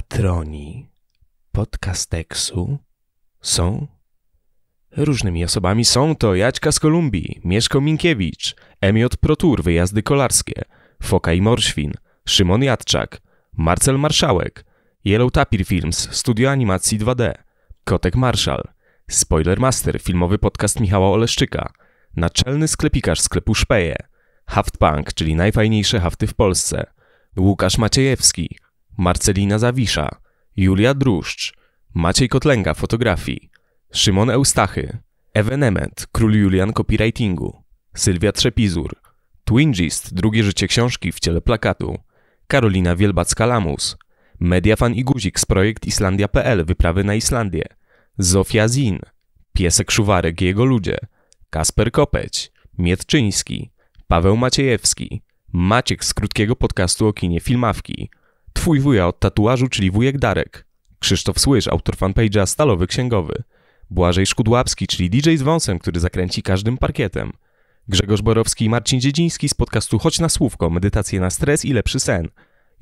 patroni podcasteksu są różnymi osobami. Są to Jaćka z Kolumbii, Mieszko Minkiewicz, Emiot Protur, wyjazdy kolarskie, Foka i Morświn, Szymon Jadczak, Marcel Marszałek, Yellow Tapir Films, studio animacji 2D, Kotek Marszal, Spoiler Master, filmowy podcast Michała Oleszczyka, naczelny sklepikarz sklepu Szpeje, Haftpunk, czyli najfajniejsze hafty w Polsce, Łukasz Maciejewski, Marcelina Zawisza, Julia Druszcz, Maciej Kotlęga fotografii, Szymon Eustachy, Ewenement, król Julian copywritingu, Sylwia Trzepizur, Twingist, drugie życie książki w ciele plakatu, Karolina Wielbacka-Lamus, Mediafan i Guzik z projekt Islandia.pl wyprawy na Islandię, Zofia Zin, Piesek Szuwarek i jego ludzie, Kasper Kopeć, Mietczyński, Paweł Maciejewski, Maciek z krótkiego podcastu o kinie Filmawki, Twój wuja od tatuażu, czyli wujek Darek. Krzysztof Słysz, autor fanpage'a Stalowy Księgowy. Błażej Szkudłapski, czyli DJ z wąsem, który zakręci każdym parkietem. Grzegorz Borowski i Marcin Dziedziński z podcastu Chodź na Słówko, medytacje na stres i lepszy sen.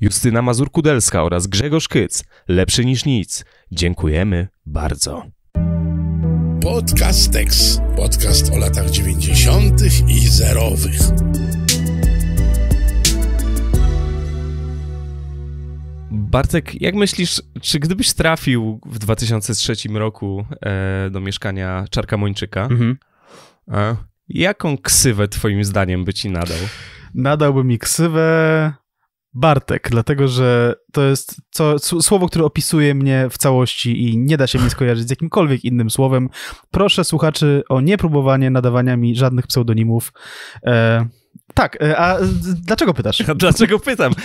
Justyna Mazur-Kudelska oraz Grzegorz Kyc, lepszy niż nic. Dziękujemy bardzo. Podcast Tex. Podcast o latach 90. i zerowych. Bartek, jak myślisz, czy gdybyś trafił w 2003 roku e, do mieszkania Czarka Mończyka, mhm. jaką ksywę twoim zdaniem by ci nadał? Nadałby mi ksywę Bartek, dlatego że to jest co, słowo, które opisuje mnie w całości i nie da się mnie skojarzyć z jakimkolwiek innym słowem. Proszę słuchaczy o niepróbowanie nadawania mi żadnych pseudonimów. E, tak, e, a dlaczego pytasz? A dlaczego pytam?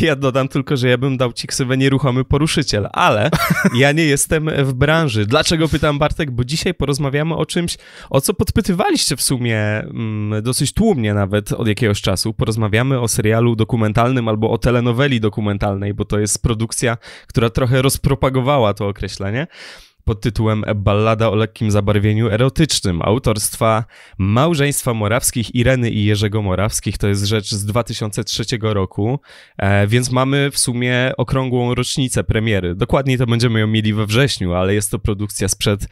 Ja dodam tylko, że ja bym dał ci ksywę nieruchomy poruszyciel, ale ja nie jestem w branży. Dlaczego pytam, Bartek? Bo dzisiaj porozmawiamy o czymś, o co podpytywaliście w sumie mm, dosyć tłumnie nawet od jakiegoś czasu. Porozmawiamy o serialu dokumentalnym albo o telenoweli dokumentalnej, bo to jest produkcja, która trochę rozpropagowała to określenie pod tytułem Ballada o lekkim zabarwieniu erotycznym autorstwa małżeństwa Morawskich, Ireny i Jerzego Morawskich. To jest rzecz z 2003 roku, e, więc mamy w sumie okrągłą rocznicę premiery. Dokładnie to będziemy ją mieli we wrześniu, ale jest to produkcja sprzed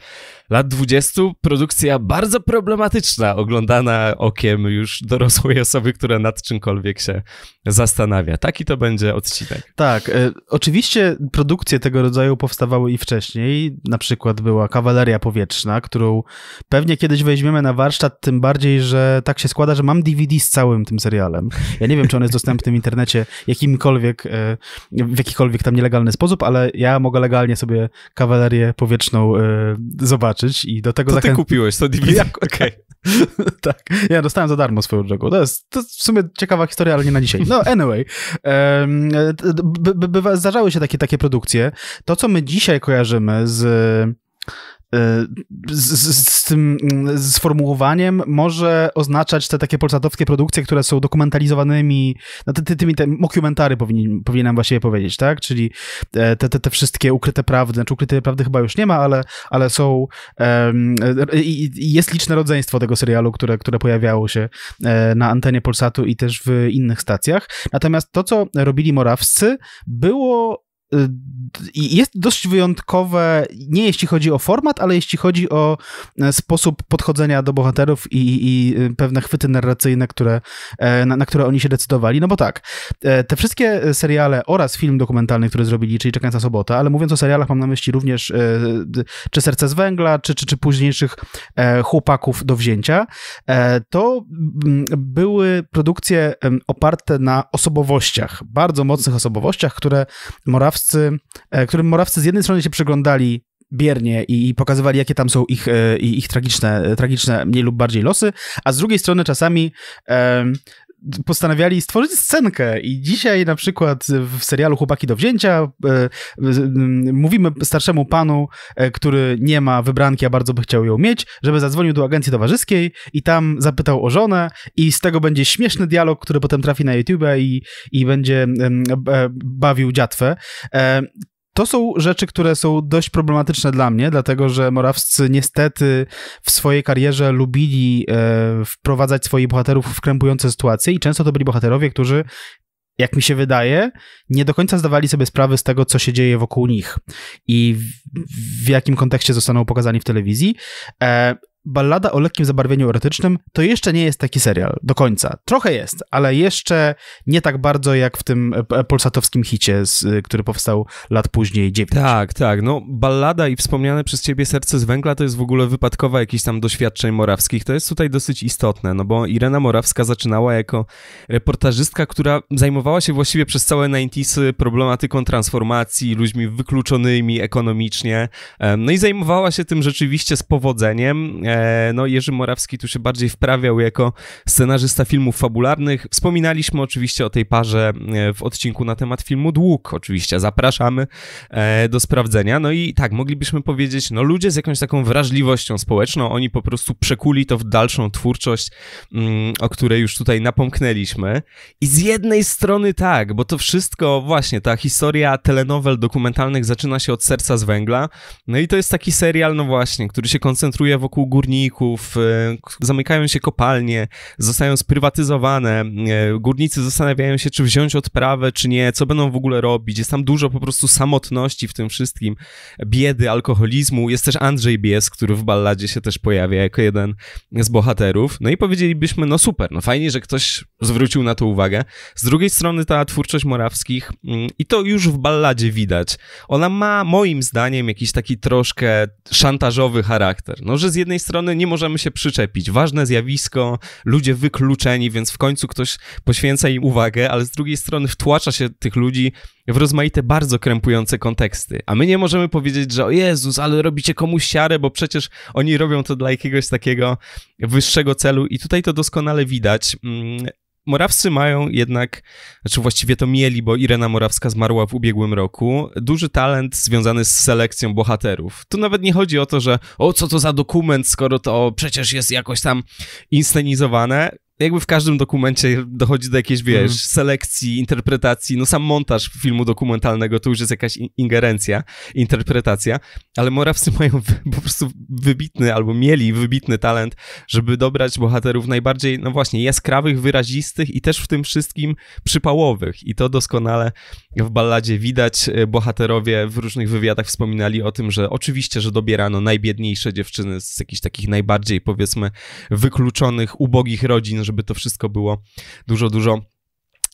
lat 20 produkcja bardzo problematyczna, oglądana okiem już dorosłej osoby, która nad czymkolwiek się zastanawia. Taki to będzie odcinek. Tak, e, oczywiście produkcje tego rodzaju powstawały i wcześniej, na przykład była Kawaleria Powietrzna, którą pewnie kiedyś weźmiemy na warsztat, tym bardziej, że tak się składa, że mam DVD z całym tym serialem. Ja nie wiem, czy on jest dostępny w internecie jakimkolwiek, e, w jakikolwiek tam nielegalny sposób, ale ja mogę legalnie sobie Kawalerię Powietrzną e, zobaczyć zobaczyć i do tego... To zachę... ty kupiłeś to DVD, ja, okej. Okay. tak, ja dostałem za darmo swoją drogą. To jest, to w sumie ciekawa historia, ale nie na dzisiaj. No anyway, by, by, by, zdarzały się takie, takie produkcje. To, co my dzisiaj kojarzymy z E, z, z, z, tym mm, sformułowaniem może oznaczać te takie polsatowskie produkcje, które są dokumentalizowanymi, no ty, ty, tymi te mokumentary powinien, powinienem właściwie powiedzieć, tak? Czyli e, te, te, te wszystkie ukryte prawdy, znaczy ukryte prawdy chyba już nie ma, ale, ale są um, i, i jest liczne rodzeństwo tego serialu, które, które pojawiało się e, na antenie Polsatu i też w innych stacjach. Natomiast to, co robili Morawscy, było Y, jest dość wyjątkowe, nie jeśli chodzi o format, ale jeśli chodzi o e, sposób podchodzenia do bohaterów i, i y, pewne chwyty narracyjne, które, e, na, na, które oni się decydowali. No bo tak, e, te wszystkie seriale oraz film dokumentalny, który zrobili, czyli Czekająca Sobota, ale mówiąc o serialach, mam na myśli również czy Serce z Węgla, czy, czy, czy późniejszych chłopaków do wzięcia, to mm, były produkcje oparte na osobowościach, bardzo mocnych osobowościach, które Morawski Morawscy, e, którym Morawscy z jednej strony się przyglądali biernie i, i pokazywali, jakie tam są ich, e, ich tragiczne, tragiczne, mniej lub bardziej losy, a z drugiej strony czasami postanawiali stworzyć scenkę i dzisiaj na przykład w serialu Chłopaki do wzięcia e, mówimy starszemu panu, e, który nie ma wybranki, a bardzo by chciał ją mieć, żeby zadzwonił do agencji towarzyskiej i tam zapytał o żonę i z tego będzie śmieszny dialog, który potem trafi na YouTube i, i będzie e, bawił dziatwę. To są rzeczy, które są dość problematyczne dla mnie, dlatego że Morawscy niestety w swojej karierze lubili e, wprowadzać swoich bohaterów w krępujące sytuacje i często to byli bohaterowie, którzy jak mi się wydaje, nie do końca zdawali sobie sprawy z tego, co się dzieje wokół nich i w, w jakim kontekście zostaną pokazani w telewizji. E, Ballada o lekkim zabarwieniu erotycznym to jeszcze nie jest taki serial do końca. Trochę jest, ale jeszcze nie tak bardzo jak w tym e, e, polsatowskim hicie, z, e, który powstał lat później, 9. Tak, tak. No, ballada i wspomniane przez ciebie Serce z Węgla to jest w ogóle wypadkowa jakichś tam doświadczeń morawskich. To jest tutaj dosyć istotne, no bo Irena Morawska zaczynała jako reportażystka, która zajmowała się właściwie przez całe 90 y, problematyką transformacji, ludźmi wykluczonymi ekonomicznie. No i zajmowała się tym rzeczywiście z powodzeniem E, no, Jerzy Morawski tu się bardziej wprawiał jako scenarzysta filmów fabularnych. Wspominaliśmy oczywiście o tej parze e, w odcinku na temat filmu Dług. Oczywiście zapraszamy e, do sprawdzenia. No i tak, moglibyśmy powiedzieć, no ludzie z jakąś taką wrażliwością społeczną, oni po prostu przekuli to w dalszą twórczość, mm, o której już tutaj napomknęliśmy. I z jednej strony tak, bo to wszystko, właśnie ta historia telenowel dokumentalnych zaczyna się od Serca z Węgla. No i to jest taki serial, no właśnie, który się koncentruje wokół gór górników, e, zamykają się kopalnie, zostają sprywatyzowane, e, górnicy zastanawiają się, czy wziąć odprawę, czy nie, co będą w ogóle robić. Jest tam dużo po prostu samotności w tym wszystkim, biedy, alkoholizmu. Jest też Andrzej Bies, który w balladzie się też pojawia jako jeden z bohaterów. No i powiedzielibyśmy, no super, no fajnie, że ktoś zwrócił na to uwagę. Z drugiej strony ta twórczość Morawskich, mm, i to już w balladzie widać, ona ma moim zdaniem jakiś taki troszkę szantażowy charakter. No, że z jednej strony strony nie możemy się przyczepić. Ważne zjawisko, ludzie wykluczeni, więc w końcu ktoś poświęca im uwagę, ale z drugiej strony wtłacza się tych ludzi w rozmaite bardzo krępujące konteksty. A my nie możemy powiedzieć, że o Jezus, ale robicie komuś siarę, bo przecież oni robią to dla jakiegoś takiego wyższego celu i tutaj to doskonale widać. Mm, Morawscy mają jednak, znaczy właściwie to mieli, bo Irena Morawska zmarła w ubiegłym roku, duży talent związany z selekcją bohaterów. Tu nawet nie chodzi o to, że o co to za dokument, skoro to przecież jest jakoś tam inscenizowane jakby w każdym dokumencie dochodzi do jakiejś, wiesz, mm. selekcji, interpretacji. No sam montaż filmu dokumentalnego to już jest jakaś ingerencja, interpretacja, ale Morawcy mają po prostu wybitny, albo mieli wybitny talent, żeby dobrać bohaterów najbardziej, no właśnie, jaskrawych, wyrazistych i też w tym wszystkim przypałowych. I to doskonale w balladzie widać. E, bohaterowie w różnych wywiadach wspominali o tym, że oczywiście, że dobierano najbiedniejsze dziewczyny z jakichś takich najbardziej, powiedzmy, wykluczonych, ubogich rodzin, żeby to wszystko było dużo, dużo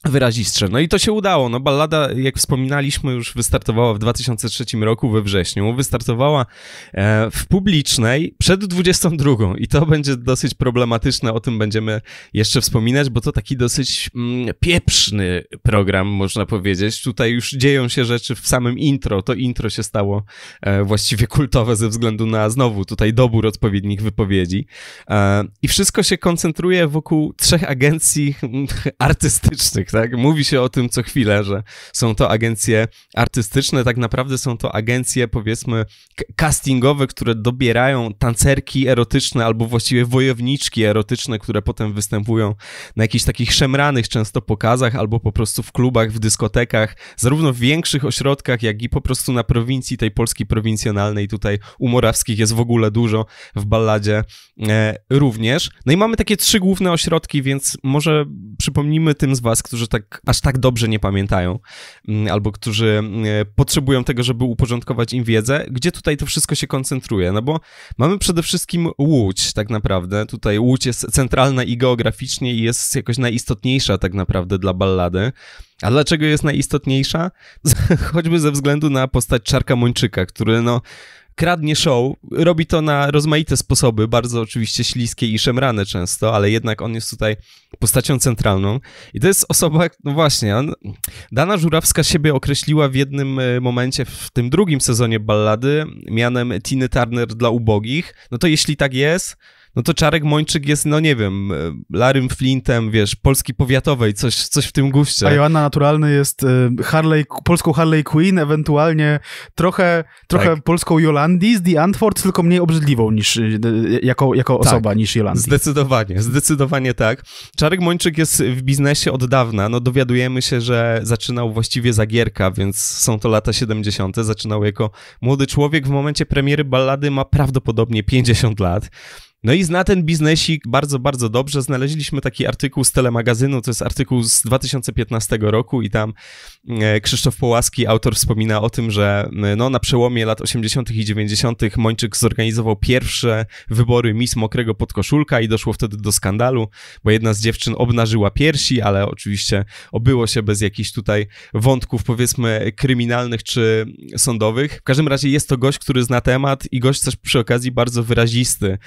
wyrazistsze. No i to się udało. No, ballada, jak wspominaliśmy, już wystartowała w 2003 roku we wrześniu. Wystartowała e, w publicznej przed 22 i to będzie dosyć problematyczne. O tym będziemy jeszcze wspominać, bo to taki dosyć mm, pieprzny program, można powiedzieć. Tutaj już dzieją się rzeczy w samym intro. To intro się stało e, właściwie kultowe ze względu na znowu tutaj dobór odpowiednich wypowiedzi. E, I wszystko się koncentruje wokół trzech agencji mm, artystycznych tak? Mówi się o tym co chwilę, że są to agencje artystyczne, tak naprawdę są to agencje, powiedzmy, castingowe, które dobierają tancerki erotyczne albo właściwie wojowniczki erotyczne, które potem występują na jakichś takich szemranych często pokazach albo po prostu w klubach, w dyskotekach, zarówno w większych ośrodkach, jak i po prostu na prowincji tej Polski prowincjonalnej. Tutaj u Morawskich jest w ogóle dużo, w Balladzie e, również. No i mamy takie trzy główne ośrodki, więc może przypomnijmy tym z Was, którzy którzy tak, aż tak dobrze nie pamiętają, mm, albo którzy mm, potrzebują tego, żeby uporządkować im wiedzę, gdzie tutaj to wszystko się koncentruje? No bo mamy przede wszystkim Łódź, tak naprawdę. Tutaj Łódź jest centralna i geograficznie i jest jakoś najistotniejsza tak naprawdę dla ballady. A dlaczego jest najistotniejsza? Choćby ze względu na postać Czarka Mończyka, który no kradnie show, robi to na rozmaite sposoby, bardzo oczywiście śliskie i szemrane często, ale jednak on jest tutaj postacią centralną. I to jest osoba, no właśnie, on, Dana Żurawska siebie określiła w jednym e, momencie, w tym drugim sezonie ballady, mianem Tiny Turner dla ubogich. No to jeśli tak jest, no to Czarek Mończyk jest, no nie wiem, e, Larym Flintem, wiesz, Polski Powiatowej, coś, coś w tym guście. A Joanna Naturalny jest e, Harley, polską Harley Quinn, ewentualnie trochę, trochę tak. polską Jolandii z The Antwort, tylko mniej obrzydliwą niż, e, jako, jako tak. osoba niż Jolandii. Zdecydowanie, zdecydowanie tak. Czarek Mończyk jest w biznesie od dawna, no dowiadujemy się, że zaczynał właściwie zagierka, więc są to lata 70., zaczynał jako młody człowiek, w momencie premiery ballady ma prawdopodobnie 50 lat. No i zna ten biznesik bardzo, bardzo dobrze. Znaleźliśmy taki artykuł z telemagazynu, to jest artykuł z 2015 roku i tam e, Krzysztof Połaski, autor, wspomina o tym, że no, na przełomie lat 80. i 90. Mończyk zorganizował pierwsze wybory Miss Mokrego Podkoszulka i doszło wtedy do skandalu, bo jedna z dziewczyn obnażyła piersi, ale oczywiście obyło się bez jakichś tutaj wątków, powiedzmy, kryminalnych czy sądowych. W każdym razie jest to gość, który zna temat i gość też przy okazji bardzo wyrazisty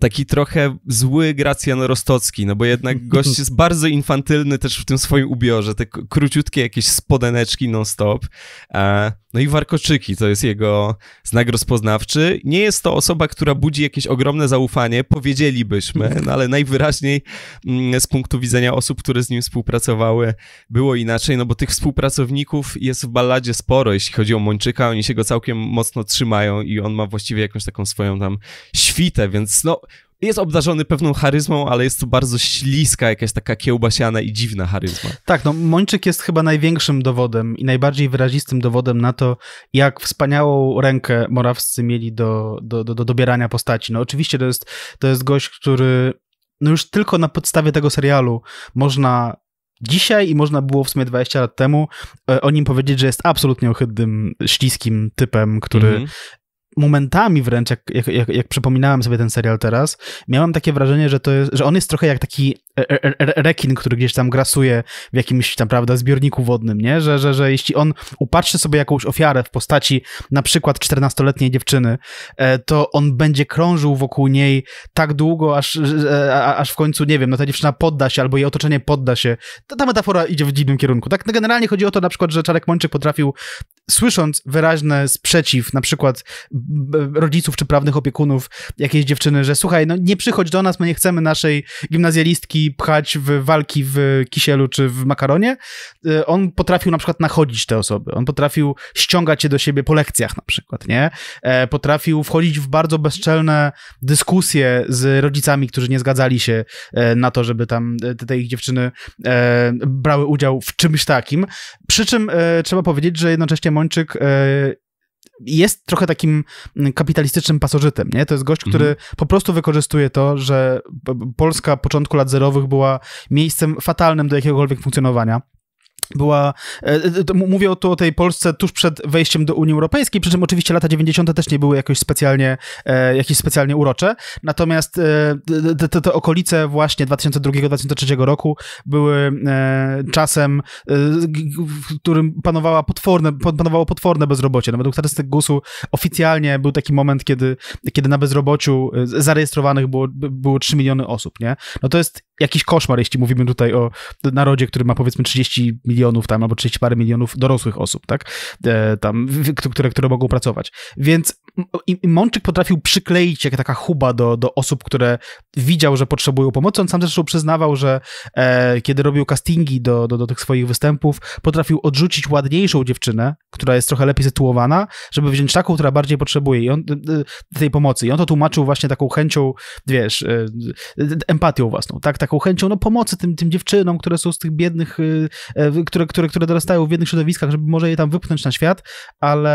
taki trochę zły Gracjan Rostocki, no bo jednak gość jest bardzo infantylny też w tym swoim ubiorze, te króciutkie jakieś spodeneczki non-stop. E, no i Warkoczyki to jest jego znak rozpoznawczy. Nie jest to osoba, która budzi jakieś ogromne zaufanie, powiedzielibyśmy, no ale najwyraźniej mm, z punktu widzenia osób, które z nim współpracowały, było inaczej, no bo tych współpracowników jest w balladzie sporo, jeśli chodzi o Mończyka, oni się go całkiem mocno trzymają i on ma właściwie jakąś taką swoją tam świtę, więc no jest obdarzony pewną charyzmą, ale jest to bardzo śliska, jakaś taka kiełbasiana i dziwna charyzma. Tak, no Mończyk jest chyba największym dowodem i najbardziej wyrazistym dowodem na to, jak wspaniałą rękę morawscy mieli do, do, do, do dobierania postaci. No oczywiście to jest, to jest gość, który no już tylko na podstawie tego serialu można dzisiaj i można było w sumie 20 lat temu e, o nim powiedzieć, że jest absolutnie ohydnym, śliskim typem, który mm -hmm momentami wręcz, jak, jak, jak, jak, przypominałem sobie ten serial teraz, miałem takie wrażenie, że, to jest, że on jest trochę jak taki e, e, e, rekin, który gdzieś tam grasuje w jakimś naprawdę zbiorniku wodnym, nie? Że, że, że jeśli on upatrzy sobie jakąś ofiarę w postaci na przykład 14-letniej dziewczyny, to on będzie krążył wokół niej tak długo, aż, aż w końcu, nie wiem, no ta dziewczyna podda się albo jej otoczenie podda się. Ta, metafora idzie w dziwnym kierunku. Tak, no generalnie chodzi o to na przykład, że Czarek Mończyk potrafił słysząc wyraźny sprzeciw na przykład rodziców czy prawnych opiekunów jakiejś dziewczyny, że słuchaj, no nie przychodź do nas, my nie chcemy naszej gimnazjalistki pchać w walki w kisielu czy w makaronie, y, on potrafił na przykład nachodzić te osoby, on potrafił ściągać je do siebie po lekcjach na przykład, nie? E, potrafił wchodzić w bardzo bezczelne dyskusje z rodzicami, którzy nie zgadzali się e, na to, żeby tam e, te ich dziewczyny brały udział w czymś takim, przy czym trzeba powiedzieć, że jednocześnie Szymończyk e, jest trochę takim mm, kapitalistycznym pasożytem, nie? To jest gość, który mhm. po prostu wykorzystuje to, że e, Polska początku lat zerowych była miejscem fatalnym do jakiegokolwiek funkcjonowania była, e, e, mówię o tu o tej Polsce tuż przed wejściem do Unii Europejskiej, przy czym oczywiście lata 90. też nie były jakoś specjalnie, e, jakieś specjalnie urocze, natomiast te, te, te okolice właśnie 2002-2003 roku były czasem, w którym panowała potworne, panowało potworne bezrobocie. No, według statystyk GUS-u oficjalnie był taki moment, kiedy, kiedy na bezrobociu zarejestrowanych było, było 3 miliony osób, nie? No to jest jakiś koszmar, jeśli mówimy tutaj o narodzie, który ma powiedzmy 30 milionów tam, albo 30 parę milionów dorosłych osób, tak, e, tam, które, które mogą pracować. Więc i Mączyk potrafił przykleić jak taka huba do, do osób, które widział, że potrzebują pomocy. On sam zresztą przyznawał, że e, kiedy robił castingi do, do, do tych swoich występów, potrafił odrzucić ładniejszą dziewczynę, która jest trochę lepiej sytuowana, żeby wziąć taką, która bardziej potrzebuje i on, tej pomocy. I on to tłumaczył właśnie taką chęcią, wiesz, e, empatią własną, tak? Taką chęcią no, pomocy tym, tym dziewczynom, które są z tych biednych, e, które, które, które dorastają w biednych środowiskach, żeby może je tam wypchnąć na świat, ale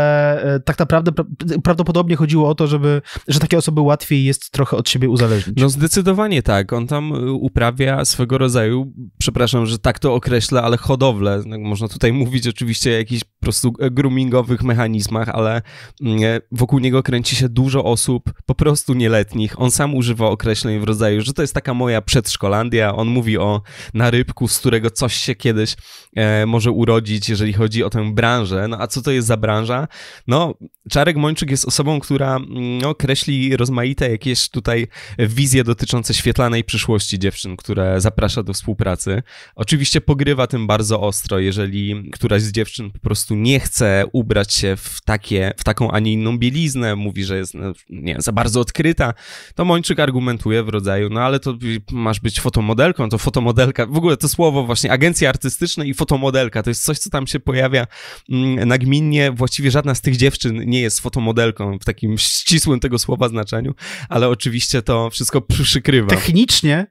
e, tak naprawdę pra, prawdopodobnie prawdopodobnie chodziło o to, żeby, że takie osoby łatwiej jest trochę od siebie uzależnić. No zdecydowanie tak. On tam y, uprawia swego rodzaju, przepraszam, że tak to określę, ale hodowlę. No, można tutaj mówić oczywiście o jakichś po prostu e, groomingowych mechanizmach, ale mm, wokół niego kręci się dużo osób po prostu nieletnich. On sam używa określeń w rodzaju, że to jest taka moja przedszkolandia. On mówi o narybku, z którego coś się kiedyś e, może urodzić, jeżeli chodzi o tę branżę. No a co to jest za branża? No, Czarek Mończyk jest osobą osobą, która mm, no, kreśli rozmaite jakieś tutaj wizje dotyczące świetlanej przyszłości dziewczyn, które zaprasza do współpracy. Oczywiście pogrywa tym bardzo ostro, jeżeli któraś z dziewczyn po prostu nie chce ubrać się w, takie, w taką, a nie inną bieliznę, mówi, że jest no, nie, za bardzo odkryta, to Mończyk argumentuje w rodzaju, no ale to masz być fotomodelką, to fotomodelka, w ogóle to słowo właśnie agencje artystyczne i fotomodelka, to jest coś, co tam się pojawia mm, nagminnie, właściwie żadna z tych dziewczyn nie jest fotomodelką, w takim ścisłym tego słowa znaczeniu, ale oczywiście to wszystko przykrywa. Technicznie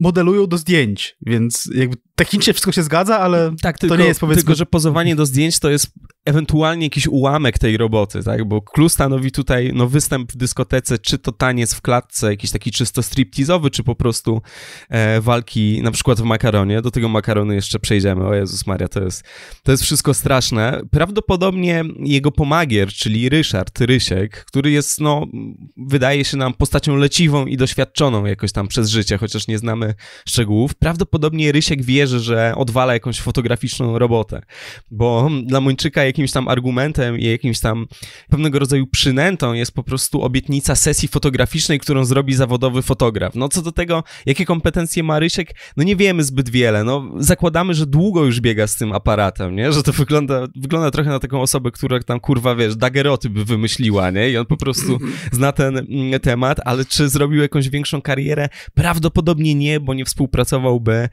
modelują do zdjęć, więc jakby technicznie tak wszystko się zgadza, ale tak, tylko, to nie jest powiedzmy... Tylko, że pozowanie do zdjęć to jest ewentualnie jakiś ułamek tej roboty, tak? Bo clue stanowi tutaj no, występ w dyskotece, czy to taniec w klatce, jakiś taki czysto striptizowy, czy po prostu e, walki na przykład w makaronie. Do tego makaronu jeszcze przejdziemy. O Jezus Maria, to jest, to jest wszystko straszne. Prawdopodobnie jego pomagier, czyli Ryszard Rysiek, który jest, no, wydaje się nam postacią leciwą i doświadczoną jakoś tam przez życie, chociaż nie znamy szczegółów. Prawdopodobnie Rysiek wie, wierzy, że odwala jakąś fotograficzną robotę, bo dla Mończyka jakimś tam argumentem i jakimś tam pewnego rodzaju przynętą jest po prostu obietnica sesji fotograficznej, którą zrobi zawodowy fotograf. No co do tego, jakie kompetencje ma Rysiek, no nie wiemy zbyt wiele, no zakładamy, że długo już biega z tym aparatem, nie, że to wygląda, wygląda trochę na taką osobę, która tam kurwa, wiesz, dageroty by wymyśliła, nie, i on po prostu zna ten mm, temat, ale czy zrobił jakąś większą karierę? Prawdopodobnie nie, bo nie współpracowałby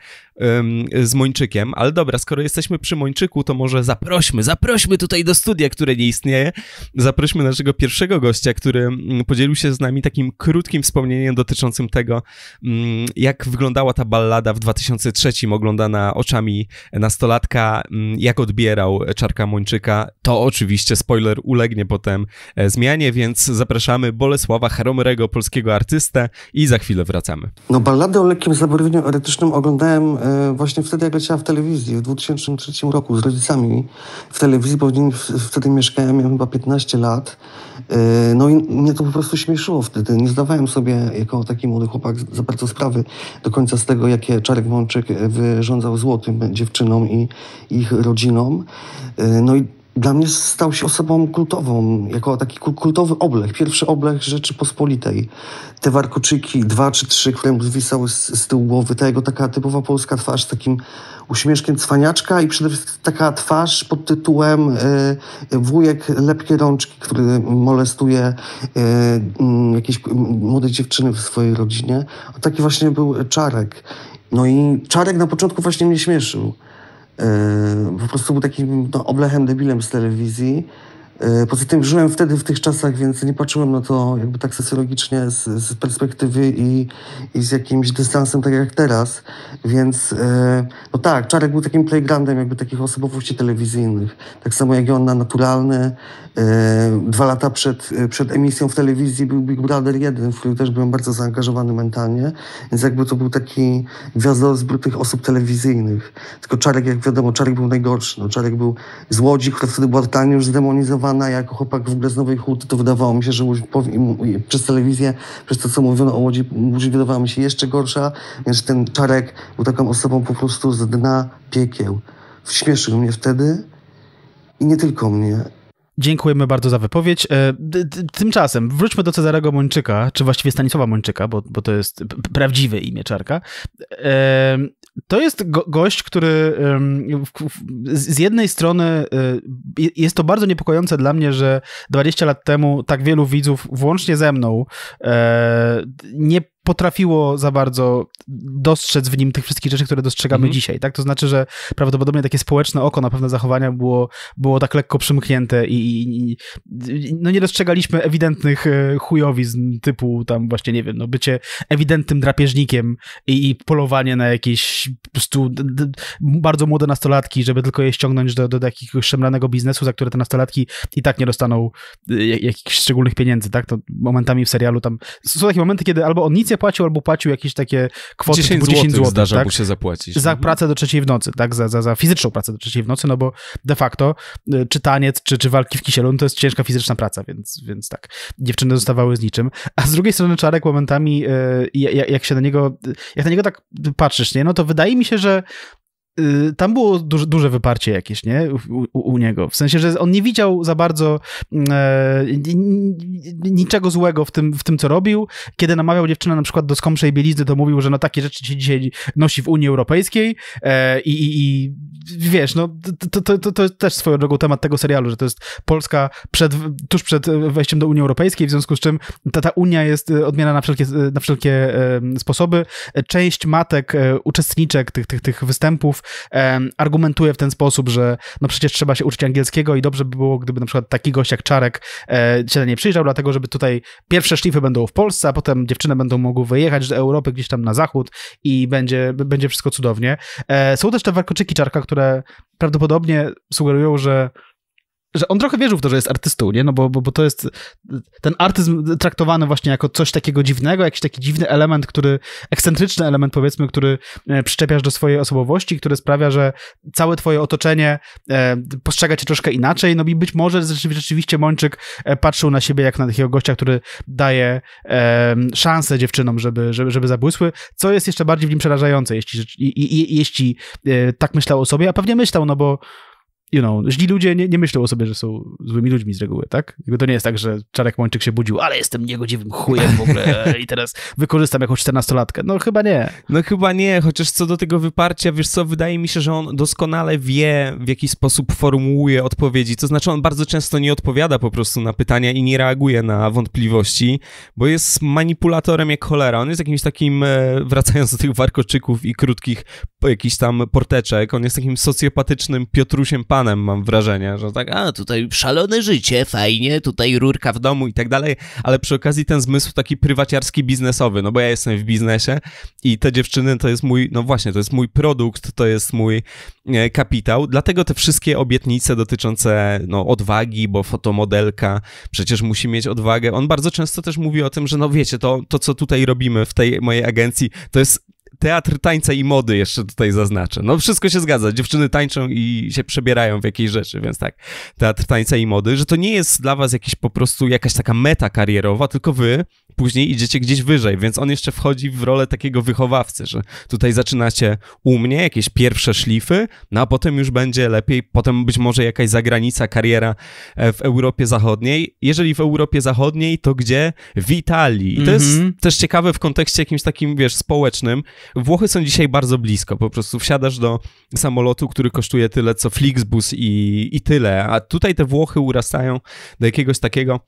z Mończykiem, ale dobra, skoro jesteśmy przy Mończyku, to może zaprośmy, zaprośmy tutaj do studia, które nie istnieje, zaprośmy naszego pierwszego gościa, który mm, podzielił się z nami takim krótkim wspomnieniem dotyczącym tego, mm, jak wyglądała ta ballada w 2003, oglądana oczami nastolatka, mm, jak odbierał Czarka Mończyka. To oczywiście, spoiler, ulegnie potem e, zmianie, więc zapraszamy Bolesława Haromrego, polskiego artystę i za chwilę wracamy. No balladę o lekkim zaburzeniu erotycznym oglądałem e, E, właśnie wtedy, jak leciała w telewizji w 2003 roku z rodzicami w telewizji, bo w nim wtedy mieszkałem, miałem chyba 15 lat. E, no i mnie to po prostu śmieszyło wtedy. Nie zdawałem sobie jako taki młody chłopak za bardzo sprawy do końca z tego, jakie Czarek Mączyk e, wyrządzał złotym dziewczynom i ich rodzinom. No i dla mnie stał się osobą kultową, jako taki kultowy oblech, pierwszy oblech Rzeczypospolitej. Te warkoczyki, dwa czy trzy, które mu zwisały z, z tyłu głowy, ta jego taka typowa polska twarz z takim uśmieszkiem cwaniaczka i przede wszystkim taka twarz pod tytułem y, wujek lepkie rączki, który molestuje y, y, jakieś młode dziewczyny w swojej rodzinie. O, taki właśnie był Czarek. No i Czarek na początku właśnie mnie śmieszył. Yy, po prostu był takim no, oblechem debilem z telewizji E, poza tym żyłem wtedy w tych czasach, więc nie patrzyłem na to jakby tak socjologicznie z, z perspektywy i, i, z jakimś dystansem, tak jak teraz. Więc e, no tak, Czarek był takim playgroundem jakby takich osobowości telewizyjnych. Tak samo jak Jonna Naturalny. E, dwa lata przed, przed emisją w telewizji był Big Brother 1, w którym też byłem bardzo zaangażowany mentalnie. Więc jakby to był taki gwiazdozbiór tych osób telewizyjnych. Tylko Czarek, jak wiadomo, Czarek był najgorszy. No, Czarek był Łodzi, który wtedy była totalnie już zdemonizowany traktowana jako chłopak w ogóle z Nowej Huty, to wydawało mi się, że Łódź przez telewizję, przez to, co mówiono o Łodzi, Łódź wydawała mi się jeszcze gorsza, więc ten Czarek był taką osobą po prostu z dna piekieł. Śmieszył mnie wtedy i nie tylko mnie. Dziękujemy bardzo za wypowiedź. E, tymczasem wróćmy do Cezarego Mończyka, czy właściwie Stanisława Mończyka, bo, bo to jest prawdziwe imię Czarka. E, to jest go gość, który z jednej strony e, jest to bardzo niepokojące dla mnie, że 20 lat temu tak wielu widzów, włącznie ze mną, nie potrafiło za bardzo dostrzec w nim tych wszystkich rzeczy, które dostrzegamy mm -hmm. dzisiaj, tak? To znaczy, że prawdopodobnie takie społeczne oko na pewne zachowania było, było tak lekko przymknięte i, i, i no nie dostrzegaliśmy ewidentnych e, chujowizn typu tam właśnie, nie wiem, no bycie ewidentnym drapieżnikiem i, i polowanie na jakieś po prostu bardzo młode nastolatki, żeby tylko je ściągnąć do, do, do jakiegoś szemranego biznesu, za które te nastolatki i tak nie dostaną e, jakichś szczególnych pieniędzy, tak? To momentami w serialu tam są takie momenty, kiedy albo on nic nie płacił albo płacił jakieś takie kwoty 10 typu 10 zł. Zdarza tak? się zapłacić. Za mhm. pracę do trzeciej w nocy, tak? Za, za, za fizyczną pracę do trzeciej w nocy, no bo de facto y, czytaniec czy, czy walki w kisielu no to jest ciężka fizyczna praca, więc, więc tak. Dziewczyny zostawały z niczym. A z drugiej strony Czarek momentami, y, jak się na niego, jak na niego tak patrzysz, nie? No to wydaje mi się, że Y, tam było duże, duże wyparcie jakieś, nie? U, u, u, niego. W sensie, że on nie widział za bardzo mm, e, niczego złego w tym, w tym, co robił. Kiedy namawiał dziewczynę na przykład do skąpszej bielizny, to mówił, że no takie rzeczy się dzisiaj nosi w Unii Europejskiej e, i, i, wiesz, no to, to, to, to też swoją drogą temat tego serialu, że to jest Polska przed, tuż przed wejściem do Unii Europejskiej, w związku z czym ta, ta Unia jest e, odmiana na wszelkie, e, na wszelkie e, sposoby. Część matek, uczestniczek tych, tych, tych występów argumentuje w ten sposób, że no przecież trzeba się uczyć angielskiego i dobrze by było, gdyby na przykład taki gość jak Czarek e, się nie przyjrzał, dlatego żeby tutaj pierwsze szlify będą w Polsce, a potem dziewczyny będą mogły wyjechać do Europy gdzieś tam na zachód i będzie, będzie wszystko cudownie. E, są też te warkoczyki Czarka, które prawdopodobnie sugerują, że że on trochę wierzył w to, że jest artystą, nie? No bo, bo, bo to jest ten artyzm traktowany właśnie jako coś takiego dziwnego, jakiś taki dziwny element, który, ekscentryczny element powiedzmy, który e, przyczepiasz do swojej osobowości, który sprawia, że całe twoje otoczenie e, postrzega cię troszkę inaczej, no i być może rzeczywiście Mończyk e, patrzył na siebie jak na takiego gościa, który daje szansę dziewczynom, żeby, żeby, żeby zabłysły, co jest jeszcze bardziej w nim przerażające, jeśli, jeśli tak myślał o sobie, a pewnie myślał, no bo you know, źli ludzie nie, nie myślą o sobie, że są złymi ludźmi z reguły, tak? To nie jest tak, że Czarek Mończyk się budził, ale jestem niegodziwym chujem w ogóle i teraz wykorzystam jakąś czternastolatkę. No chyba nie. No chyba nie, chociaż co do tego wyparcia, wiesz co, wydaje mi się, że on doskonale wie, w jaki sposób formułuje odpowiedzi. To znaczy on bardzo często nie odpowiada po prostu na pytania i nie reaguje na wątpliwości, bo jest manipulatorem jak cholera. On jest jakimś takim, e, wracając do tych warkoczyków i krótkich jakichś tam porteczek, on jest takim socjopatycznym Piotrusiem panem, mam wrażenie, że tak, a tutaj szalone życie, fajnie, tutaj rurka w domu i tak dalej, ale przy okazji ten zmysł taki prywaciarski, biznesowy, no bo ja jestem w biznesie i te dziewczyny to jest mój, no właśnie, to jest mój produkt, to jest mój e, kapitał, dlatego te wszystkie obietnice dotyczące no, odwagi, bo fotomodelka przecież musi mieć odwagę. On bardzo często też mówi o tym, że no wiecie, to, to co tutaj robimy w tej mojej agencji, to jest teatr tańca i mody jeszcze tutaj zaznaczę. No wszystko się zgadza, dziewczyny tańczą i się przebierają w jakiejś rzeczy, więc tak, teatr tańca i mody, że to nie jest dla was jakiś po prostu jakaś taka meta karierowa, tylko wy później idziecie gdzieś wyżej, więc on jeszcze wchodzi w rolę takiego wychowawcy, że tutaj zaczynacie u mnie jakieś pierwsze szlify, no a potem już będzie lepiej, potem być może jakaś zagranica, kariera e, w Europie Zachodniej. Jeżeli w Europie Zachodniej, to gdzie? W Italii. I to jest mhm. też ciekawe w kontekście jakimś takim, wiesz, społecznym. Włochy są dzisiaj bardzo blisko, po prostu wsiadasz do samolotu, który kosztuje tyle, co Flixbus i, i tyle, a tutaj te Włochy urastają do jakiegoś takiego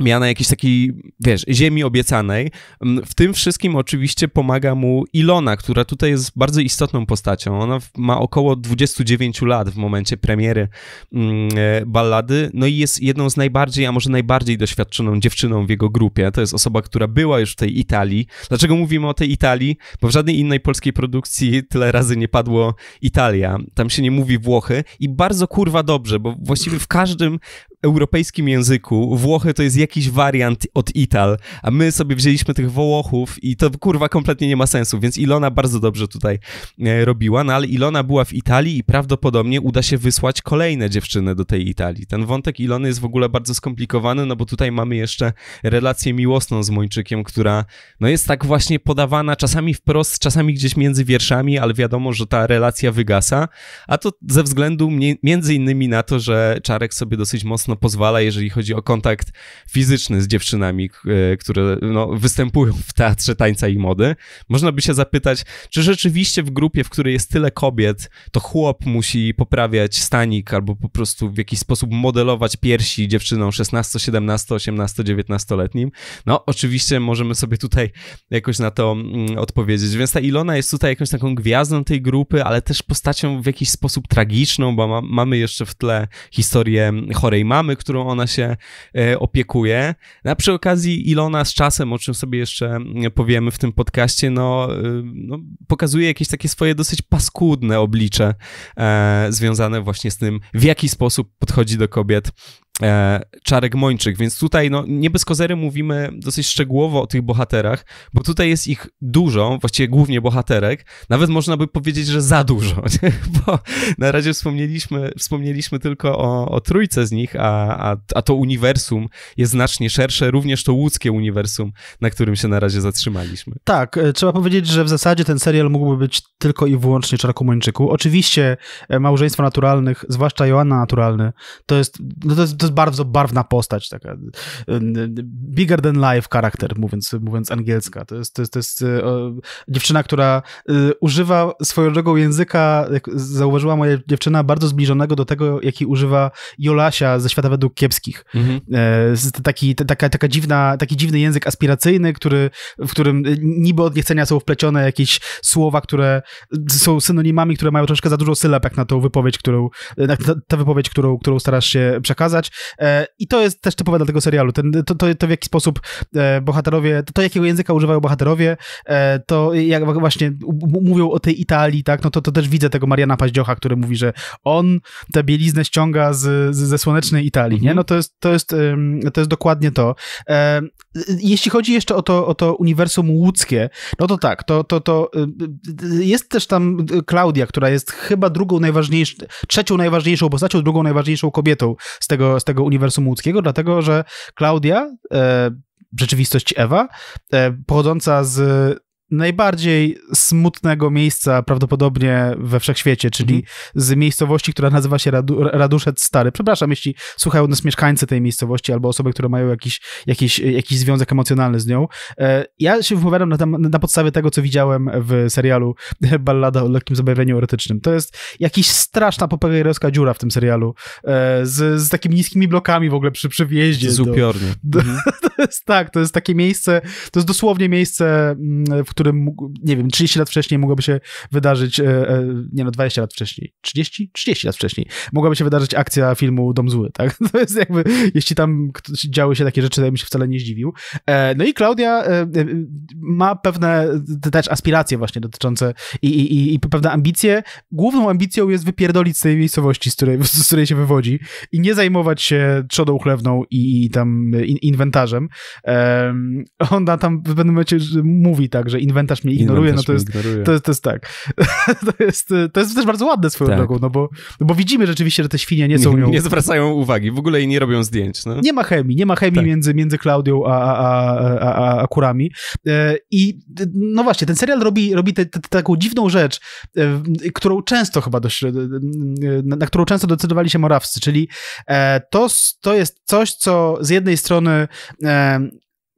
miana jakiejś takiej, wiesz, ziemi obiecanej. Mm, w tym wszystkim oczywiście pomaga mu Ilona, która tutaj jest bardzo istotną postacią. Ona ma około 29 lat w momencie premiery mm, e, ballady, no i jest jedną z najbardziej, a może najbardziej doświadczoną dziewczyną w jego grupie. To jest osoba, która była już w tej Italii. Dlaczego mówimy o tej Italii? Bo w żadnej innej polskiej produkcji tyle razy nie padło Italia. Tam się nie mówi Włochy i bardzo kurwa dobrze, bo właściwie w każdym europejskim języku Włochy to jest jakiś wariant od Ital, a my sobie wzięliśmy tych Wołochów i to kurwa kompletnie nie ma sensu, więc Ilona bardzo dobrze tutaj e, robiła, no ale Ilona była w Italii i prawdopodobnie uda się wysłać kolejne dziewczyny do tej Italii. Ten wątek Ilony jest w ogóle bardzo skomplikowany, no bo tutaj mamy jeszcze relację miłosną z Mończykiem, która no jest tak właśnie podawana czasami wprost, czasami gdzieś między wierszami, ale wiadomo, że ta relacja wygasa, a to ze względu między innymi na to, że Czarek sobie dosyć mocno pozwala, jeżeli chodzi o kontakt fizyczny z dziewczynami, e, które no, występują w teatrze tańca i mody. Można by się zapytać, czy rzeczywiście w grupie, w której jest tyle kobiet, to chłop musi poprawiać stanik albo po prostu w jakiś sposób modelować piersi dziewczyną 16, 17, 18, 19-letnim? No, oczywiście możemy sobie tutaj jakoś na to mm, odpowiedzieć. Więc ta Ilona jest tutaj jakąś taką gwiazdą tej grupy, ale też postacią w jakiś sposób tragiczną, bo ma, mamy jeszcze w tle historię chorej mamy, którą ona się e, opiekuje brakuje. A przy okazji Ilona z czasem, o czym sobie jeszcze mm, powiemy w tym podcaście, no, y, no pokazuje jakieś takie swoje dosyć paskudne oblicze e, związane właśnie z tym, w jaki sposób podchodzi do kobiet E, Czarek Mończyk, więc tutaj no, nie bez kozery mówimy dosyć szczegółowo o tych bohaterach, bo tutaj jest ich dużo, właściwie głównie bohaterek, nawet można by powiedzieć, że za dużo, nie? bo na razie wspomnieliśmy, wspomnieliśmy tylko o, o trójce z nich, a, a, a to uniwersum jest znacznie szersze, również to łódzkie uniwersum, na którym się na razie zatrzymaliśmy. Tak, e, trzeba powiedzieć, że w zasadzie ten serial mógłby być tylko i wyłącznie Czarku Mończyku. Oczywiście e, małżeństwo naturalnych, zwłaszcza Joanna Naturalny, to jest, no to jest, to jest jest bardzo barwna postać, taka y, y, bigger than life charakter, mówiąc, mówiąc angielska. To jest, to jest, to jest y, dziewczyna, która używa swojego języka, jak zauważyła moja dziewczyna, bardzo zbliżonego do tego, jaki używa Jolasia ze świata według kiepskich. Mhm. E, taki, taka, taka dziwna, taki dziwny język aspiracyjny, który, w którym niby od niechcenia są wplecione jakieś słowa, które są synonimami, które mają troszkę za dużo sylab, jak na tą wypowiedź, którą, e, na tę wypowiedź, którą, którą starasz się przekazać. E, I to jest też typowe dla tego serialu. Ten, to, to, to w jaki sposób e, bohaterowie, to, to jakiego języka używają bohaterowie, e, to jak właśnie mówią o tej Italii, tak, no to, to też widzę tego Mariana Paździocha, który mówi, że on tę bieliznę ściąga z, z, ze słonecznej Italii, nie? Mhm. No to jest, to jest, to jest dokładnie to jeśli chodzi jeszcze o to, o to uniwersum łódzkie, no to tak, to, to, to y, y, jest też tam y, Klaudia, która jest chyba drugą najważniejszą, trzecią najważniejszą postacią, drugą najważniejszą kobietą z tego, z tego uniwersum łódzkiego, dlatego że Klaudia, e, rzeczywistość Ewa, e, pochodząca z najbardziej smutnego miejsca prawdopodobnie we wszechświecie, czyli mhm. z miejscowości, która nazywa się Radu Raduszec Stary. Przepraszam, jeśli słuchają nas mieszkańcy tej miejscowości albo osoby, które mają jakiś, jakiś, jakiś związek emocjonalny z nią. E, ja się wypowiadam na, na podstawie tego, co widziałem w serialu Ballada o lekkim zabawieniu erotycznym. To jest jakiś straszna popegeerowska dziura w tym serialu e, z, z takimi niskimi blokami w ogóle przy, przy wjeździe. Z upiornie. Do, do, mhm. do, jest tak, to jest takie miejsce, to jest dosłownie miejsce, mm, w którym, nie wiem, 30 lat wcześniej mogłoby się wydarzyć, e, e, nie no, 20 lat wcześniej, 30? 30 lat wcześniej mogłaby się wydarzyć akcja filmu Dom Zły, tak? To jest jakby, jeśli tam działy się takie rzeczy, to ja bym się wcale nie zdziwił. E, no i Klaudia ma pewne też aspiracje właśnie dotyczące i, i, i pewne ambicje. Główną ambicją jest wypierdolić z tej miejscowości, z której, z której się wywodzi i nie zajmować się trzodą chlewną i, i tam inwentarzem, Polakiem. Um, ona tam w pewnym momencie mówi tak, że inwentarz mnie ignoruje, no inwentarz no to jest, ignoruje. To, jest, to jest tak. to, jest, to jest też bardzo ładne swoją tak. drogą, no bo, no bo widzimy rzeczywiście, że te świnie nie są nią... Nie, zwracają uwagi, w ogóle i nie robią zdjęć. No. Nie ma chemii, nie ma chemii tak. między, między Klaudią a, a, a, a, a kurami. E, I no właśnie, ten serial robi, robi te, te, taką dziwną rzecz, e, którą często chyba dość, e, na, na, którą często decydowali się morawcy, czyli to, to jest coś, co z jednej strony E,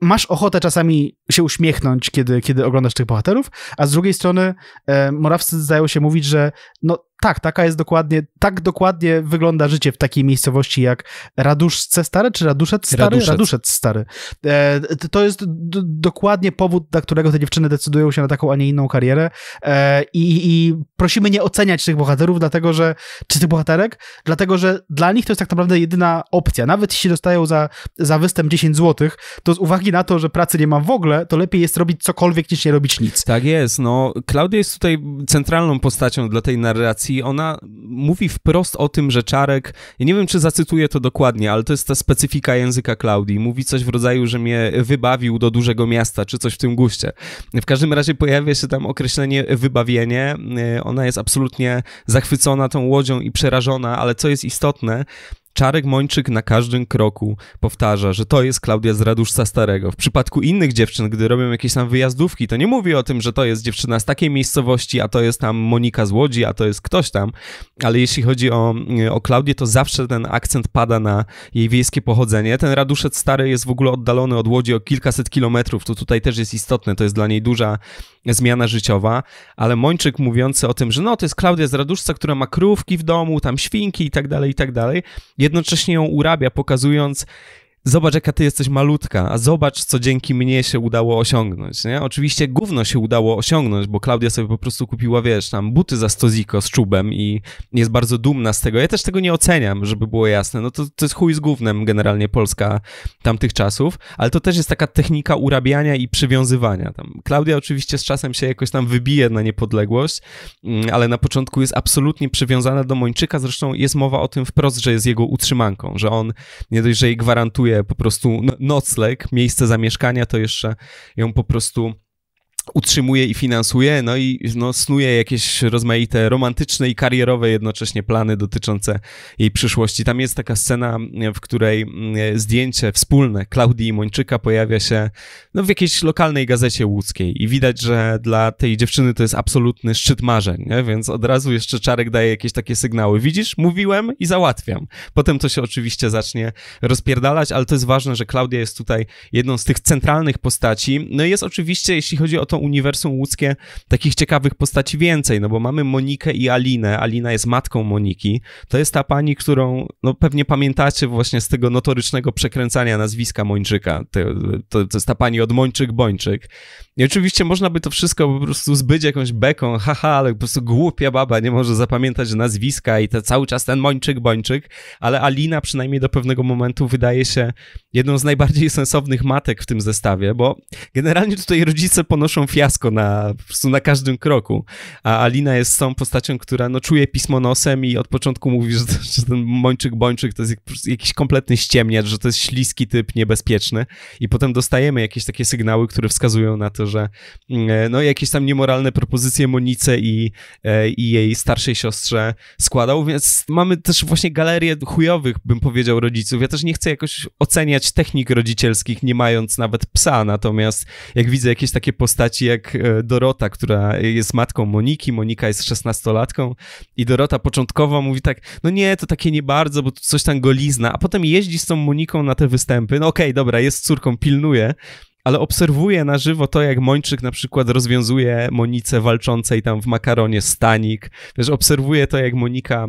masz ochotę czasami się uśmiechnąć, kiedy, kiedy oglądasz tych bohaterów, a z drugiej strony e, Morawcy zdają się mówić, że no tak, taka jest dokładnie, tak dokładnie wygląda życie w takiej miejscowości jak Raduszce Stare, czy Raduszec Stary? Raduszec, Raduszec Stary. E, to jest dokładnie powód, dla którego te dziewczyny decydują się na taką, a nie inną karierę e, i, i prosimy nie oceniać tych bohaterów, dlatego że, czy tych bohaterek, dlatego że dla nich to jest tak naprawdę jedyna opcja. Nawet jeśli dostają za, za występ 10 zł, to z uwagi na to, że pracy nie ma w ogóle, ogóle, to lepiej jest robić cokolwiek niż nie robić nic. Tak jest, no Klaudia jest tutaj centralną postacią dla tej narracji. Ona mówi wprost o tym, że Czarek, ja nie wiem czy zacytuję to dokładnie, ale to jest ta specyfika języka Klaudii. Mówi coś w rodzaju, że mnie wybawił do dużego miasta, czy coś w tym guście. W każdym razie pojawia się tam określenie wybawienie. Ona jest absolutnie zachwycona tą łodzią i przerażona, ale co jest istotne, Czarek Mończyk na każdym kroku powtarza, że to jest Klaudia z Raduszca Starego. W przypadku innych dziewczyn, gdy robią jakieś tam wyjazdówki, to nie mówi o tym, że to jest dziewczyna z takiej miejscowości, a to jest tam Monika z Łodzi, a to jest ktoś tam. Ale jeśli chodzi o, o Klaudię, to zawsze ten akcent pada na jej wiejskie pochodzenie. Ten Raduszec Stary jest w ogóle oddalony od Łodzi o kilkaset kilometrów, to tutaj też jest istotne, to jest dla niej duża zmiana życiowa, ale Mończyk mówiący o tym, że no to jest Klaudia z Raduszca, która ma krówki w domu, tam świnki i tak dalej, i tak dalej, jednocześnie ją urabia, pokazując zobacz jaka ty jesteś malutka, a zobacz co dzięki mnie się udało osiągnąć, nie? Oczywiście gówno się udało osiągnąć, bo Klaudia sobie po prostu kupiła, wiesz, tam buty za stoziko z czubem i jest bardzo dumna z tego. Ja też tego nie oceniam, żeby było jasne. No to, to jest chuj z gównem generalnie Polska tamtych czasów, ale to też jest taka technika urabiania i przywiązywania. Tam Klaudia oczywiście z czasem się jakoś tam wybije na niepodległość, mm, ale na początku jest absolutnie przywiązana do Mończyka, zresztą jest mowa o tym wprost, że jest jego utrzymanką, że on nie dość, że jej gwarantuje po prostu no- nocleg, miejsce zamieszkania, to jeszcze ją po prostu utrzymuje i finansuje, no i no, snuje jakieś rozmaite romantyczne i karierowe jednocześnie plany dotyczące jej przyszłości. Tam jest taka scena, e, w której mm, e, zdjęcie wspólne Klaudii i Mończyka pojawia się no, w jakiejś lokalnej gazecie łódzkiej i widać, że dla tej dziewczyny to jest absolutny szczyt marzeń, nie? więc od razu jeszcze Czarek daje jakieś takie sygnały. Widzisz, mówiłem i załatwiam. Potem to się oczywiście zacznie rozpierdalać, ale to jest ważne, że Klaudia jest tutaj jedną z tych centralnych postaci. No i jest oczywiście, jeśli chodzi o to to uniwersum łódzkie takich ciekawych postaci więcej, no bo mamy Monikę i Alinę. Alina jest matką Moniki. To jest ta pani, którą no, pewnie pamiętacie właśnie z tego notorycznego przekręcania nazwiska Mończyka. To, to, to jest ta pani od Mończyk-Bończyk. I oczywiście można by to wszystko po prostu zbyć jakąś beką, haha, ale po prostu głupia baba nie może zapamiętać nazwiska i to cały czas ten Mończyk-Bończyk, ale Alina przynajmniej do pewnego momentu wydaje się jedną z najbardziej sensownych matek w tym zestawie, bo generalnie tutaj rodzice ponoszą fiasko na, po prostu na każdym kroku. A Alina jest tą postacią, która no, czuje pismo nosem i od początku mówi, że, że ten Mończyk Bończyk to jest jakiś kompletny ściemniacz, że to jest śliski typ, niebezpieczny. I potem dostajemy jakieś takie sygnały, które wskazują na to, że mm, e, no, jakieś tam niemoralne propozycje Monice i, e, i jej starszej siostrze składał, więc mamy też właśnie galerię chujowych, bym powiedział, rodziców. Ja też nie chcę jakoś oceniać technik rodzicielskich, nie mając nawet psa, natomiast jak widzę jakieś takie postaci, jak e, Dorota, która jest matką Moniki, Monika jest szesnastolatką i Dorota początkowo mówi tak, no nie, to takie nie bardzo, bo coś tam golizna, a potem jeździ z tą Moniką na te występy, no okej, okay, dobra, jest córką, pilnuje, ale obserwuję na żywo to, jak Mończyk na przykład rozwiązuje Monice walczącej tam w makaronie stanik. Wiesz, obserwuję to, jak Monika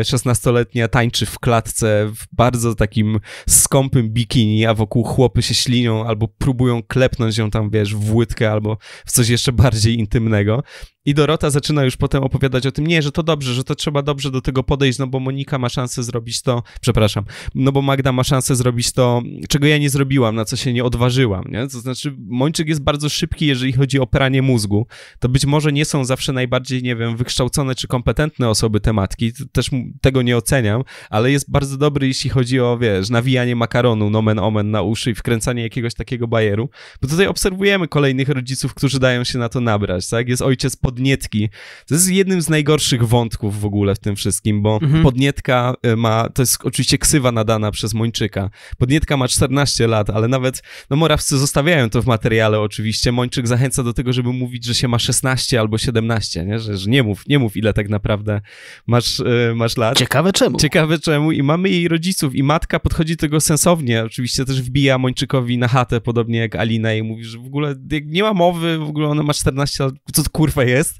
16-letnia e, tańczy w klatce w bardzo takim skąpym bikini, a wokół chłopy się ślinią albo próbują klepnąć ją tam, wiesz, w łydkę albo w coś jeszcze bardziej intymnego. I Dorota zaczyna już potem opowiadać o tym, nie, że to dobrze, że to trzeba dobrze do tego podejść, no bo Monika ma szansę zrobić to, przepraszam, no bo Magda ma szansę zrobić to, czego ja nie zrobiłam, na co się nie odważyłam, nie? to znaczy Mończyk jest bardzo szybki, jeżeli chodzi o pranie mózgu. To być może nie są zawsze najbardziej, nie wiem, wykształcone czy kompetentne osoby te matki też tego nie oceniam, ale jest bardzo dobry, jeśli chodzi o, wiesz, nawijanie makaronu nomen omen na uszy i wkręcanie jakiegoś takiego bajeru, bo tutaj obserwujemy kolejnych rodziców, którzy dają się na to nabrać, tak? Jest ojciec Podnietki, to jest jednym z najgorszych wątków w ogóle w tym wszystkim, bo mhm. Podnietka e, ma, to jest oczywiście ksywa nadana przez Mończyka, Podnietka ma 14 lat, ale nawet, no Morawcy zostawiają przedstawiają to w materiale oczywiście. Mończyk zachęca do tego, żeby mówić, że się ma 16 albo 17, nie? Że, że nie mów, nie mów ile tak naprawdę masz, yy, masz lat. Ciekawe czemu. Ciekawe czemu i mamy jej rodziców i matka podchodzi do tego sensownie. Oczywiście też wbija Mończykowi na chatę, podobnie jak Alina i mówi, że w ogóle nie ma mowy, w ogóle ona ma 14 lat, co to kurwa jest?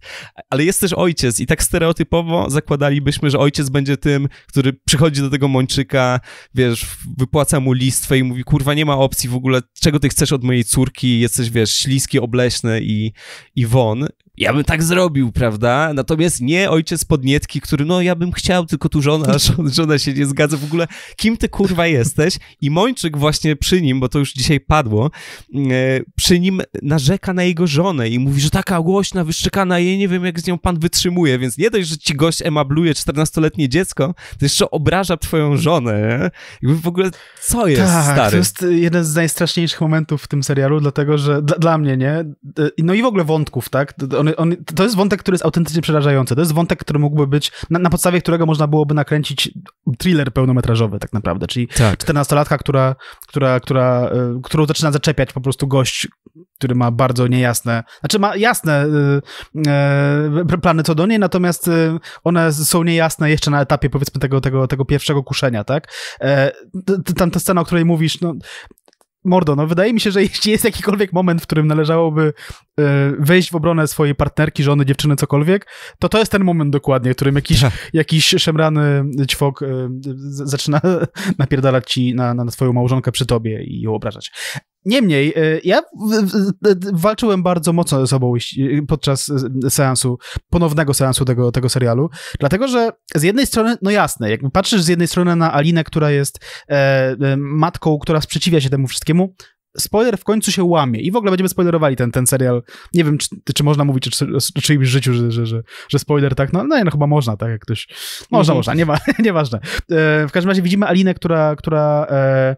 Ale jest też ojciec i tak stereotypowo zakładalibyśmy, że ojciec będzie tym, który przychodzi do tego Mończyka, wiesz, wypłaca mu listwę i mówi, kurwa nie ma opcji w ogóle, czego ty chcesz od mojej mojej córki, jesteś, wiesz, śliski, obleśny i, i won, ja bym tak zrobił, prawda? Natomiast nie ojciec podnietki, który, no ja bym chciał, tylko tu żona, żona, się nie zgadza. W ogóle, kim ty kurwa jesteś? I Mończyk właśnie przy nim, bo to już dzisiaj padło, mm, e, przy nim narzeka na jego żonę i mówi, że taka głośna, wyszczekana, jej nie wiem, jak z nią pan wytrzymuje, więc nie dość, że ci gość emabluje 14-letnie dziecko, to jeszcze obraża twoją żonę, Jakby w ogóle, co jest, tak, stary? to jest jeden z najstraszniejszych momentów w tym serialu, dlatego, że dla, dla mnie, nie? No i w ogóle wątków, tak? On on, on, to jest wątek, który jest autentycznie przerażający. To jest wątek, który mógłby być, na, na podstawie którego można byłoby nakręcić thriller pełnometrażowy tak naprawdę, czyli tak. 14-latka, która, która, która, e, którą zaczyna zaczepiać po prostu gość, który ma bardzo niejasne, znaczy ma jasne e, e, plany co do niej, natomiast one są niejasne jeszcze na etapie powiedzmy tego, tego, tego pierwszego kuszenia, tak? tam ta scena, o której mówisz, no, Mordo, no wydaje mi się, że jeśli jest jakikolwiek moment, w którym należałoby e, wejść w obronę swojej partnerki, żony, dziewczyny, cokolwiek, to to jest ten moment dokładnie, w którym jakiś, tak. jakiś szemrany ćwok y, zaczyna napierdalać ci na, na, swoją małżonkę przy tobie i ją obrażać. Niemniej, e, ja walczyłem bardzo mocno z sobą e, podczas e, seansu, ponownego seansu tego, tego serialu, dlatego że z jednej strony, no jasne, jak patrzysz z jednej strony na Alinę, która jest e, matką, która sprzeciwia się temu wszystkiemu, spoiler w końcu się łamie i w ogóle będziemy spoilerowali ten, ten serial. Nie wiem, czy, czy można mówić czy, czy, czyimś życiu, że, że, że, że spoiler tak, no, no, no chyba można, tak jak ktoś... Można, mhm. można, nie ma, nieważne. E, w każdym razie widzimy Alinę, która, która e,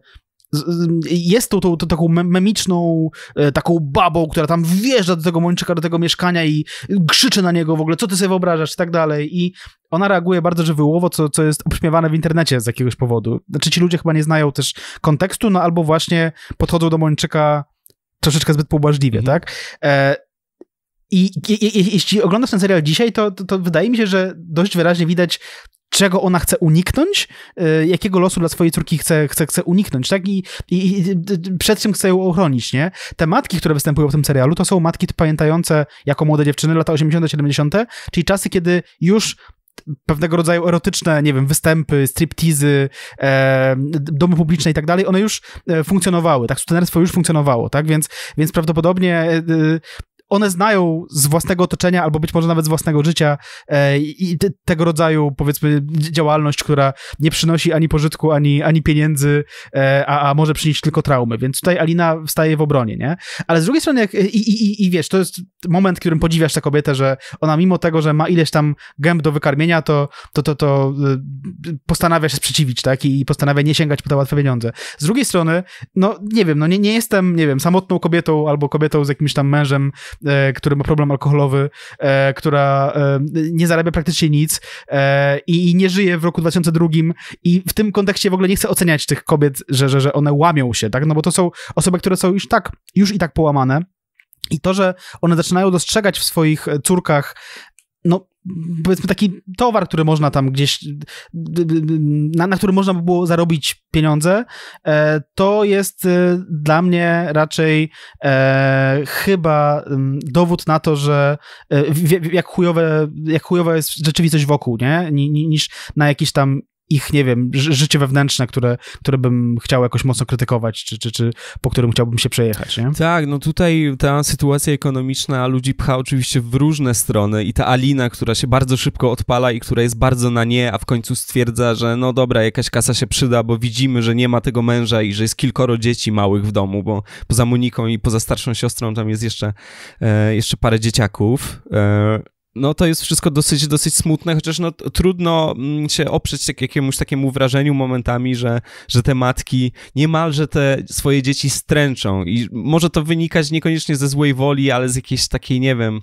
jest tą, tą, tą taką memiczną, e, taką babą, która tam wjeżdża do tego Mończyka, do tego mieszkania i krzyczy na niego w ogóle, co ty sobie wyobrażasz i tak dalej. I ona reaguje bardzo żywiołowo, co, co jest obśmiewane w internecie z jakiegoś powodu. Znaczy ci ludzie chyba nie znają też kontekstu, no albo właśnie podchodzą do Mończyka troszeczkę zbyt pobłażliwie, mhm. tak? E i, i, i, jeśli oglądasz ten serial dzisiaj, to, to, to, wydaje mi się, że dość wyraźnie widać czego ona chce uniknąć, y, jakiego losu dla swojej córki chce, chce, chce uniknąć, tak? I, i, I, przed czym chce ją ochronić, nie? Te matki, które występują w tym serialu, to są matki pamiętające jako młode dziewczyny lata 80., 70., czyli czasy, kiedy już pewnego rodzaju erotyczne, nie wiem, występy, striptizy, e, domy publiczne i tak dalej, one już e, funkcjonowały, tak? Sutenerstwo już funkcjonowało, tak? Więc, więc prawdopodobnie e, one znają z własnego otoczenia, albo być może nawet z własnego życia e, i te, tego rodzaju, powiedzmy, działalność, która nie przynosi ani pożytku, ani, ani pieniędzy, e, a, a może przynieść tylko traumy. Więc tutaj Alina wstaje w obronie, nie? Ale z drugiej strony, jak, i, i, i wiesz, to jest moment, w którym podziwiasz tę kobietę, że ona mimo tego, że ma ileś tam gęb do wykarmienia, to, to, to, to y, postanawia się sprzeciwić, tak? I postanawia nie sięgać po te łatwe pieniądze. Z drugiej strony, no nie wiem, no nie, nie jestem, nie wiem, samotną kobietą albo kobietą z jakimś tam mężem, E, który ma problem alkoholowy, e, która e, nie zarabia praktycznie nic i nie żyje w roku 2002 i w tym kontekście w ogóle nie chcę oceniać tych kobiet, że, że, że one łamią się, tak? No bo to są osoby, które są już tak, już i tak połamane. I to, że one zaczynają dostrzegać w swoich córkach no powiedzmy taki towar, który można tam gdzieś, na, na który można by było zarobić pieniądze, e, to jest e, dla mnie raczej e, chyba mm, dowód na to, że jak, chujowe, jak chujowa jest rzeczywistość wokół, nie? Niż na jakiś tam ich, nie wiem, życie wewnętrzne, które, które bym chciał jakoś mocno krytykować, czy, czy, czy po którym chciałbym się przejechać, nie? Tak, no tutaj ta sytuacja ekonomiczna ludzi pcha oczywiście w różne strony i ta Alina, która się bardzo szybko odpala i która jest bardzo na nie, a w końcu stwierdza, że no dobra, jakaś kasa się przyda, bo widzimy, że nie ma tego męża i że jest kilkoro dzieci małych w domu, bo poza Moniką i poza starszą siostrą tam jest jeszcze, e, jeszcze parę dzieciaków. E, no to jest wszystko dosyć, dosyć smutne, chociaż no, trudno mm, się oprzeć tak, jakiemuś takiemu wrażeniu momentami, że, że te matki niemalże te swoje dzieci stręczą i może to wynikać niekoniecznie ze złej woli, ale z jakiejś takiej, nie wiem,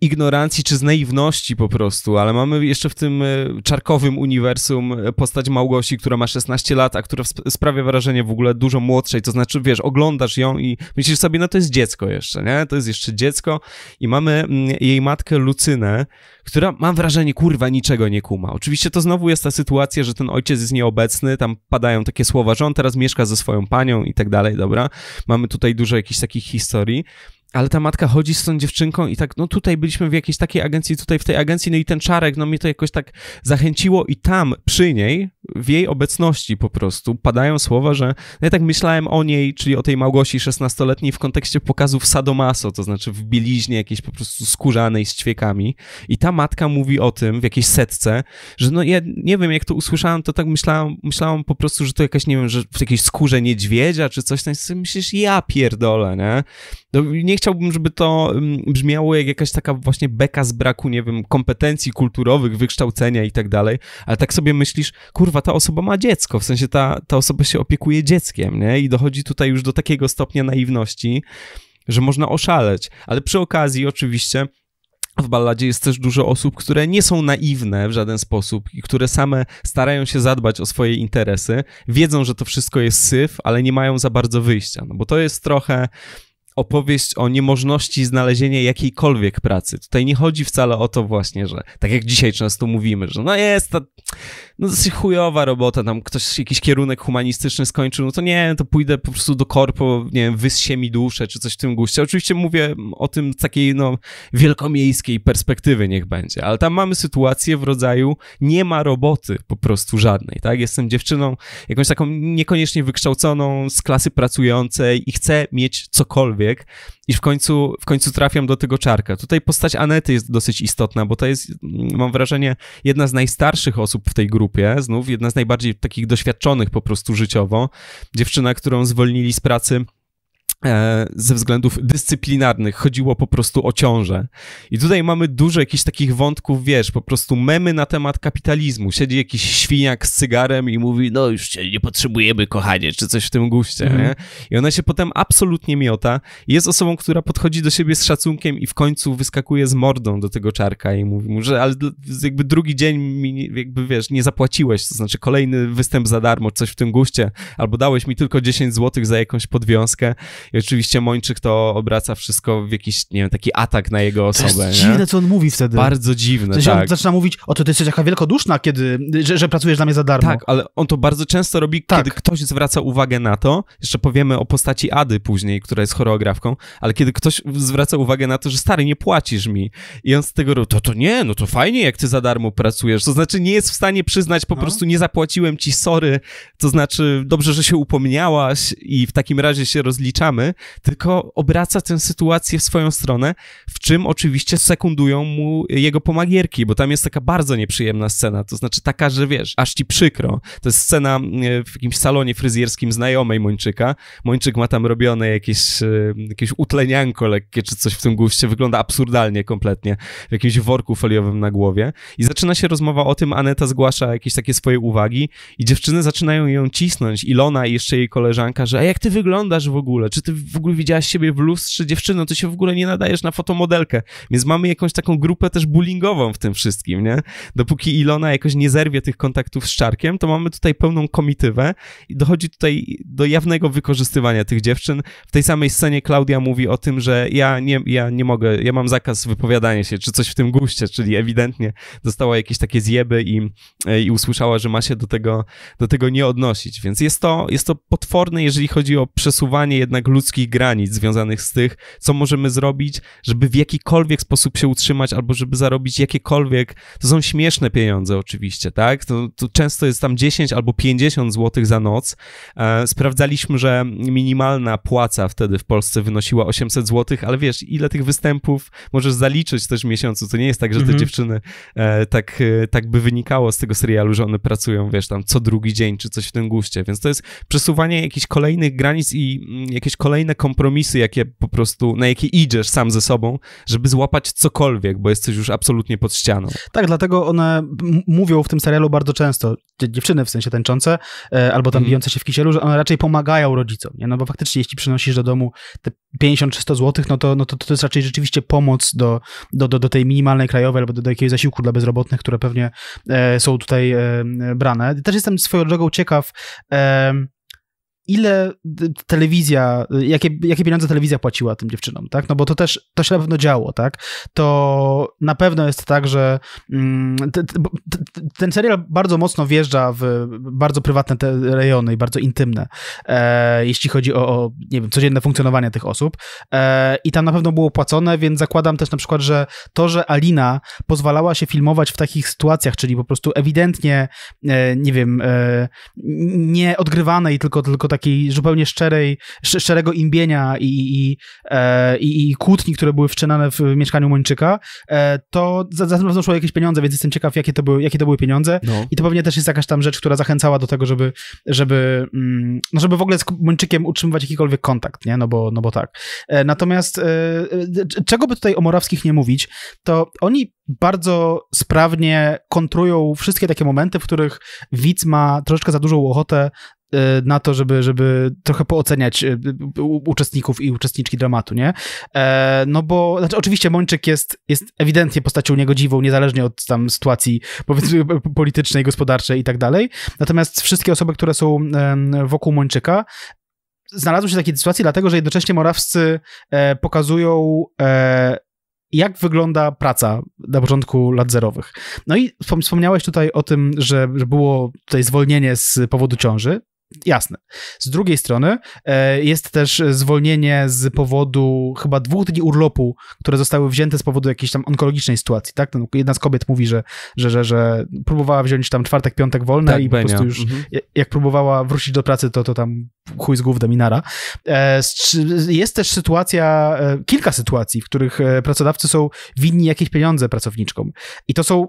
ignorancji czy z naiwności po prostu, ale mamy jeszcze w tym e, czarkowym uniwersum e, postać Małgosi, która ma 16 lat, a która sprawia wrażenie w ogóle dużo młodszej, to znaczy, wiesz, oglądasz ją i myślisz sobie, no to jest dziecko jeszcze, nie? To jest jeszcze dziecko i mamy mm, jej matkę Lucynę, która mam wrażenie, kurwa, niczego nie kuma. Oczywiście to znowu jest ta sytuacja, że ten ojciec jest nieobecny, tam padają takie słowa, że on teraz mieszka ze swoją panią i tak dalej, dobra? Mamy tutaj dużo jakichś takich historii, ale ta matka chodzi z tą dziewczynką i tak, no tutaj byliśmy w jakiejś takiej agencji, tutaj w tej agencji, no i ten czarek, no mnie to jakoś tak zachęciło i tam przy niej, w jej obecności po prostu padają słowa, że no ja tak myślałem o niej, czyli o tej Małgosi 16-letniej w kontekście pokazów sadomaso, to znaczy w bieliźnie jakiejś po prostu skórzanej z ćwiekami i ta matka mówi o tym w jakiejś setce, że no ja nie wiem, jak to usłyszałem, to tak myślałam, myślałam po prostu, że to jakaś, nie wiem, że w jakiejś skórze niedźwiedzia czy coś, tam myślisz, ja pierdolę, nie? No, nie chciałbym, żeby to mm, brzmiało jak jakaś taka właśnie beka z braku, nie wiem, kompetencji kulturowych, wykształcenia i tak dalej, ale tak sobie myślisz, kurwa, ta osoba ma dziecko, w sensie ta, ta osoba się opiekuje dzieckiem, nie? I dochodzi tutaj już do takiego stopnia naiwności, że można oszaleć. Ale przy okazji, oczywiście, w balladzie jest też dużo osób, które nie są naiwne w żaden sposób i które same starają się zadbać o swoje interesy, wiedzą, że to wszystko jest syf, ale nie mają za bardzo wyjścia, no bo to jest trochę opowieść o niemożności znalezienia jakiejkolwiek pracy. Tutaj nie chodzi wcale o to właśnie, że tak jak dzisiaj często mówimy, że no jest ta no dosyć chujowa robota, tam ktoś jakiś kierunek humanistyczny skończył, no to nie, to pójdę po prostu do korpo, nie wiem, wyssie mi duszę, czy coś w tym guście. Oczywiście mówię o tym z takiej, no, wielkomiejskiej perspektywy niech będzie, ale tam mamy sytuację w rodzaju nie ma roboty po prostu żadnej, tak? Jestem dziewczyną jakąś taką niekoniecznie wykształconą z klasy pracującej i chcę mieć cokolwiek i w końcu, w końcu trafiam do tego czarka. Tutaj postać Anety jest dosyć istotna, bo to jest, mm, mam wrażenie, jedna z najstarszych osób osób w tej grupie, znów jedna z najbardziej takich doświadczonych po prostu życiowo. Dziewczyna, którą zwolnili z pracy E, ze względów dyscyplinarnych, chodziło po prostu o ciążę. I tutaj mamy dużo jakichś takich wątków, wiesz, po prostu memy na temat kapitalizmu. Siedzi jakiś świniak z cygarem i mówi, no już cię nie potrzebujemy, kochanie, czy coś w tym guście, mm. nie? I ona się potem absolutnie miota. Jest osobą, która podchodzi do siebie z szacunkiem i w końcu wyskakuje z mordą do tego czarka i mówi mu, że ale jakby drugi dzień mi, jakby wiesz, nie zapłaciłeś, to znaczy kolejny występ za darmo, coś w tym guście, albo dałeś mi tylko 10 złotych za jakąś podwiązkę i oczywiście Mończyk to obraca wszystko w jakiś, nie wiem, taki atak na jego osobę. To jest dziwne, nie? co on mówi wtedy. Bardzo dziwne, w sensie tak. On zaczyna mówić, o to ty jesteś taka wielkoduszna, kiedy, że, że, pracujesz dla mnie za darmo. Tak, ale on to bardzo często robi, tak. kiedy ktoś zwraca uwagę na to, jeszcze powiemy o postaci Ady później, która jest choreografką, ale kiedy ktoś zwraca uwagę na to, że stary, nie płacisz mi. I on z tego robi, to, to nie, no to fajnie, jak ty za darmo pracujesz. To znaczy nie jest w stanie przyznać po no. prostu, nie zapłaciłem ci, sorry. To znaczy dobrze, że się upomniałaś i w takim razie się rozliczamy tylko obraca tę sytuację w swoją stronę, w czym oczywiście sekundują mu jego pomagierki, bo tam jest taka bardzo nieprzyjemna scena, to znaczy taka, że wiesz, aż ci przykro. To jest scena e, w jakimś salonie fryzjerskim znajomej Mończyka. Mończyk ma tam robione jakieś, e, jakieś utlenianko lekkie czy coś w tym guście, wygląda absurdalnie kompletnie, w jakimś worku foliowym na głowie. I zaczyna się rozmowa o tym, Aneta zgłasza jakieś takie swoje uwagi i dziewczyny zaczynają ją cisnąć, Ilona i jeszcze jej koleżanka, że a jak ty wyglądasz w ogóle, czy ty ty w ogóle widziałaś siebie w lustrze dziewczyno, no ty się w ogóle nie nadajesz na fotomodelkę. Więc mamy jakąś taką grupę też bullyingową w tym wszystkim, nie? Dopóki Ilona jakoś nie zerwie tych kontaktów z Czarkiem, to mamy tutaj pełną komitywę i dochodzi tutaj do jawnego wykorzystywania tych dziewczyn. W tej samej scenie Klaudia mówi o tym, że ja nie, ja nie mogę, ja mam zakaz wypowiadania się, czy coś w tym guście, czyli ewidentnie dostała jakieś takie zjeby i, e, i usłyszała, że ma się do tego, do tego nie odnosić. Więc jest to, jest to potworne, jeżeli chodzi o przesuwanie jednak ludzkich ludzkich granic związanych z tych, co możemy zrobić, żeby w jakikolwiek sposób się utrzymać albo żeby zarobić jakiekolwiek. To są śmieszne pieniądze oczywiście, tak? To, to często jest tam 10 albo 50 zł za noc. E, sprawdzaliśmy, że minimalna płaca wtedy w Polsce wynosiła 800 zł, ale wiesz, ile tych występów możesz zaliczyć też w miesiącu? To nie jest tak, że te mhm. dziewczyny e, tak, e, tak by wynikało z tego serialu, że one pracują, wiesz, tam co drugi dzień czy coś w tym guście, więc to jest przesuwanie jakichś kolejnych granic i mm, jakieś kolejne kompromisy, jakie po prostu, na jakie idziesz sam ze sobą, żeby złapać cokolwiek, bo jesteś już absolutnie pod ścianą. Tak, dlatego one mówią w tym serialu bardzo często, dziewczyny w sensie tańczące, e, albo tam mm. bijące się w kisielu, że one raczej pomagają rodzicom, nie? no bo faktycznie jeśli przynosisz do domu te 50 czy 100 złotych, no to, no to, to jest raczej rzeczywiście pomoc do, do, do, do tej minimalnej krajowej albo do, do jakiegoś zasiłku dla bezrobotnych, które pewnie e, są tutaj e, brane. Też jestem swoją drogą ciekaw, ile telewizja, jakie, jakie pieniądze telewizja płaciła tym dziewczynom, tak? No bo to też, to się na pewno działo, tak? To na pewno jest tak, że mm, ten serial bardzo mocno wjeżdża w bardzo prywatne te rejony i bardzo intymne, e, jeśli chodzi o, o nie wiem, codzienne funkcjonowanie tych osób e, i tam na pewno było płacone, więc zakładam też na przykład, że to, że Alina pozwalała się filmować w takich sytuacjach, czyli po prostu ewidentnie, e, nie wiem, nie odgrywanej, tylko, tylko takiej zupełnie szczerej, szczerego imbienia i, i, i, e, i kłótni, które były wczynane w mieszkaniu Mończyka, e, to za, za tym szło jakieś pieniądze, więc jestem ciekaw, jakie to były, jakie to były pieniądze. No. I to pewnie też jest jakaś tam rzecz, która zachęcała do tego, żeby, żeby, mm, no żeby w ogóle z Mończykiem utrzymywać jakikolwiek kontakt, nie? No bo, no bo tak. E, natomiast czego by tutaj o Morawskich nie mówić, to oni bardzo sprawnie kontrują wszystkie takie momenty, w których widz ma troszeczkę za dużą ochotę E, na to, żeby, żeby trochę pooceniać e, uczestników i uczestniczki dramatu, nie? E, no bo, znaczy oczywiście Mończyk jest, jest ewidentnie postacią niegodziwą, niezależnie od tam sytuacji powiedzmy politycznej, gospodarczej i tak dalej. Natomiast wszystkie osoby, które są wokół Mończyka, znalazły się w takiej sytuacji, dlatego że jednocześnie morawscy pokazują jak wygląda praca na początku lat zerowych. No i wspomniałeś tutaj o tym, że było tutaj zwolnienie z powodu ciąży jasne. Z drugiej strony e, jest też zwolnienie z powodu chyba dwóch dni urlopu, które zostały wzięte z powodu jakiejś tam onkologicznej sytuacji, tak? No, jedna z kobiet mówi, że, że, że, że próbowała wziąć tam czwartek, piątek wolne tak, i Benio. po prostu już mhm. jak próbowała wrócić do pracy, to, to tam chuj z głów deminara e, Jest też sytuacja, e, kilka sytuacji, w których pracodawcy są winni jakieś pieniądze pracowniczkom i to są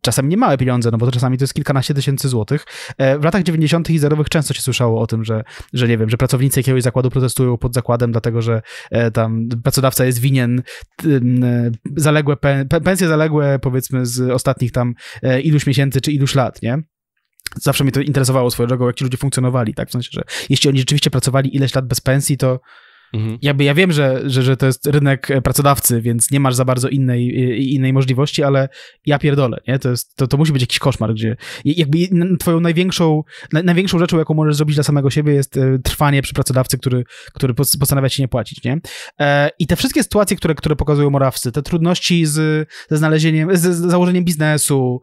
czasami nie małe pieniądze, no bo to czasami to jest kilkanaście tysięcy złotych. E, w latach 90. i zerowych często się słyszało o tym, że, że nie wiem, że pracownicy jakiegoś zakładu protestują pod zakładem, dlatego że e, tam pracodawca jest winien e, zaległe, pensje zaległe powiedzmy z ostatnich tam iluś miesięcy czy iluś lat, nie? Zawsze mnie to interesowało swoją drogą, jak ci ludzie funkcjonowali, tak? W sensie, że jeśli oni rzeczywiście pracowali ileś lat bez pensji, to Mhm. Jakby ja wiem, że, że, że to jest rynek e, pracodawcy, więc nie masz za bardzo innej, e, innej możliwości, ale ja pierdolę, nie? To, jest, to, to musi być jakiś koszmar, gdzie jakby twoją największą, największą rzeczą, jaką możesz zrobić dla samego siebie jest e, trwanie przy pracodawcy, który, który postanawia ci nie płacić, nie? I te wszystkie sytuacje, które, które pokazują morawcy, te trudności z, ze znalezieniem, z, z założeniem biznesu,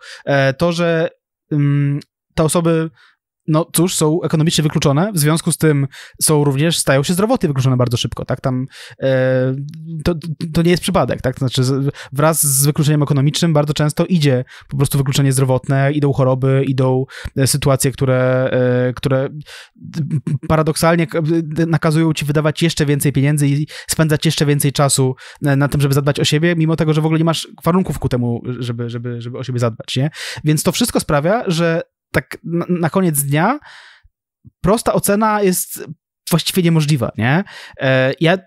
to, że um, te osoby no cóż, są ekonomicznie wykluczone, w związku z tym są również, stają się zdrowotnie wykluczone bardzo szybko, tak, tam e, to, to nie jest przypadek, tak, znaczy wraz z wykluczeniem ekonomicznym bardzo często idzie po prostu wykluczenie zdrowotne, idą choroby, idą e, sytuacje, które, e, które paradoksalnie e, nakazują ci wydawać jeszcze więcej pieniędzy i spędzać jeszcze więcej czasu e, na tym, żeby zadbać o siebie, mimo tego, że w ogóle nie masz warunków ku temu, żeby, żeby, żeby o siebie zadbać, nie, więc to wszystko sprawia, że tak na, na koniec dnia prosta ocena jest właściwie niemożliwa, nie? E, ja e,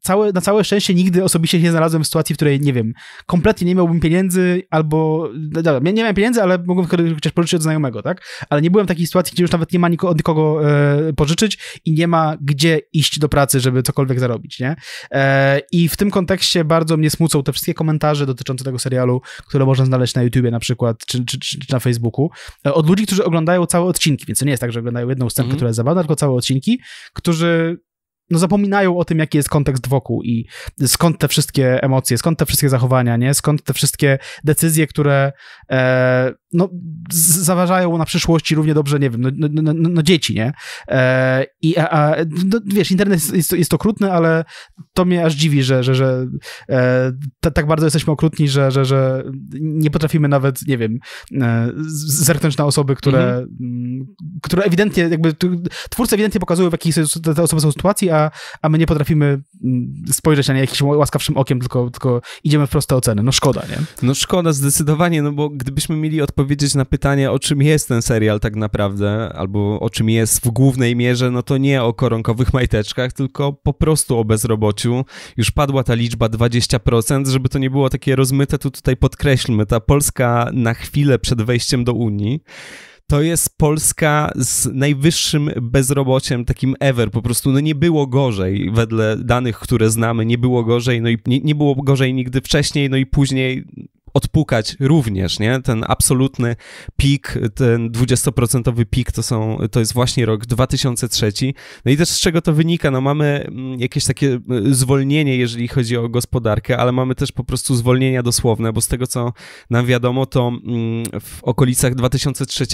całe, na całe szczęście nigdy osobiście nie znalazłem w sytuacji, w której, nie wiem, kompletnie nie miałbym pieniędzy albo, no, dobra, nie, nie miałem pieniędzy, ale mogłem chociaż pożyczyć od znajomego, tak? Ale nie byłem w takiej sytuacji, gdzie już nawet nie ma nikogo, od nikogo e, pożyczyć i nie ma gdzie iść do pracy, żeby cokolwiek zarobić, nie? I w tym kontekście bardzo mnie smucą te wszystkie komentarze dotyczące tego serialu, które można znaleźć na YouTubie na przykład, czy, czy, czy na Facebooku, od ludzi, którzy oglądają całe odcinki, więc to nie jest tak, że oglądają jedną scenkę, mm. która jest zabawna, tylko całe odcinki, którzy no, zapominają o tym, jaki jest kontekst wokół i skąd te wszystkie emocje, skąd te wszystkie zachowania, nie? skąd te wszystkie decyzje, które e, no, zaważają na przyszłości równie dobrze, nie wiem, no, no, no dzieci, nie? E, I a, a wiesz, internet jest, jest, okrutny, ale to mnie aż dziwi, że, że, że e, t, tak bardzo jesteśmy okrutni, że, że, że nie potrafimy nawet, nie wiem, e, zerknąć na osoby, które, mhm. m, które ewidentnie, jakby twórcy ewidentnie pokazują, w jakiej te osoby są sytuacji, a, a my nie potrafimy spojrzeć na nie jakimś łaskawszym okiem, tylko, tylko idziemy w proste oceny. No szkoda, nie? No szkoda zdecydowanie, no bo gdybyśmy mieli odpowiedź odpowiedzieć na pytanie, o czym jest ten serial tak naprawdę, albo o czym jest w głównej mierze, no to nie o koronkowych majteczkach, tylko po prostu o bezrobociu. Już padła ta liczba 20%, żeby to nie było takie rozmyte, to tutaj podkreślmy, ta Polska na chwilę przed wejściem do Unii to jest Polska z najwyższym bezrobociem takim ever. Po prostu no nie było gorzej wedle danych, które znamy, nie było gorzej, no i nie, nie było gorzej nigdy wcześniej, no i później odpukać również, nie? Ten absolutny pik, ten 20% pik to są, to jest właśnie rok 2003. No i też z czego to wynika? No mamy mm, jakieś takie y, zwolnienie, jeżeli chodzi o gospodarkę, ale mamy też po prostu zwolnienia dosłowne, bo z tego co nam wiadomo, to mm, w okolicach 2003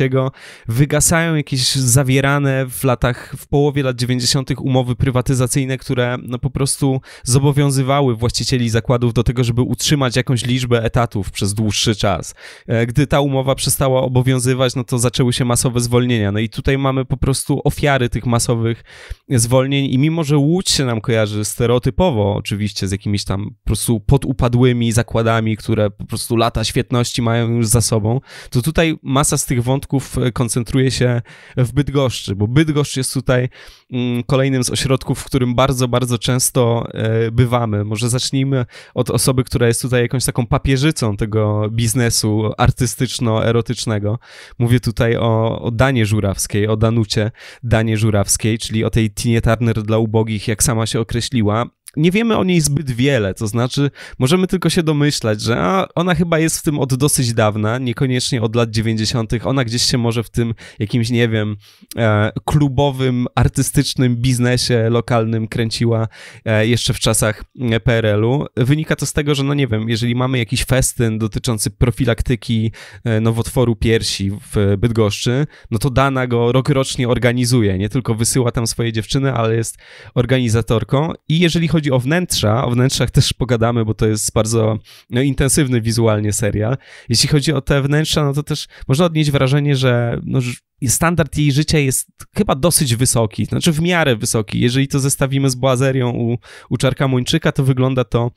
wygasają jakieś zawierane w latach, w połowie lat 90. umowy prywatyzacyjne, które no po prostu zobowiązywały właścicieli zakładów do tego, żeby utrzymać jakąś liczbę etatów pracowników przez dłuższy czas. E, gdy ta umowa przestała obowiązywać, no to zaczęły się masowe zwolnienia. No i tutaj mamy po prostu ofiary tych masowych zwolnień i mimo, że Łódź się nam kojarzy stereotypowo oczywiście z jakimiś tam po prostu podupadłymi zakładami, które po prostu lata świetności mają już za sobą, to tutaj masa z tych wątków e, koncentruje się w Bydgoszczy, bo Bydgoszcz jest tutaj mm, kolejnym z ośrodków, w którym bardzo, bardzo często e, bywamy. Może zacznijmy od osoby, która jest tutaj jakąś taką papieżycą tego biznesu artystyczno-erotycznego. Mówię tutaj o, o Danie Żurawskiej, o Danucie Danie Żurawskiej, czyli o tej Tinie Turner dla ubogich, jak sama się określiła, nie wiemy o niej zbyt wiele, to znaczy możemy tylko się domyślać, że a, ona chyba jest w tym od dosyć dawna, niekoniecznie od lat 90., ona gdzieś się może w tym jakimś, nie wiem, e, klubowym, artystycznym biznesie lokalnym kręciła e, jeszcze w czasach e, PRL-u. Wynika to z tego, że no nie wiem, jeżeli mamy jakiś festyn dotyczący profilaktyki nowotworu piersi w Bydgoszczy, no to Dana go rokrocznie organizuje, nie tylko wysyła tam swoje dziewczyny, ale jest organizatorką i jeżeli chodzi chodzi o wnętrza, o wnętrzach też pogadamy, bo to jest bardzo no, intensywny wizualnie serial. Jeśli chodzi o te wnętrza, no to też można odnieść wrażenie, że no, standard jej życia jest chyba dosyć wysoki, znaczy w miarę wysoki. Jeżeli to zestawimy z błazerią u, u Czarka Mończyka, to wygląda to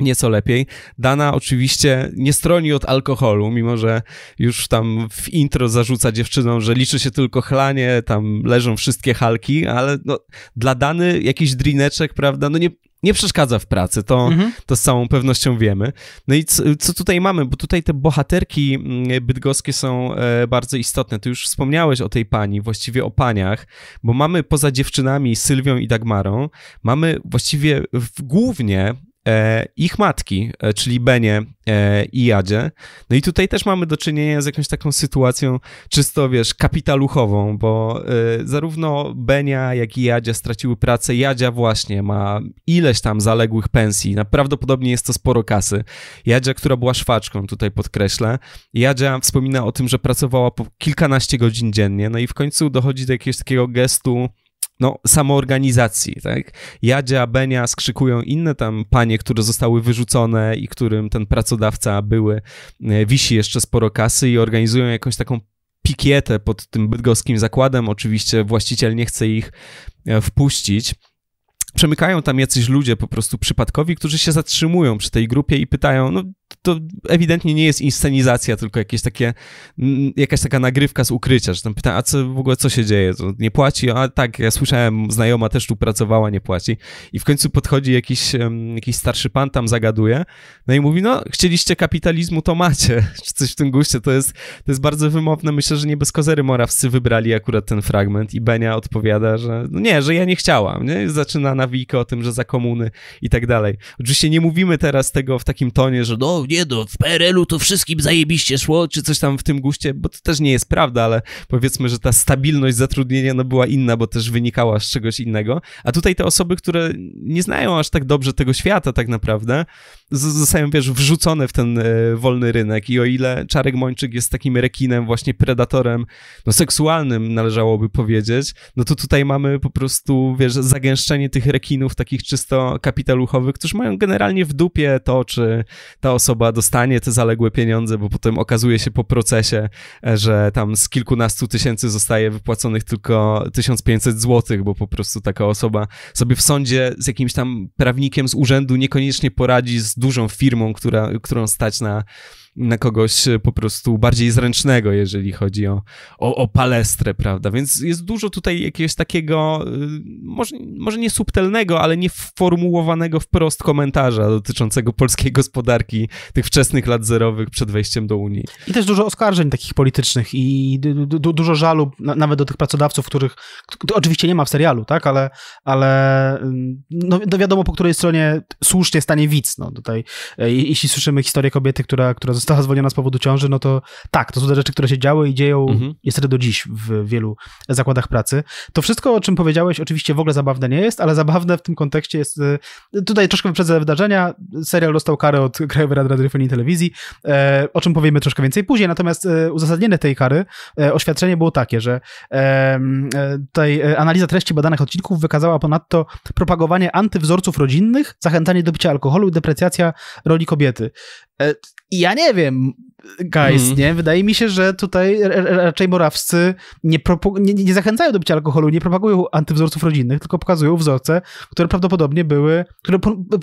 nieco lepiej. Dana oczywiście nie stroni od alkoholu, mimo że już tam w intro zarzuca dziewczynom, że liczy się tylko chlanie, tam leżą wszystkie halki, ale no, dla Dany jakiś drineczek, prawda, no nie, nie przeszkadza w pracy, to, mhm. to z całą pewnością wiemy. No i co, co, tutaj mamy? Bo tutaj te bohaterki mm, bydgoskie są e, bardzo istotne. Ty już wspomniałeś o tej pani, właściwie o paniach, bo mamy poza dziewczynami Sylwią i Dagmarą, mamy właściwie w, głównie E, ich matki, e, czyli Benie e, i Jadzie. No i tutaj też mamy do czynienia z jakąś taką sytuacją czysto, wiesz, kapitaluchową, bo zarówno Benia, jak i Jadzia straciły pracę. Jadzia właśnie ma ileś tam zaległych pensji, prawdopodobnie jest to sporo kasy. Jadzia, która była szwaczką, tutaj podkreślę. Jadzia wspomina o tym, że pracowała po kilkanaście godzin dziennie, no i w końcu dochodzi do jakiegoś takiego gestu no, samoorganizacji, tak? Jadzia, Benia skrzykują inne tam panie, które zostały wyrzucone i którym ten pracodawca były, e, wisi jeszcze sporo kasy i organizują jakąś taką pikietę pod tym bydgoskim zakładem. Oczywiście właściciel nie chce ich e, wpuścić. Przemykają tam jacyś ludzie po prostu przypadkowi, którzy się zatrzymują przy tej grupie i pytają, no to ewidentnie nie jest inscenizacja, tylko jakieś takie, jakaś taka nagrywka z ukrycia, że tam pyta, a co w ogóle, co się dzieje? To nie płaci? A tak, ja słyszałem, znajoma też tu pracowała, nie płaci. I w końcu podchodzi jakiś, jakiś starszy pan, tam zagaduje, no i mówi, no, chcieliście kapitalizmu, to macie, czy coś w tym guście. To jest, to jest bardzo wymowne. Myślę, że nie bez kozery morawscy wybrali akurat ten fragment i Benia odpowiada, że no nie, że ja nie chciałam, nie? Zaczyna nawijkę o tym, że za komuny i tak dalej. Oczywiście nie mówimy teraz tego w takim tonie, że no, nie no, w PRL-u to wszystkim zajebiście szło, czy coś tam w tym guście, bo to też nie jest prawda, ale powiedzmy, że ta stabilność zatrudnienia no była inna, bo też wynikała z czegoś innego. A tutaj te osoby, które nie znają aż tak dobrze tego świata tak naprawdę, zostają, wiesz, wrzucone w ten e, wolny rynek i o ile Czarek Mończyk jest takim rekinem, właśnie predatorem, no seksualnym należałoby powiedzieć, no to tutaj mamy po prostu, wiesz, zagęszczenie tych rekinów takich czysto kapitaluchowych, którzy mają generalnie w dupie to, czy ta osoba osoba dostanie te zaległe pieniądze, bo potem okazuje się po procesie, e, że tam z kilkunastu tysięcy zostaje wypłaconych tylko 1500 złotych, bo po prostu taka osoba sobie w sądzie z jakimś tam prawnikiem z urzędu niekoniecznie poradzi z dużą firmą, która, którą stać na na kogoś e, po prostu bardziej zręcznego, jeżeli chodzi o, o, o palestrę, prawda? Więc jest dużo tutaj jakiegoś takiego, e, może, może nie subtelnego, ale nie formułowanego wprost komentarza dotyczącego polskiej gospodarki tych wczesnych lat zerowych przed wejściem do Unii. I też dużo oskarżeń takich politycznych i du dużo żalu na nawet do tych pracodawców, których oczywiście nie ma w serialu, tak, ale, ale mm, no, no wiadomo po której stronie słusznie stanie widz. No, tutaj, e, jeśli słyszymy historię kobiety, która, która została została zwolniona z powodu ciąży, no to tak, to są te rzeczy, które się działy i dzieją mhm. niestety do dziś w wielu zakładach pracy. To wszystko, o czym powiedziałeś, oczywiście w ogóle zabawne nie jest, ale zabawne w tym kontekście jest, e, tutaj troszkę wyprzedzę wydarzenia, serial dostał karę od Krajowej Rady Radiofonii i Telewizji, e, o czym powiemy troszkę więcej później, natomiast e, uzasadnienie tej kary, oświadczenie było takie, że tutaj analiza treści badanych odcinków wykazała ponadto propagowanie antywzorców rodzinnych, zachęcanie do picia alkoholu i deprecjacja roli kobiety. E, ja nie wiem, guys, mm. nie? Wydaje mi się, że tutaj raczej morawscy nie, nie, nie, zachęcają do picia alkoholu, nie propagują antywzorców rodzinnych, tylko pokazują wzorce, które prawdopodobnie były, które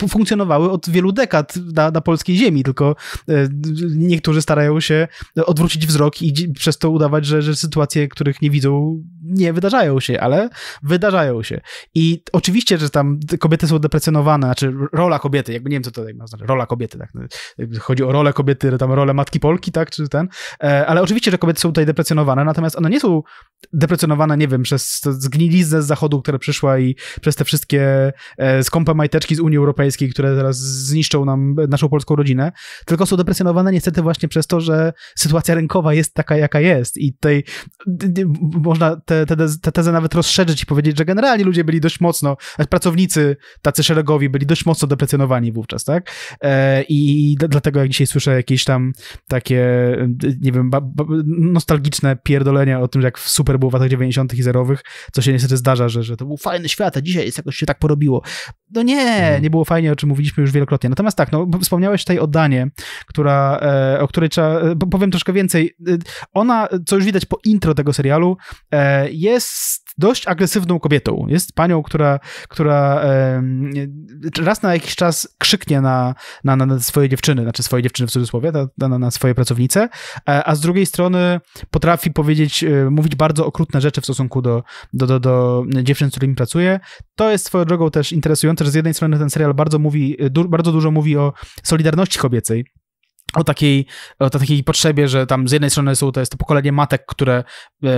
funkcjonowały od wielu dekad na, na polskiej ziemi, tylko e, niektórzy starają się odwrócić wzrok i przez to udawać, że, że sytuacje, których nie widzą, nie wydarzają się, ale wydarzają się. I oczywiście, że tam kobiety są deprecjonowane, znaczy rola kobiety, jakby nie wiem, co to tak ma znaczy, rola kobiety, tak? Chodzi o rolę kobiety, tam rolę matki Polki, tak, czy ten, e, ale oczywiście, że kobiety są tutaj deprecjonowane, natomiast one nie są deprecjonowane, nie wiem, przez zgniliznę z zachodu, która przyszła i przez te wszystkie e, skąpe majteczki z Unii Europejskiej, które teraz zniszczą nam e, naszą polską rodzinę, tylko są deprecjonowane niestety właśnie przez to, że sytuacja rynkowa jest taka, jaka jest i tutaj można te tę te, te, te tezę nawet rozszerzyć i powiedzieć, że generalnie ludzie byli dość mocno, pracownicy tacy szeregowi byli dość mocno deprecjonowani wówczas, tak? E, I dlatego jak dzisiaj słyszę jakieś tam takie, nie wiem, nostalgiczne pierdolenia o tym, jak super było w latach 90. i zerowych, co się niestety zdarza, że, że to był fajny świat, a dzisiaj jest jakoś się tak porobiło. No nie, mhm. nie było fajnie, o czym mówiliśmy już wielokrotnie. Natomiast tak, no, wspomniałeś tutaj o Danie, która, e, o której trzeba, e, powiem troszkę więcej. Y, ona, co już widać po intro tego serialu, jest dość agresywną kobietą. Jest panią, która, która raz na jakiś czas krzyknie na, na, na swoje dziewczyny, znaczy swoje dziewczyny w cudzysłowie, na, na, na swoje pracownice, e, a z drugiej strony potrafi powiedzieć, e, mówić bardzo okrutne rzeczy w stosunku do, do, do, do dziewczyn, z którymi pracuje. To jest swoją drogą też interesujące, że z jednej strony ten serial bardzo mówi, e, du bardzo dużo mówi o solidarności kobiecej, o takiej, o takiej potrzebie, że tam z jednej strony są, to jest to pokolenie matek, które e,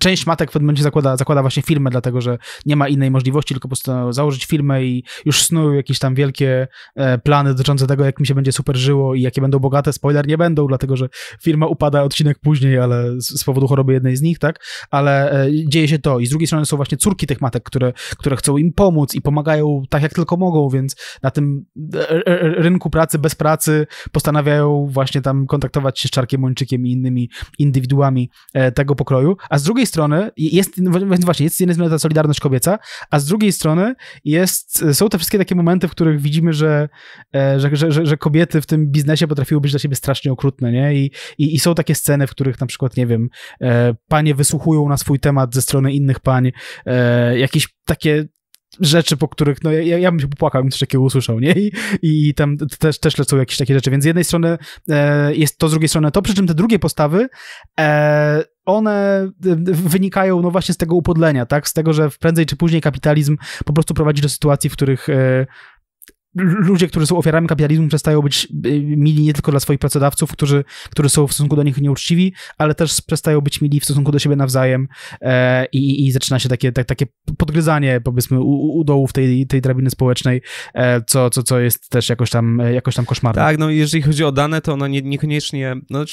część matek w pewnym momencie zakłada, zakłada właśnie firmę, dlatego że nie ma innej możliwości, tylko po prostu założyć firmę i już snują jakieś tam wielkie e, plany dotyczące tego, jak mi się będzie super żyło i jakie będą bogate. Spoiler nie będą, dlatego że firma upada odcinek później, ale z, z powodu choroby jednej z nich, tak? Ale e, dzieje się to. I z drugiej strony są właśnie córki tych matek, które, które chcą im pomóc i pomagają tak, jak tylko mogą, więc na tym e, e, rynku pracy bez pracy postanawiają postanawiają właśnie tam kontaktować się z Czarkiem Mończykiem i innymi indywiduami e, tego pokroju, a z drugiej strony jest, no, właśnie, jest z jednej strony ta solidarność kobieca, a z drugiej strony jest, e, są te wszystkie takie momenty, w których widzimy, e, że, że, że, że kobiety w tym biznesie potrafiły być dla siebie strasznie okrutne, nie? I, i, i są takie sceny, w których na przykład, nie wiem, panie wysłuchują na swój temat ze strony innych pań, jakieś takie rzeczy, po których, no ja, ja bym się popłakał, bym coś takiego usłyszał, nie? I, i tam też, też lecą jakieś takie rzeczy, więc z jednej strony e, jest to, z drugiej strony to, przy czym te drugie postawy e, one e, wynikają no właśnie z tego upodlenia, tak? Z tego, że prędzej czy później kapitalizm po prostu prowadzi do sytuacji, w których e, ludzie, którzy są ofiarami kapitalizmu, przestają być y, mili nie tylko dla swoich pracodawców, którzy, którzy są w stosunku do nich nieuczciwi, ale też przestają być mili w stosunku do siebie nawzajem e, i, i zaczyna się takie, tak, takie podgryzanie, powiedzmy, u, u dołów tej, tej drabiny społecznej, e, co, co, co jest też jakoś tam, e, jakoś tam koszmarne. Tak, no jeżeli chodzi o dane, to ona nie, niekoniecznie, no,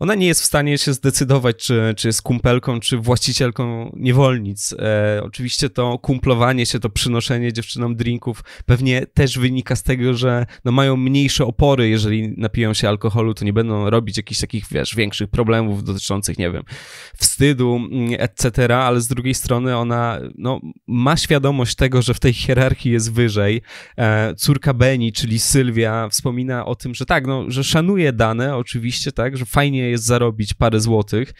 ona nie jest w stanie się zdecydować, czy, czy jest kumpelką, czy właścicielką niewolnic. E, oczywiście to kumplowanie się, to przynoszenie dziewczynom drinków pewnie też wynika wynika z tego, że no mają mniejsze opory, jeżeli napiją się alkoholu, to nie będą robić jakichś takich, wiesz, większych problemów dotyczących, nie wiem, wstydu, mm, etc., ale z drugiej strony ona no, ma świadomość tego, że w tej hierarchii jest wyżej. E, córka Beni, czyli Sylwia, wspomina o tym, że tak, no, że szanuje dane, oczywiście, tak, że fajnie jest zarobić parę złotych,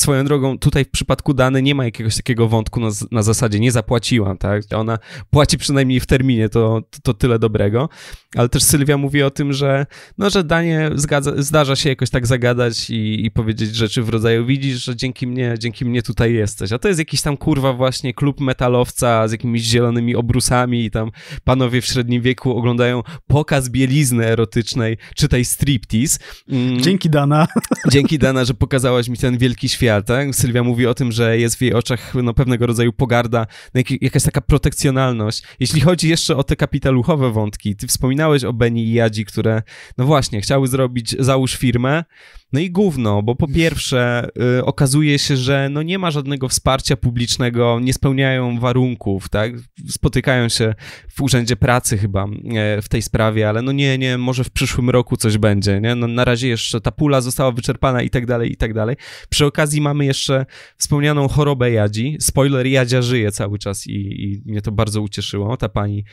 swoją drogą, tutaj w przypadku Dany nie ma jakiegoś takiego wątku na, na zasadzie nie zapłaciłam, tak? Ona płaci przynajmniej w terminie, to, to, to, tyle dobrego. Ale też Sylwia mówi o tym, że no, że Danie zgadza, zdarza się jakoś tak zagadać i, i powiedzieć rzeczy w rodzaju widzisz, że dzięki mnie, dzięki mnie tutaj jesteś. A to jest jakiś tam kurwa właśnie klub metalowca z jakimiś zielonymi obrusami i tam panowie w średnim wieku oglądają pokaz bielizny erotycznej, czytaj striptease. Mm. Dzięki Dana. Dzięki Dana, że pokazałaś mi ten wielki świat Sylwia, tak? Sylwia mówi o tym, że jest w jej oczach no, pewnego rodzaju pogarda, no, jak, jakaś taka protekcjonalność. Jeśli chodzi jeszcze o te kapitaluchowe wątki, ty wspominałeś o Beni i Jadzi, które, no właśnie, chciały zrobić, załóż firmę, no i gówno, bo po pierwsze y, okazuje się, że no nie ma żadnego wsparcia publicznego, nie spełniają warunków, tak? Spotykają się w Urzędzie Pracy chyba y, w tej sprawie, ale no nie, nie, może w przyszłym roku coś będzie, nie? No na razie jeszcze ta pula została wyczerpana i tak dalej, i tak dalej. Przy okazji mamy jeszcze wspomnianą chorobę Jadzi. Spoiler, Jadzia żyje cały czas i, i mnie to bardzo ucieszyło. Ta pani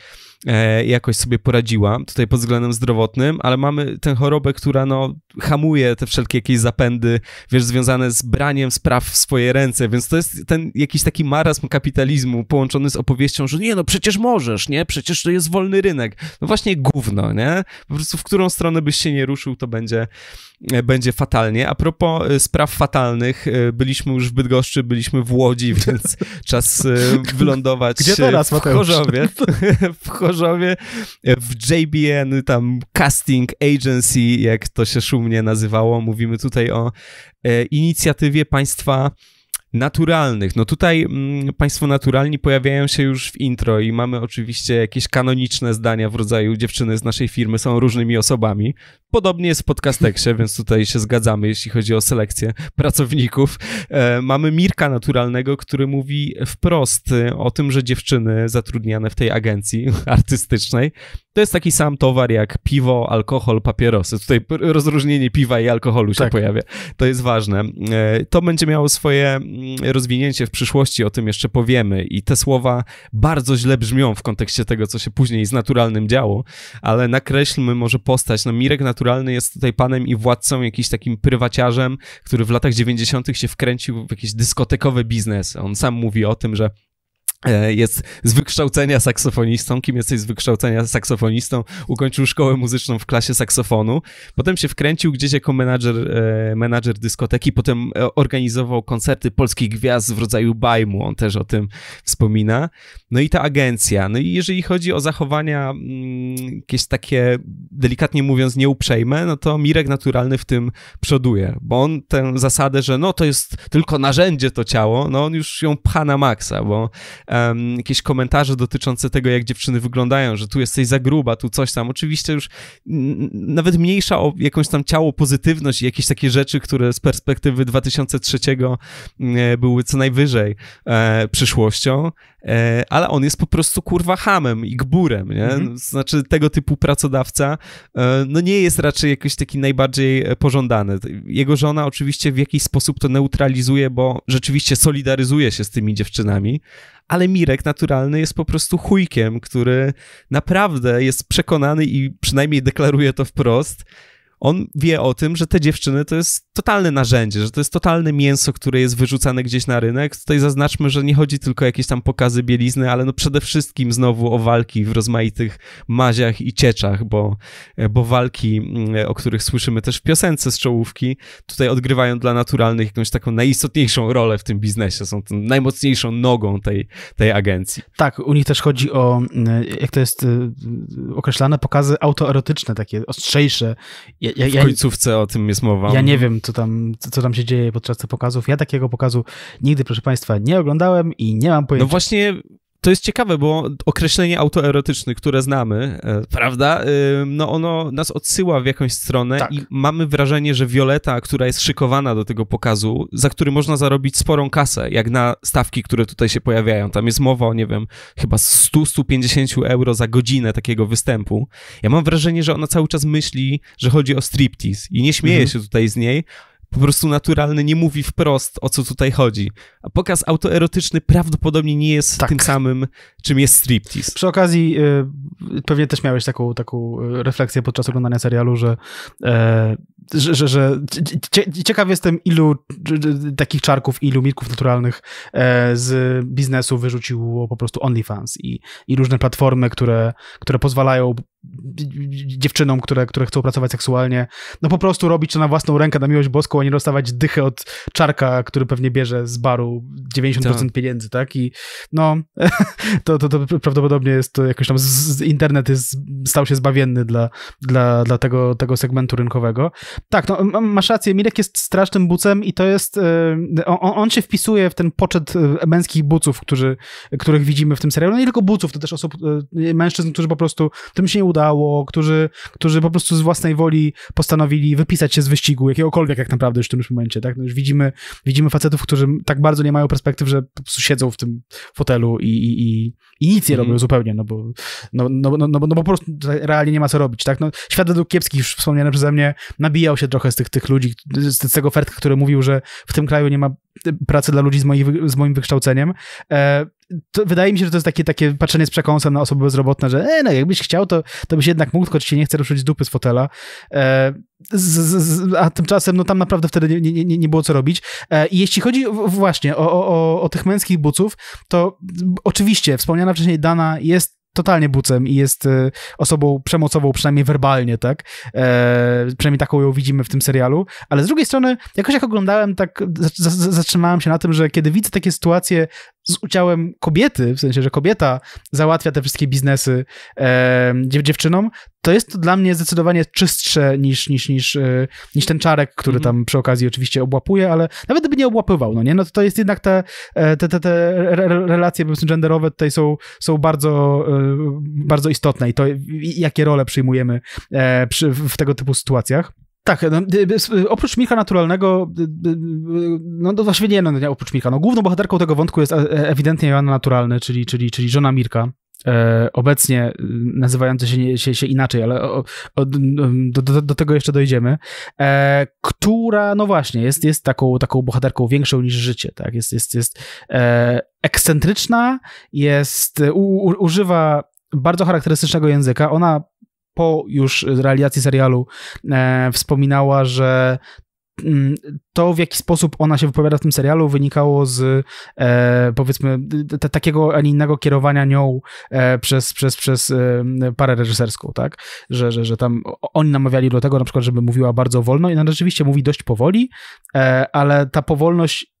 E, jakoś sobie poradziła, tutaj pod względem zdrowotnym, ale mamy tę chorobę, która no, hamuje te wszelkie jakieś zapędy, wiesz, związane z braniem spraw w swoje ręce, więc to jest ten jakiś taki marazm kapitalizmu połączony z opowieścią, że nie no, przecież możesz, nie? Przecież to jest wolny rynek. No właśnie gówno, nie? Po prostu w którą stronę byś się nie ruszył, to będzie E, będzie fatalnie. A propos e, spraw fatalnych, e, byliśmy już w Bydgoszczy, byliśmy w Łodzi, więc czas wylądować Gdzie teraz, w Chorzowie. W Chorzowie, w JBN, tam Casting Agency, jak to się szumnie nazywało. Mówimy tutaj o inicjatywie państwa naturalnych. No tutaj mm, państwo naturalni pojawiają się już w intro i mamy oczywiście jakieś kanoniczne zdania w rodzaju dziewczyny z naszej firmy są różnymi osobami. Podobnie jest w podcasteksie, więc tutaj się zgadzamy, jeśli chodzi o selekcję pracowników. E, mamy Mirka Naturalnego, który mówi wprost y, o tym, że dziewczyny zatrudniane w tej agencji artystycznej to jest taki sam towar jak piwo, alkohol, papierosy. Tutaj rozróżnienie piwa i alkoholu się tak. pojawia. To jest ważne. E, to będzie miało swoje mm, rozwinięcie w przyszłości, o tym jeszcze powiemy. I te słowa bardzo źle brzmią w kontekście tego, co się później z naturalnym działo, ale nakreślmy może postać. No, Mirek Naturalny jest tutaj panem i władcą, jakiś takim prywaciarzem, który w latach 90. się wkręcił w jakiś dyskotekowy biznes. On sam mówi o tym, że E, jest z wykształcenia saksofonistą. Kim jesteś z wykształcenia saksofonistą? Ukończył szkołę muzyczną w klasie saksofonu. Potem się wkręcił gdzieś jako menadżer, e, menadżer dyskoteki. Potem e, organizował koncerty polskich gwiazd w rodzaju bajmu. On też o tym wspomina. No i ta agencja. No i jeżeli chodzi o zachowania mm, jakieś takie, delikatnie mówiąc, nieuprzejme, no to Mirek naturalny w tym przoduje, bo on tę zasadę, że no to jest tylko narzędzie to ciało, no on już ją pcha na maksa, bo um, jakieś komentarze dotyczące tego, jak dziewczyny wyglądają, że tu jesteś za gruba, tu coś tam. Oczywiście już nawet mniejsza o jakąś tam ciało pozytywność i jakieś takie rzeczy, które z perspektywy 2003 e, były co najwyżej e, przyszłością, e, ale on jest po prostu kurwa hamem i gburem, nie? Mhm. No, znaczy tego typu pracodawca e, no nie jest raczej jakiś taki najbardziej e, pożądany. Jego żona oczywiście w jakiś sposób to neutralizuje, bo rzeczywiście solidaryzuje się z tymi dziewczynami, ale Mirek naturalny jest po prostu chujkiem, który naprawdę jest przekonany i przynajmniej deklaruje to wprost, on wie o tym, że te dziewczyny to jest totalne narzędzie, że to jest totalne mięso, które jest wyrzucane gdzieś na rynek. Tutaj zaznaczmy, że nie chodzi tylko o jakieś tam pokazy bielizny, ale no przede wszystkim znowu o walki w rozmaitych maziach i cieczach, bo, bo walki, mm, o których słyszymy też w piosence z czołówki, tutaj odgrywają dla naturalnych jakąś taką najistotniejszą rolę w tym biznesie. Są tą najmocniejszą nogą tej, tej agencji. Tak, u nich też chodzi o, mm, jak to jest y, y, określane, pokazy autoerotyczne, takie ostrzejsze ja, ja, w końcówce o tym jest mowa. Ja nie wiem, co tam, co tam się dzieje podczas tych pokazów. Ja takiego pokazu nigdy, proszę Państwa, nie oglądałem i nie mam no pojęcia. No właśnie to jest ciekawe, bo określenie autoerotyczne, które znamy, e, prawda, y, no ono nas odsyła w jakąś stronę tak. i mamy wrażenie, że Violeta, która jest szykowana do tego pokazu, za który można zarobić sporą kasę, jak na stawki, które tutaj się pojawiają. Tam jest mowa o, nie wiem, chyba 100-150 euro za godzinę takiego występu. Ja mam wrażenie, że ona cały czas myśli, że chodzi o striptease i nie śmieje mhm. się tutaj z niej, po prostu naturalny nie mówi wprost, o co tutaj chodzi. A pokaz autoerotyczny prawdopodobnie nie jest tak. tym samym, czym jest striptease. Przy okazji, y, pewnie też miałeś taką, taką y, refleksję podczas oglądania serialu, że e, że, że, że ciekaw jestem, ilu takich czarków, ilu mitków naturalnych e, z biznesu wyrzuciło po prostu OnlyFans i, i różne platformy, które, które pozwalają dziewczynom, które, które chcą pracować seksualnie, no po prostu robić to na własną rękę, na miłość boską, a nie dostawać dychy od czarka, który pewnie bierze z baru 90% tak. pieniędzy, tak? I no, to, to, to prawdopodobnie jest to jakoś tam z, internet jest, stał się zbawienny dla, dla, dla tego, tego segmentu rynkowego. Tak, no, masz rację, Mirek jest strasznym bucem i to jest, e, on, on się wpisuje w ten poczet e, męskich buców, którzy, których widzimy w tym serialu, no nie tylko buców, to też osób, e, mężczyzn, którzy po prostu, tym się nie udało, którzy, którzy po prostu z własnej woli postanowili wypisać się z wyścigu, jakiegokolwiek jak naprawdę już w tym momencie, tak, no już widzimy, widzimy facetów, którzy tak bardzo nie mają perspektyw, że po prostu siedzą w tym fotelu i, i, i, i nic nie mhm. robią mm. zupełnie, no bo, no, no, no, no, no, po prostu tak realnie nie ma co robić, tak, no świat według kiepskich, już wspomniane przeze mnie, nabija wybijał się trochę z tych, tych ludzi, z, tego Fertka, który mówił, że w tym kraju nie ma pracy dla ludzi z, moi, z moim wykształceniem. E, wydaje mi się, że to jest takie, takie patrzenie z przekąsem na osoby bezrobotne, że e, no, jakbyś chciał, to, to byś jednak mógł, tylko ci się nie chce ruszyć dupy z fotela. E, z, z, a tymczasem, no tam naprawdę wtedy nie, nie, nie było co robić. E, I jeśli chodzi właśnie o, o, o, o tych męskich buców, to oczywiście wspomniana wcześniej Dana jest totalnie bucem i jest e, osobą przemocową, przynajmniej werbalnie, tak? E, przynajmniej taką ją widzimy w tym serialu. Ale z drugiej strony, jakoś jak oglądałem, tak zatrzymałem się na tym, że kiedy widzę takie sytuacje z udziałem kobiety, w sensie, że kobieta załatwia te wszystkie biznesy e, dziewczynom, to jest to dla mnie zdecydowanie czystsze niż, niż, niż, y, niż ten czarek, który mhm. tam przy okazji oczywiście obłapuje, ale nawet gdyby nie obłapywał, no nie, no to, to jest jednak te, e, te, te, te relacje genderowe tutaj są, są bardzo, y, bardzo istotne i to, jakie role przyjmujemy e, przy, w tego typu sytuacjach. Tak, no, y, oprócz Micha Naturalnego, no to no właściwie nie, no, no nie oprócz Micha, no główną bohaterką tego wątku jest e, ewidentnie Joanna Naturalny, czyli, czyli, czyli żona Mirka, E, obecnie y, nazywające się, się, się inaczej, ale o, o, mm, do, do, do, tego jeszcze dojdziemy, e, która, no właśnie, jest, jest taką, taką bohaterką większą niż życie, tak? Jest, jest, jest e, ekscentryczna, jest, u, u, używa bardzo charakterystycznego języka. Ona po już realizacji serialu e, wspominała, że Mm, to, w jaki sposób ona się wypowiada w tym serialu, wynikało z e, powiedzmy t- takiego, a nie innego kierowania nią e, przez, przez, przez e, parę reżyserską, tak? Że, że, że tam oni namawiali do tego na przykład, żeby mówiła bardzo wolno i ona rzeczywiście mówi dość powoli, e, ale ta powolność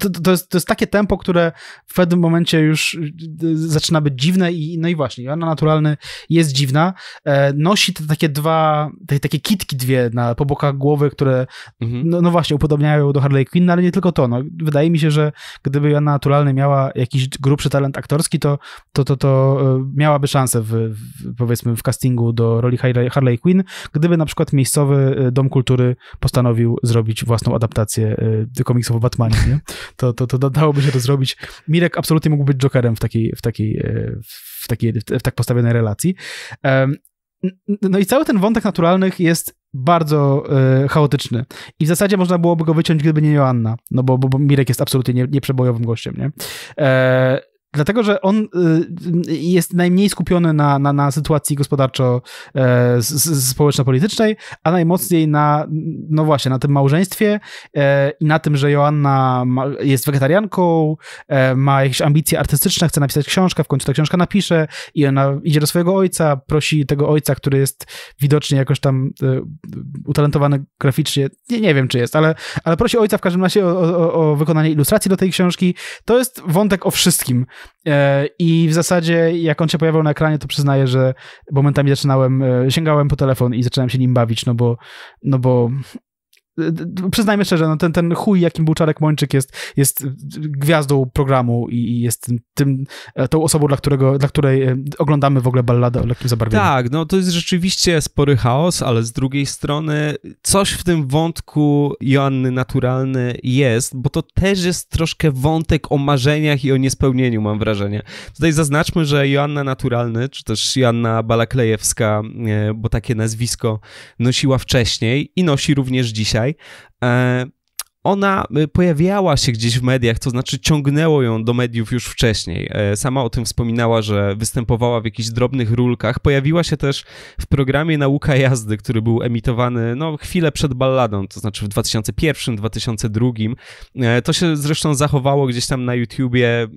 to, to, jest, to jest takie tempo, które w pewnym momencie już y, y, zaczyna być dziwne i no i właśnie, Joanna Naturalny jest dziwna. E, nosi te takie dwa, te, takie kitki dwie na, po bokach głowy, które mhm. no, no, właśnie upodobniają do Harley Quinn, no ale nie tylko to. No. Wydaje mi się, że gdyby Joanna Naturalny miała jakiś grubszy talent aktorski, to, to, to, to e, miałaby szansę w, w powiedzmy w castingu do roli Harley, Harley Quinn, gdyby na przykład miejscowy e, Dom Kultury postanowił zrobić własną adaptację e, komiksów o Batmanie nie? To, to, to dałoby się to zrobić. Mirek absolutnie mógł być jokerem w takiej, w takiej, e, w takiej, w tak postawionej relacji. No i cały ten wątek naturalnych jest bardzo y, chaotyczny. I w zasadzie można byłoby go wyciąć, gdyby nie Joanna, no bo, bo, bo Mirek jest absolutnie nie, nieprzebojowym gościem, nie? E, Dlatego, że on y, y, jest najmniej skupiony na, na, na sytuacji gospodarczo-społeczno-politycznej, e, a najmocniej na, no właśnie, na tym małżeństwie e, i na tym, że Joanna ma, jest wegetarianką, e, ma jakieś ambicje artystyczne, chce napisać książkę, w końcu ta książka napisze i ona idzie do swojego ojca, prosi tego ojca, który jest widocznie jakoś tam utalentowany graficznie, nie, nie wiem czy jest, ale, ale prosi ojca w każdym razie o, o, o wykonanie ilustracji do tej książki. To jest wątek o wszystkim. E, I w zasadzie, jak on się pojawiał na ekranie, to przyznaję, że momentami zaczynałem, e, sięgałem po telefon i zaczynałem się nim bawić, no bo, no bo przyznajmy szczerze, no ten, ten chuj, jakim był Czarek Mończyk, jest, jest gwiazdą programu i jest tym, tym, e, tą osobą, dla, którego, dla której e, oglądamy w ogóle balladę o lekkim zabarwieniu. Tak, no to jest rzeczywiście spory chaos, ale z drugiej strony coś w tym wątku Joanny Naturalny jest, bo to też jest troszkę wątek o marzeniach i o niespełnieniu, mam wrażenie. Tutaj zaznaczmy, że Joanna Naturalny, czy też Joanna Balaklejewska, e, bo takie nazwisko nosiła wcześniej i nosi również dzisiaj, okay uh, ona y, pojawiała się gdzieś w mediach, to znaczy ciągnęło ją do mediów już wcześniej. E, sama o tym wspominała, że występowała w jakichś drobnych rulkach. Pojawiła się też w programie Nauka Jazdy, który był emitowany no, chwilę przed balladą, to znaczy w 2001-2002. E, to się zresztą zachowało gdzieś tam na YouTubie,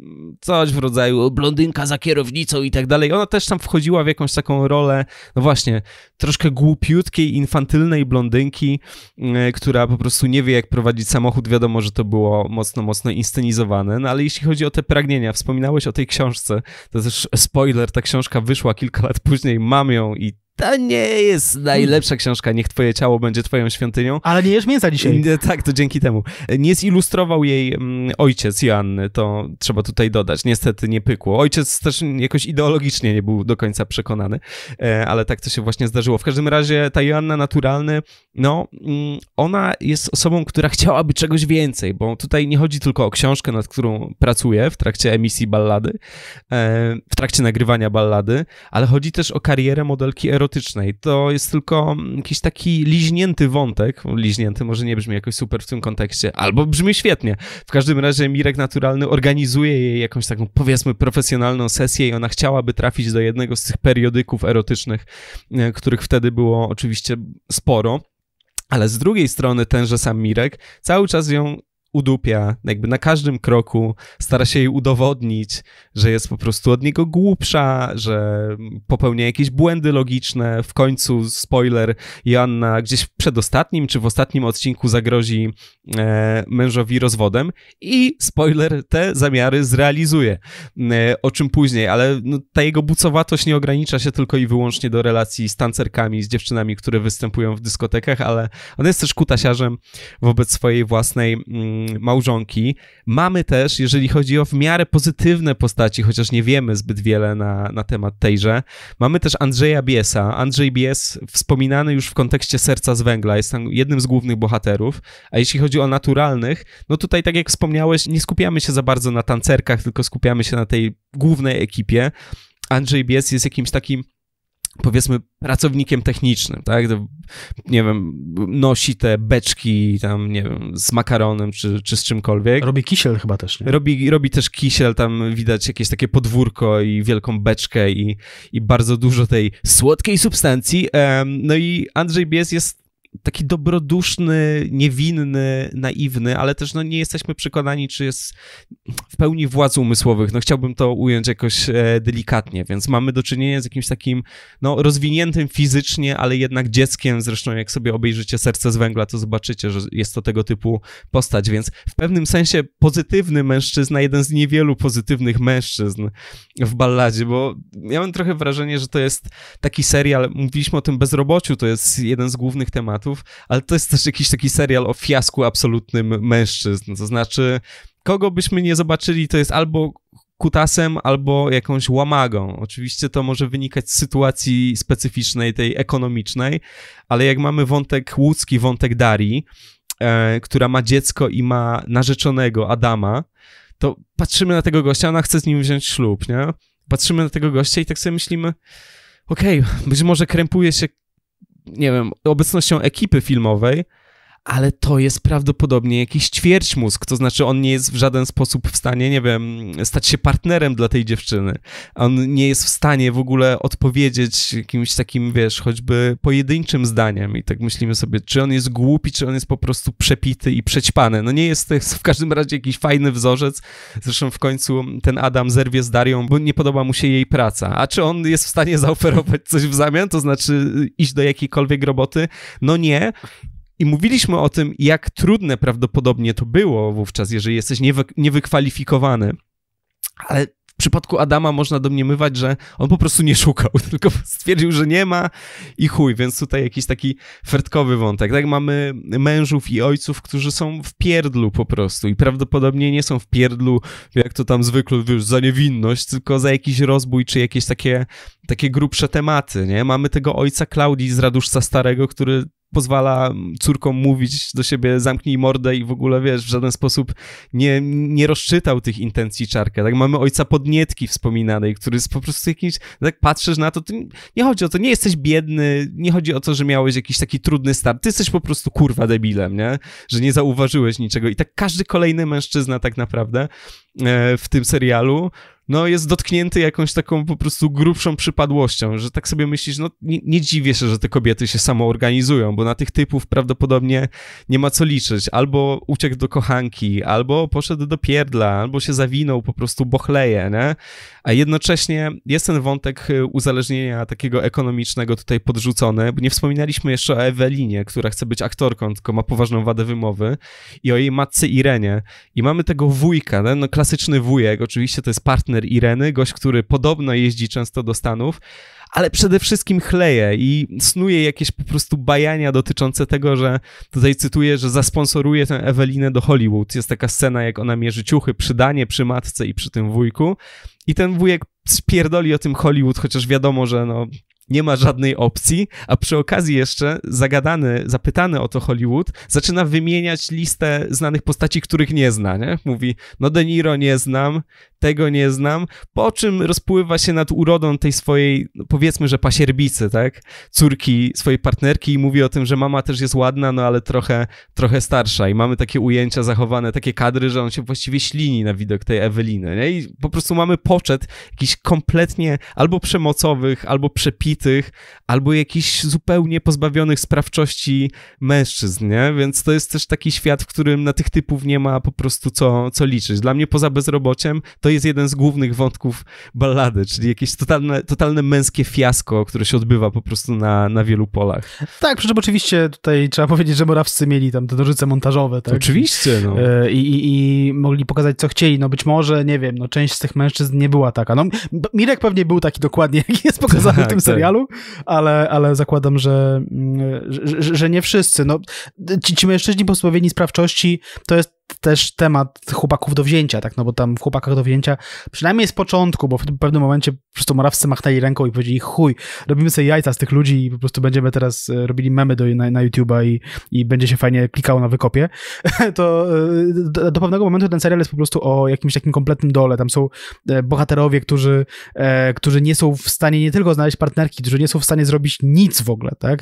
coś w rodzaju blondynka za kierownicą i tak dalej. Ona też tam wchodziła w jakąś taką rolę, no właśnie, troszkę głupiutkiej, infantylnej blondynki, e, która po prostu nie wie, jak prowadzić samochód, wiadomo, że to było mocno, mocno inscenizowane, no ale jeśli chodzi o te pragnienia, wspominałeś o tej książce, to też spoiler, ta książka wyszła kilka lat później, mam ją i to nie jest najlepsza książka, niech twoje ciało będzie twoją świątynią. Ale nie jesz mięsa dzisiaj. Tak, to dzięki temu. Nie zilustrował jej mm, ojciec Joanny, to trzeba tutaj dodać. Niestety nie pykło. Ojciec też jakoś ideologicznie nie był do końca przekonany, e, ale tak to się właśnie zdarzyło. W każdym razie ta Joanna Naturalny, no, mm, ona jest osobą, która chciałaby czegoś więcej, bo tutaj nie chodzi tylko o książkę, nad którą pracuje w trakcie emisji ballady, e, w trakcie nagrywania ballady, ale chodzi też o karierę modelki erotycznej erotycznej. To jest tylko jakiś taki liźnięty wątek, liźnięty może nie brzmi jakoś super w tym kontekście, albo brzmi świetnie. W każdym razie Mirek Naturalny organizuje jej jakąś taką, powiedzmy, profesjonalną sesję i ona chciałaby trafić do jednego z tych periodyków erotycznych, e, których wtedy było oczywiście sporo. Ale z drugiej strony tenże sam Mirek cały czas ją udupia, jakby na każdym kroku stara się jej udowodnić, że jest po prostu od niego głupsza, że popełnia jakieś błędy logiczne. W końcu, spoiler, Joanna gdzieś w przedostatnim czy w ostatnim odcinku zagrozi e, mężowi rozwodem i spoiler, te zamiary zrealizuje, e, o czym później, ale no, ta jego bucowatość nie ogranicza się tylko i wyłącznie do relacji z tancerkami, z dziewczynami, które występują w dyskotekach, ale on jest też kutasiarzem wobec swojej własnej mm, małżonki. Mamy też, jeżeli chodzi o w miarę pozytywne postaci, chociaż nie wiemy zbyt wiele na, na temat tejże, mamy też Andrzeja Biesa. Andrzej Bies wspominany już w kontekście Serca z Węgla, jest tam jednym z głównych bohaterów, a jeśli chodzi o naturalnych, no tutaj tak jak wspomniałeś, nie skupiamy się za bardzo na tancerkach, tylko skupiamy się na tej głównej ekipie. Andrzej Bies jest jakimś takim powiedzmy pracownikiem technicznym, tak? Nie wiem, nosi te beczki tam, nie wiem, z makaronem czy, czy z czymkolwiek. Robi kisiel chyba też, nie? Robi, robi też kisiel, tam widać jakieś takie podwórko i wielką beczkę i, i bardzo dużo tej słodkiej substancji. No i Andrzej Bies jest taki dobroduszny, niewinny, naiwny, ale też no, nie jesteśmy przekonani, czy jest w pełni władz umysłowych. No, chciałbym to ująć jakoś e, delikatnie, więc mamy do czynienia z jakimś takim no, rozwiniętym fizycznie, ale jednak dzieckiem. Zresztą, jak sobie obejrzycie serce z węgla, to zobaczycie, że jest to tego typu postać. Więc w pewnym sensie pozytywny mężczyzna, jeden z niewielu pozytywnych mężczyzn w balladzie, bo ja mam trochę wrażenie, że to jest taki serial. Mówiliśmy o tym bezrobociu, to jest jeden z głównych tematów tematów, ale to jest też jakiś taki serial o fiasku absolutnym mężczyzn. To znaczy, kogo byśmy nie zobaczyli, to jest albo kutasem albo jakąś łamagą. Oczywiście to może wynikać z sytuacji specyficznej, tej ekonomicznej, ale jak mamy wątek łódzki, wątek Darii, e, która ma dziecko i ma narzeczonego Adama, to patrzymy na tego gościa, ona chce z nim wziąć ślub, nie? Patrzymy na tego gościa i tak sobie myślimy, okej, okay, być może krępuje się nie wiem, obecnością ekipy filmowej, ale to jest prawdopodobnie jakiś mózg, to znaczy on nie jest w żaden sposób w stanie, nie wiem, stać się partnerem dla tej dziewczyny. On nie jest w stanie w ogóle odpowiedzieć jakimś takim, wiesz, choćby pojedynczym zdaniem i tak myślimy sobie, czy on jest głupi, czy on jest po prostu przepity i przećpany. No nie jest to jest w każdym razie jakiś fajny wzorzec, zresztą w końcu ten Adam zerwie z Darią, bo nie podoba mu się jej praca. A czy on jest w stanie zaoferować coś w zamian, to znaczy iść do jakiejkolwiek roboty? No nie i mówiliśmy o tym, jak trudne prawdopodobnie to było wówczas, jeżeli jesteś niewy, niewykwalifikowany. Ale w przypadku Adama można domniemywać, że on po prostu nie szukał, tylko stwierdził, że nie ma i chuj, więc tutaj jakiś taki fertkowy wątek. Tak mamy mężów i ojców, którzy są w pierdlu po prostu i prawdopodobnie nie są w pierdlu, jak to tam zwykle, wiesz, za niewinność, tylko za jakiś rozbój czy jakieś takie, takie grubsze tematy, nie? Mamy tego ojca Klaudii z Raduszca Starego, który pozwala mm, córkom mówić do siebie zamknij mordę i w ogóle, wiesz, w żaden sposób nie, nie rozczytał tych intencji Czarka, tak? Mamy ojca podnietki wspominanej, który jest po prostu jakiś tak patrzysz na to, nie chodzi o to, nie jesteś biedny, nie chodzi o to, że miałeś jakiś taki trudny start, ty jesteś po prostu kurwa debilem, nie? Że nie zauważyłeś niczego i tak każdy kolejny mężczyzna tak naprawdę e, w tym serialu no jest dotknięty jakąś taką po prostu grubszą przypadłością, że tak sobie myślisz, no nie, nie dziwię się, że te kobiety się samoorganizują, bo na tych typów prawdopodobnie nie ma co liczyć. Albo uciekł do kochanki, albo poszedł do pierdla, albo się zawinął po prostu bochleje, nie? a jednocześnie jest ten wątek y, uzależnienia takiego ekonomicznego tutaj podrzucony, bo nie wspominaliśmy jeszcze o Ewelinie, która chce być aktorką, tylko ma poważną wadę wymowy i o jej matce Irenie. I mamy tego wujka, ten no, klasyczny wujek, oczywiście to jest partner Ireny, gość, który podobno jeździ często do Stanów, ale przede wszystkim chleje i snuje jakieś po prostu bajania dotyczące tego, że tutaj cytuję, że zasponsoruje tę Ewelinę do Hollywood. Jest taka scena, jak ona mierzy ciuchy przy Danie, przy matce i przy tym wujku i ten wujek spierdoli o tym Hollywood, chociaż wiadomo, że no, nie ma żadnej opcji, a przy okazji jeszcze zagadany, zapytany o to Hollywood, zaczyna wymieniać listę znanych postaci, których nie zna, nie? Mówi, no De Niro nie znam, tego nie znam, po czym rozpływa się nad urodą tej swojej, no, powiedzmy, że pasierbicy, tak? Córki swojej partnerki i mówi o tym, że mama też jest ładna, no ale trochę, trochę starsza i mamy takie ujęcia zachowane, takie kadry, że on się właściwie ślini na widok tej Eweliny, nie? I po prostu mamy poczet jakichś kompletnie albo przemocowych, albo przepitych albo jakichś zupełnie pozbawionych sprawczości mężczyzn, nie? Więc to jest też taki świat, w którym na tych typów nie ma po prostu co, co liczyć. Dla mnie poza bezrobociem to jest jeden z głównych wątków ballady, czyli jakieś totalne, totalne męskie fiasko, które się odbywa po prostu na, na wielu polach. Tak, przy czym oczywiście tutaj trzeba powiedzieć, że Morawscy mieli tam te nożyce montażowe, tak? Oczywiście, no. E, I, i, I mogli pokazać, co chcieli. No być może, nie wiem, no część z tych mężczyzn nie była taka. No Mirek pewnie był taki dokładnie, jak jest pokazany tak, w tym serialu, tak serialu, ale, ale zakładam, mm, że, że, że nie wszyscy. No, ci, ci mężczyźni pozbawieni sprawczości to jest też temat chłopaków do wzięcia, tak, no bo tam w chłopakach do wzięcia, przynajmniej z początku, bo w pewnym momencie po prostu morawcy machnęli ręką i powiedzieli chuj, robimy sobie jajca z tych ludzi i po prostu będziemy teraz e, robili memy do, na, na YouTube'a i, i będzie się fajnie klikało na wykopie, to e, do, do, pewnego momentu ten serial jest po prostu o jakimś takim kompletnym dole, tam są e, bohaterowie, którzy, którzy nie są w stanie nie tylko znaleźć partnerki, którzy nie są w stanie zrobić nic w ogóle, tak,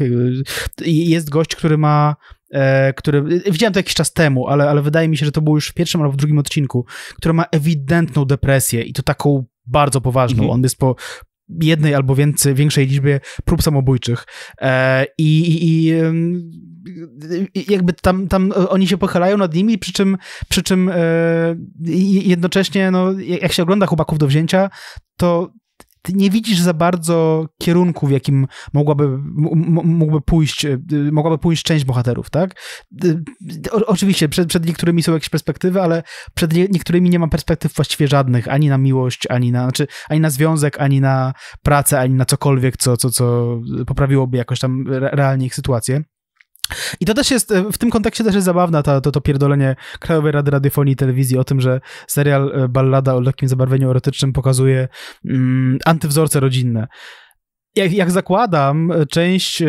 jest gość, który ma E, który e, widziałem to jakiś czas temu, ale, ale wydaje mi się, że to było już w pierwszym albo w drugim odcinku, który ma ewidentną depresję i to taką bardzo poważną. Mhm. On jest po jednej albo więcej, większej liczbie prób samobójczych. E, I, i, i, jakby tam, tam oni się pochylają nad nimi, przy czym, przy czym jednocześnie, no, jak się ogląda chłopaków do wzięcia, to ty nie widzisz za bardzo kierunku, w jakim mogłaby, mógłby pójść, y, mogłaby pójść część bohaterów, tak? Y, o, oczywiście, przed, przed niektórymi są jakieś perspektywy, ale przed niektórymi nie ma perspektyw właściwie żadnych, ani na miłość, ani na, znaczy, ani na związek, ani na pracę, ani na cokolwiek, co, co, co poprawiłoby jakoś tam realnie ich sytuację. I to też jest, e, w tym kontekście też jest zabawne ta, to, to pierdolenie Krajowej Rady Radiofonii i Telewizji o tym, że serial e, Ballada o lekkim zabarwieniu erotycznym pokazuje mm, antywzorce rodzinne. Jak, jak, zakładam, e, część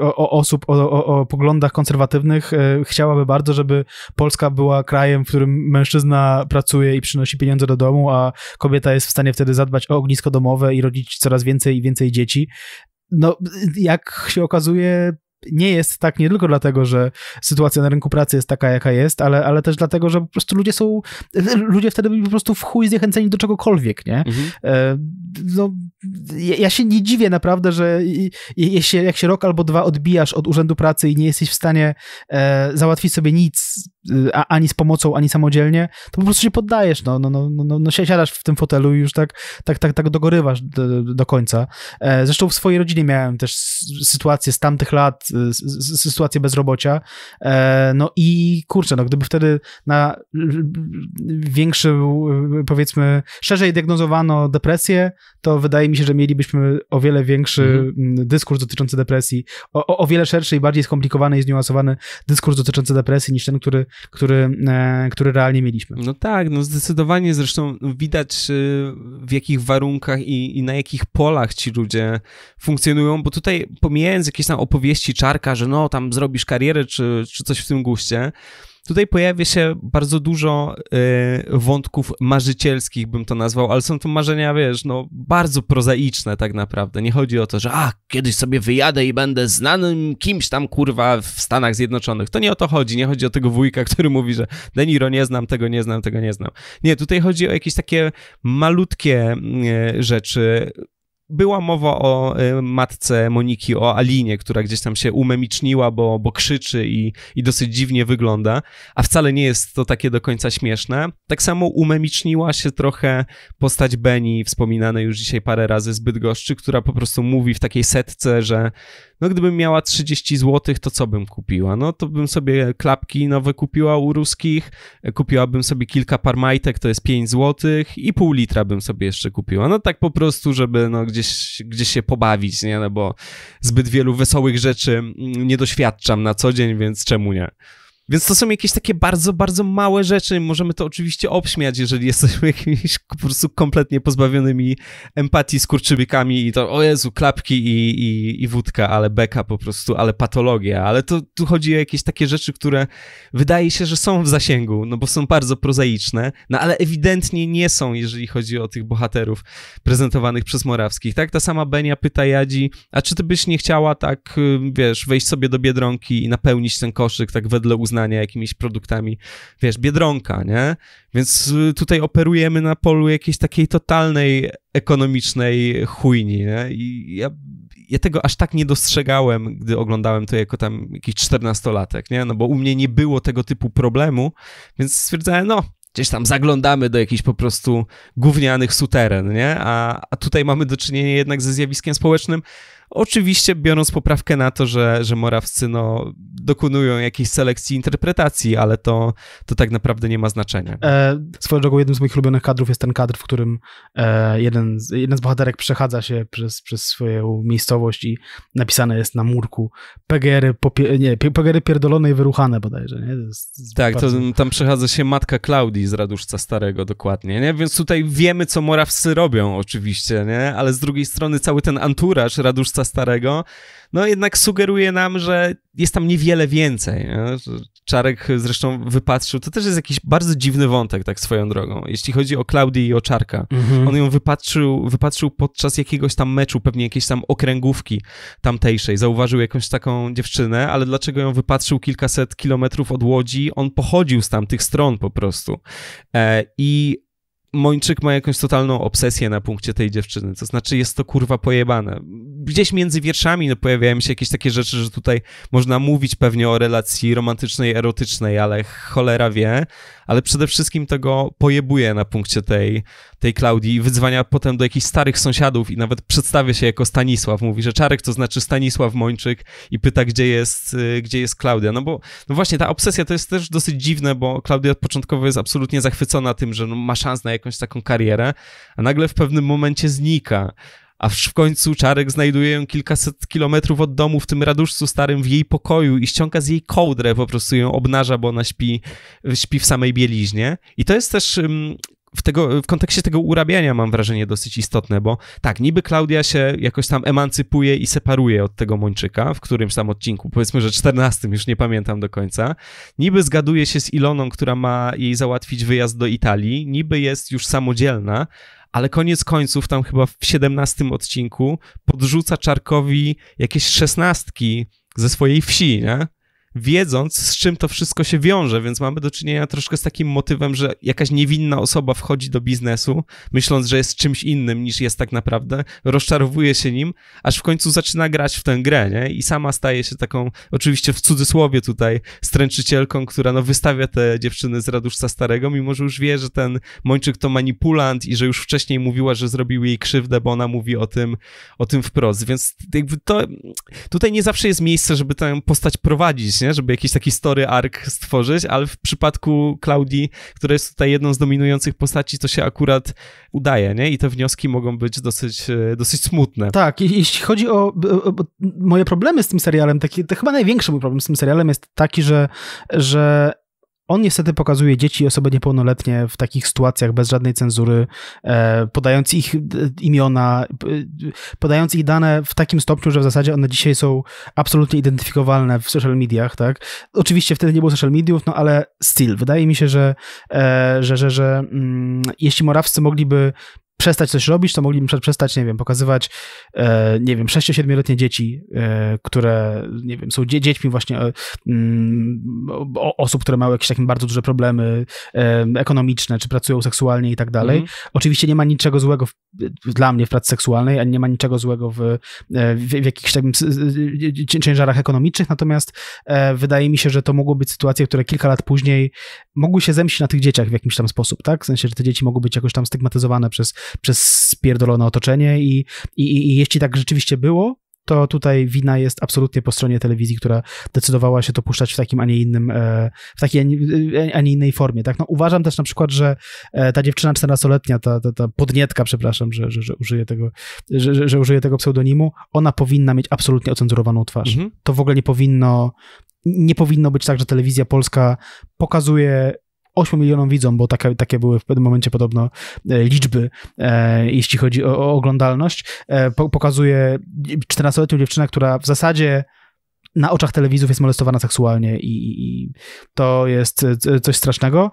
o, o osób o, o, o, poglądach konserwatywnych chciałaby bardzo, żeby Polska była krajem, w którym mężczyzna pracuje i przynosi pieniądze do domu, a kobieta jest w stanie wtedy zadbać o ognisko domowe i rodzić coraz więcej i więcej dzieci. No, jak się okazuje, nie jest tak nie tylko dlatego, że sytuacja na rynku pracy jest taka, jaka jest, ale, ale też dlatego, że po prostu ludzie są, ludzie wtedy byli po prostu w chuj zniechęceni do czegokolwiek, nie? Mhm. E, no, ja, się nie dziwię naprawdę, że jeśli jak się rok albo dwa odbijasz od urzędu pracy i nie jesteś w stanie e, załatwić sobie nic, Y, ani z pomocą, ani samodzielnie, to po prostu się poddajesz, no, no, no, no, no, no siadasz w tym fotelu i już tak, tak, tak, tak dogorywasz do, do końca. E, zresztą w swojej rodzinie miałem też sytuację z tamtych lat, y, sytuację bezrobocia, e, no i kurczę, no gdyby wtedy na y, większy, powiedzmy, szerzej diagnozowano depresję, to wydaje mi się, że mielibyśmy o wiele większy mhm. Mm, dyskurs dotyczący depresji, o, o, o wiele szerszy i bardziej skomplikowany i zniuansowany dyskurs dotyczący depresji niż ten, który który, e, który realnie mieliśmy. No tak, no zdecydowanie zresztą widać y, w jakich warunkach i, i na jakich polach ci ludzie funkcjonują, bo tutaj pomijając jakieś tam opowieści czarka, że no tam zrobisz karierę czy, czy coś w tym guście, Tutaj pojawia się bardzo dużo y, wątków marzycielskich, bym to nazwał, ale są to marzenia, wiesz, no bardzo prozaiczne tak naprawdę. Nie chodzi o to, że a, kiedyś sobie wyjadę i będę znanym kimś tam, kurwa, w Stanach Zjednoczonych. To nie o to chodzi, nie chodzi o tego wujka, który mówi, że Deniro nie znam, tego nie znam, tego nie znam. Nie, tutaj chodzi o jakieś takie malutkie y, rzeczy, była mowa o y, matce Moniki, o Alinie, która gdzieś tam się umemiczniła, bo, bo krzyczy i, i dosyć dziwnie wygląda, a wcale nie jest to takie do końca śmieszne. Tak samo umemiczniła się trochę postać Beni, wspominane już dzisiaj parę razy z Bydgoszczy, która po prostu mówi w takiej setce, że no gdybym miała 30 zł, to co bym kupiła? No to bym sobie klapki nowe kupiła u ruskich, kupiłabym sobie kilka par to jest 5 zł i pół litra bym sobie jeszcze kupiła. No tak po prostu, żeby no gdzieś, gdzieś się pobawić, nie? No bo zbyt wielu wesołych rzeczy mm, nie doświadczam na co dzień, więc czemu nie? Więc to są jakieś takie bardzo, bardzo małe rzeczy. Możemy to oczywiście obśmiać, jeżeli jesteśmy jakimiś po prostu kompletnie pozbawionymi empatii z kurczybikami i to, o Jezu, klapki i, i, i wódka, ale beka po prostu, ale patologia. Ale to tu chodzi o jakieś takie rzeczy, które wydaje się, że są w zasięgu, no bo są bardzo prozaiczne, no ale ewidentnie nie są, jeżeli chodzi o tych bohaterów prezentowanych przez Morawskich, tak? Ta sama Benia pyta Jadzi, a czy ty byś nie chciała tak, y, wiesz, wejść sobie do Biedronki i napełnić ten koszyk tak wedle uznania uznania jakimiś produktami, wiesz, Biedronka, nie? Więc y, tutaj operujemy na polu jakiejś takiej totalnej ekonomicznej chujni, nie? I ja, ja tego aż tak nie dostrzegałem, gdy oglądałem to jako tam jakiś czternastolatek, nie? No bo u mnie nie było tego typu problemu, więc stwierdzałem, no, gdzieś tam zaglądamy do jakichś po prostu gównianych suteren, nie? A, a tutaj mamy do czynienia jednak ze zjawiskiem społecznym, Oczywiście biorąc poprawkę na to, że, że morawcy no, dokonują jakiejś selekcji interpretacji, ale to, to tak naprawdę nie ma znaczenia. E, swoją drogą jednym z moich ulubionych kadrów jest ten kadr, w którym e, jeden, z, jeden z bohaterek przechadza się przez, przez swoją miejscowość i napisane jest na murku PGR-y, popie, nie, PGR-y pierdolone i wyruchane bodajże. Nie? To jest, to jest tak, bardzo... to, tam przechadza się matka Klaudii z Raduszca Starego dokładnie, nie? więc tutaj wiemy, co morawcy robią oczywiście, nie? ale z drugiej strony cały ten anturaż Raduszca Starego, no jednak sugeruje nam, że jest tam niewiele więcej. Nie? Czarek zresztą wypatrzył, to też jest jakiś bardzo dziwny wątek, tak swoją drogą, jeśli chodzi o Klaudię i o Czarka. Mhm. On ją wypatrzył, wypatrzył podczas jakiegoś tam meczu, pewnie jakiejś tam okręgówki tamtejszej. Zauważył jakąś taką dziewczynę, ale dlaczego ją wypatrzył kilkaset kilometrów od Łodzi? On pochodził z tamtych stron po prostu. E, I Mończyk ma jakąś totalną obsesję na punkcie tej dziewczyny, to znaczy jest to kurwa pojebane. Gdzieś między wierszami no, pojawiają się jakieś takie rzeczy, że tutaj można mówić pewnie o relacji romantycznej, erotycznej, ale cholera wie, ale przede wszystkim tego pojebuje na punkcie tej, tej Klaudii i wydzwania potem do jakichś starych sąsiadów i nawet przedstawia się jako Stanisław, mówi, że Czarek to znaczy Stanisław Mończyk i pyta, gdzie jest, y, gdzie jest Klaudia, no bo no właśnie ta obsesja to jest też dosyć dziwne, bo Klaudia początkowo jest absolutnie zachwycona tym, że no, ma szansę na jak jakąś taką karierę, a nagle w pewnym momencie znika. A w końcu Czarek znajduje ją kilkaset kilometrów od domu w tym raduszcu starym w jej pokoju i ściąga z jej kołdrę, po prostu ją obnaża, bo ona śpi, śpi w samej bieliźnie. I to jest też mm, w, tego, w kontekście tego urabiania mam wrażenie dosyć istotne, bo tak, niby Klaudia się jakoś tam emancypuje i separuje od tego Mończyka w którymś tam odcinku, powiedzmy, że 14, już nie pamiętam do końca. Niby zgaduje się z Iloną, która ma jej załatwić wyjazd do Italii, niby jest już samodzielna, ale koniec końców, tam chyba w 17 odcinku, podrzuca Czarkowi jakieś szesnastki ze swojej wsi, nie? wiedząc, z czym to wszystko się wiąże, więc mamy do czynienia troszkę z takim motywem, że jakaś niewinna osoba wchodzi do biznesu, myśląc, że jest czymś innym niż jest tak naprawdę, rozczarowuje się nim, aż w końcu zaczyna grać w tę grę, nie? I sama staje się taką, oczywiście w cudzysłowie tutaj, stręczycielką, która no wystawia te dziewczyny z Raduszca Starego, mimo że już wie, że ten Mończyk to manipulant i że już wcześniej mówiła, że zrobił jej krzywdę, bo ona mówi o tym, o tym wprost, więc jakby to, tutaj nie zawsze jest miejsce, żeby tę postać prowadzić, nie? żeby jakiś taki story arc stworzyć, ale w przypadku Klaudii, która jest tutaj jedną z dominujących postaci, to się akurat udaje, nie? I te wnioski mogą być dosyć, e, dosyć smutne. Tak, jeśli chodzi o, o, o moje problemy z tym serialem, taki, to chyba największy mój problem z tym serialem jest taki, że, że on niestety pokazuje dzieci i osoby niepełnoletnie w takich sytuacjach bez żadnej cenzury, e, podając ich e, imiona, e, podając ich dane w takim stopniu, że w zasadzie one dzisiaj są absolutnie identyfikowalne w social mediach, tak? Oczywiście wtedy nie było social mediów, no ale still, wydaje mi się, że, że, że, że mm, jeśli Morawscy mogliby przestać coś robić, to mogliby przestać, nie wiem, pokazywać, e, nie wiem, 6-7-letnie dzieci, e, które, nie wiem, są dzie dziećmi właśnie e, mm, osób, które mają jakieś takie bardzo duże problemy ekonomiczne, czy pracują seksualnie i tak dalej. Mhm. Oczywiście nie ma niczego złego w, dla mnie w pracy seksualnej, ani nie ma niczego złego w, w, w jakichś takim ciężarach ekonomicznych, natomiast wydaje mi się, że to mogły być sytuacje, które kilka lat później mogły się zemścić na tych dzieciach w jakimś tam sposób, tak? W sensie, że te dzieci mogły być jakoś tam stygmatyzowane przez przez spierdolone otoczenie i, i, i jeśli tak rzeczywiście było, to tutaj wina jest absolutnie po stronie telewizji, która decydowała się to puszczać w takim, a nie innym, e, w takiej, e, a nie innej formie, tak? No, uważam też na przykład, że e, ta dziewczyna 14-letnia, ta, ta, ta podnietka, przepraszam, że, że, że użyję tego, że, że, użyję tego pseudonimu, ona powinna mieć absolutnie ocenzurowaną twarz. Mhm. To w ogóle nie powinno, nie powinno być tak, że telewizja polska pokazuje 8 milionom widzom, bo taka, takie były w pewnym momencie podobno e, liczby, e, jeśli chodzi o, o oglądalność, e, pokazuje 14-letnią dziewczynę, która w zasadzie na oczach telewizów jest molestowana seksualnie i, i, i to jest coś strasznego.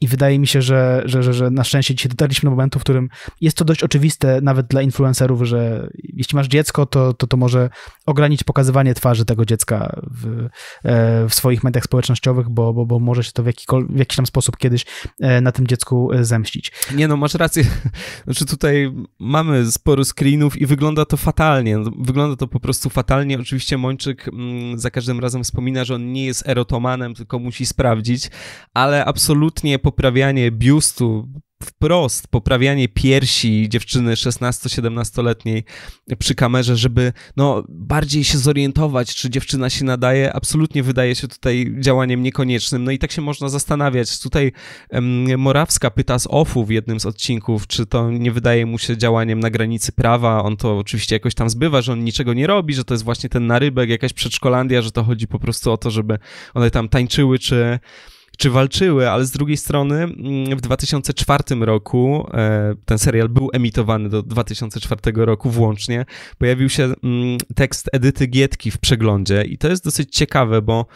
I wydaje mi się, że, że, że, że na szczęście dzisiaj dotarliśmy do momentu, w którym jest to dość oczywiste nawet dla influencerów, że jeśli masz dziecko, to, to, to może ograniczyć pokazywanie twarzy tego dziecka w, e, w swoich mediach społecznościowych, bo, bo, bo może się to w, w jakiś tam sposób kiedyś e, na tym dziecku e, zemścić. Nie no, masz rację. Znaczy tutaj mamy sporo screenów i wygląda to fatalnie. No, wygląda to po prostu fatalnie. Oczywiście Mończyk mm, za każdym razem wspomina, że on nie jest erotomanem, tylko musi sprawdzić, ale absolutnie poprawianie biustu, wprost poprawianie piersi dziewczyny 16-17-letniej przy kamerze, żeby no, bardziej się zorientować, czy dziewczyna się nadaje, absolutnie wydaje się tutaj działaniem niekoniecznym. No i tak się można zastanawiać. Tutaj um, Morawska pyta z OFU w jednym z odcinków, czy to nie wydaje mu się działaniem na granicy prawa. On to oczywiście jakoś tam zbywa, że on niczego nie robi, że to jest właśnie ten narybek, jakaś przedszkolandia, że to chodzi po prostu o to, żeby one tam tańczyły, czy czy walczyły, ale z drugiej strony mm, w 2004 roku e, ten serial był emitowany do 2004 roku włącznie. Pojawił się mm, tekst Edyty Gietki w przeglądzie i to jest dosyć ciekawe, bo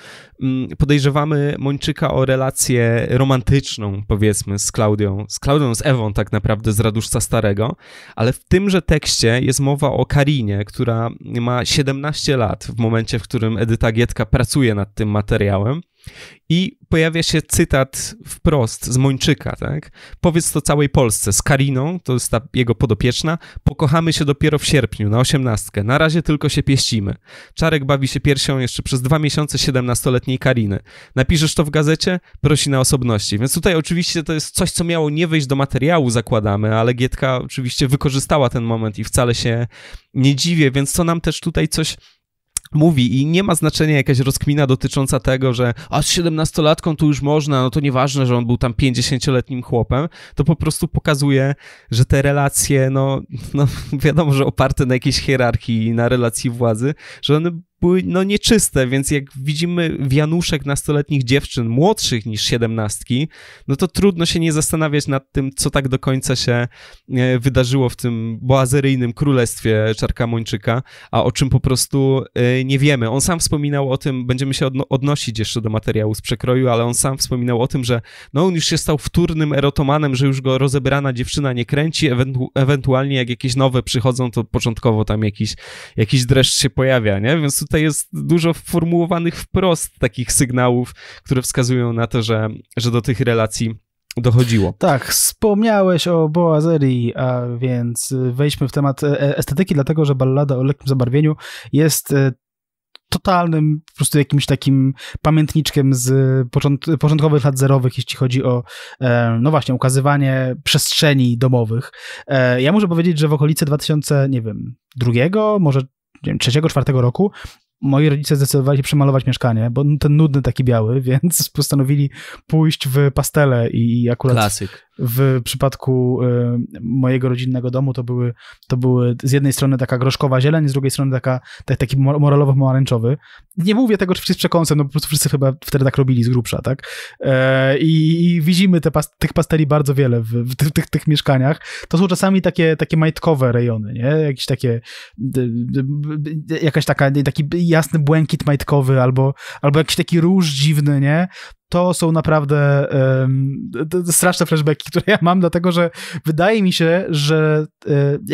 mm, podejrzewamy Mończyka o relację romantyczną, powiedzmy, z Klaudią, z Klaudią, z Ewą tak naprawdę, z Raduszca Starego, ale w tymże tekście jest mowa o Karinie, która ma 17 lat w momencie, w którym Edyta Gietka pracuje nad tym materiałem. I pojawia się cytat wprost z Mończyka, tak? Powiedz to całej Polsce. Z Kariną, to jest ta jego podopieczna, pokochamy się dopiero w sierpniu, na osiemnastkę. Na razie tylko się pieścimy. Czarek bawi się piersią jeszcze przez dwa miesiące siedemnastoletniej Kariny. Napiszesz to w gazecie? Prosi na osobności. Więc tutaj oczywiście to jest coś, co miało nie wejść do materiału, zakładamy, ale Gietka oczywiście wykorzystała ten moment i wcale się nie dziwię, więc to nam też tutaj coś mówi i nie ma znaczenia jakaś rozkmina dotycząca tego, że a z 17-latką już można, no to nieważne, że on był tam 50-letnim chłopem, to po prostu pokazuje, że te relacje, no, no wiadomo, że oparte na jakiejś hierarchii i na relacji władzy, że one były no nieczyste, więc jak widzimy wianuszek nastoletnich dziewczyn młodszych niż siedemnastki, no to trudno się nie zastanawiać nad tym, co tak do końca się e, wydarzyło w tym boazeryjnym królestwie Czarkamończyka, a o czym po prostu e, nie wiemy. On sam wspominał o tym, będziemy się odno odnosić jeszcze do materiału z przekroju, ale on sam wspominał o tym, że no on już się stał wtórnym erotomanem, że już go rozebrana dziewczyna nie kręci, ewentu ewentualnie jak jakieś nowe przychodzą, to początkowo tam jakiś, jakiś dreszcz się pojawia, nie? Więc tutaj jest dużo formułowanych wprost takich sygnałów, które wskazują na to, że, że do tych relacji dochodziło. Tak, wspomniałeś o boazerii, a więc wejdźmy w temat e, e, estetyki, dlatego że ballada o lekkim zabarwieniu jest e, totalnym po prostu jakimś takim pamiętniczkiem z począt- początkowych lat zerowych, jeśli chodzi o e, no właśnie, ukazywanie przestrzeni domowych. E, ja muszę powiedzieć, że w okolicy 2000, nie wiem, drugiego, może nie wiem, trzeciego, czwartego roku moi rodzice zdecydowali się przemalować mieszkanie, bo ten nudny taki biały, więc postanowili pójść w pastele i akurat... Klasyk w przypadku y, mojego rodzinnego domu to były, to były z jednej strony taka groszkowa zieleń, z drugiej strony taka, tak, taki moralowo-pomarańczowy. Nie mówię tego oczywiście z przekąsem, no po prostu wszyscy chyba wtedy tak robili z grubsza, tak? E, I, i widzimy te tych pasteli bardzo wiele w, w tych, tych, tych, mieszkaniach. To są czasami takie, takie majtkowe rejony, nie? Jakieś takie, jakaś taka, taki jasny błękit majtkowy albo, albo jakiś taki róż dziwny, nie? to są naprawdę straszne flashbacki, które ja mam, dlatego że wydaje mi się, że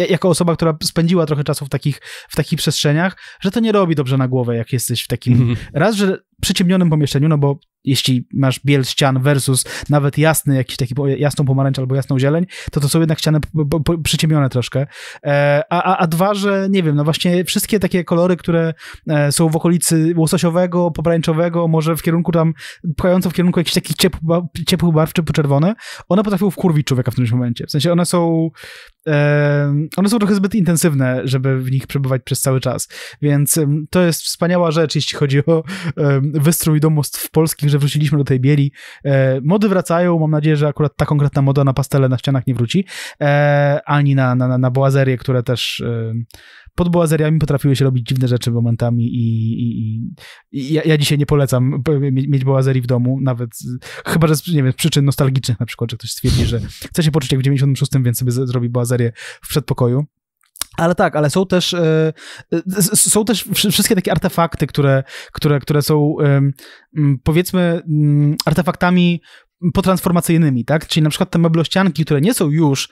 y, jako osoba, która spędziła trochę czasu w takich, w takich przestrzeniach, że to nie robi dobrze na głowę, jak jesteś w takim. Mm -hmm. Raz, że przyciemnionym pomieszczeniu, no bo jeśli masz biel ścian versus nawet jasny, jakiś taki jasną pomarańcz albo jasną zieleń, to to są jednak ściany przyciemnione troszkę. E, a, a dwa, że nie wiem, no właśnie wszystkie takie kolory, które e, są w okolicy łososiowego, pomarańczowego, może w kierunku tam, pchająco w kierunku jakichś takich ciepłych ciepły barw, czy czerwone, one potrafią wkurwić człowieka w którymś momencie. W sensie one są e, one są trochę zbyt intensywne, żeby w nich przebywać przez cały czas. Więc to jest wspaniała rzecz, jeśli chodzi o e, wystrój domostw polskich, że wróciliśmy do tej bieli. E, mody wracają, mam nadzieję, że akurat ta konkretna moda na pastele na ścianach nie wróci, e, ani na, na, na boazerie, które też e, pod boazeriami potrafiły się robić dziwne rzeczy momentami i, i, i ja, ja, dzisiaj nie polecam mieć boazerii w domu, nawet chyba, że z, nie wiem, z przyczyn nostalgicznych na przykład, że ktoś stwierdzi, że chce się poczuć jak w 96, więc sobie zrobi boazerię w przedpokoju. Ale tak, ale są też, e, e, są też wszystkie takie artefakty, które, które, które są powiedzmy artefaktami potransformacyjnymi, tak? Czyli na przykład te meblościanki, które nie są już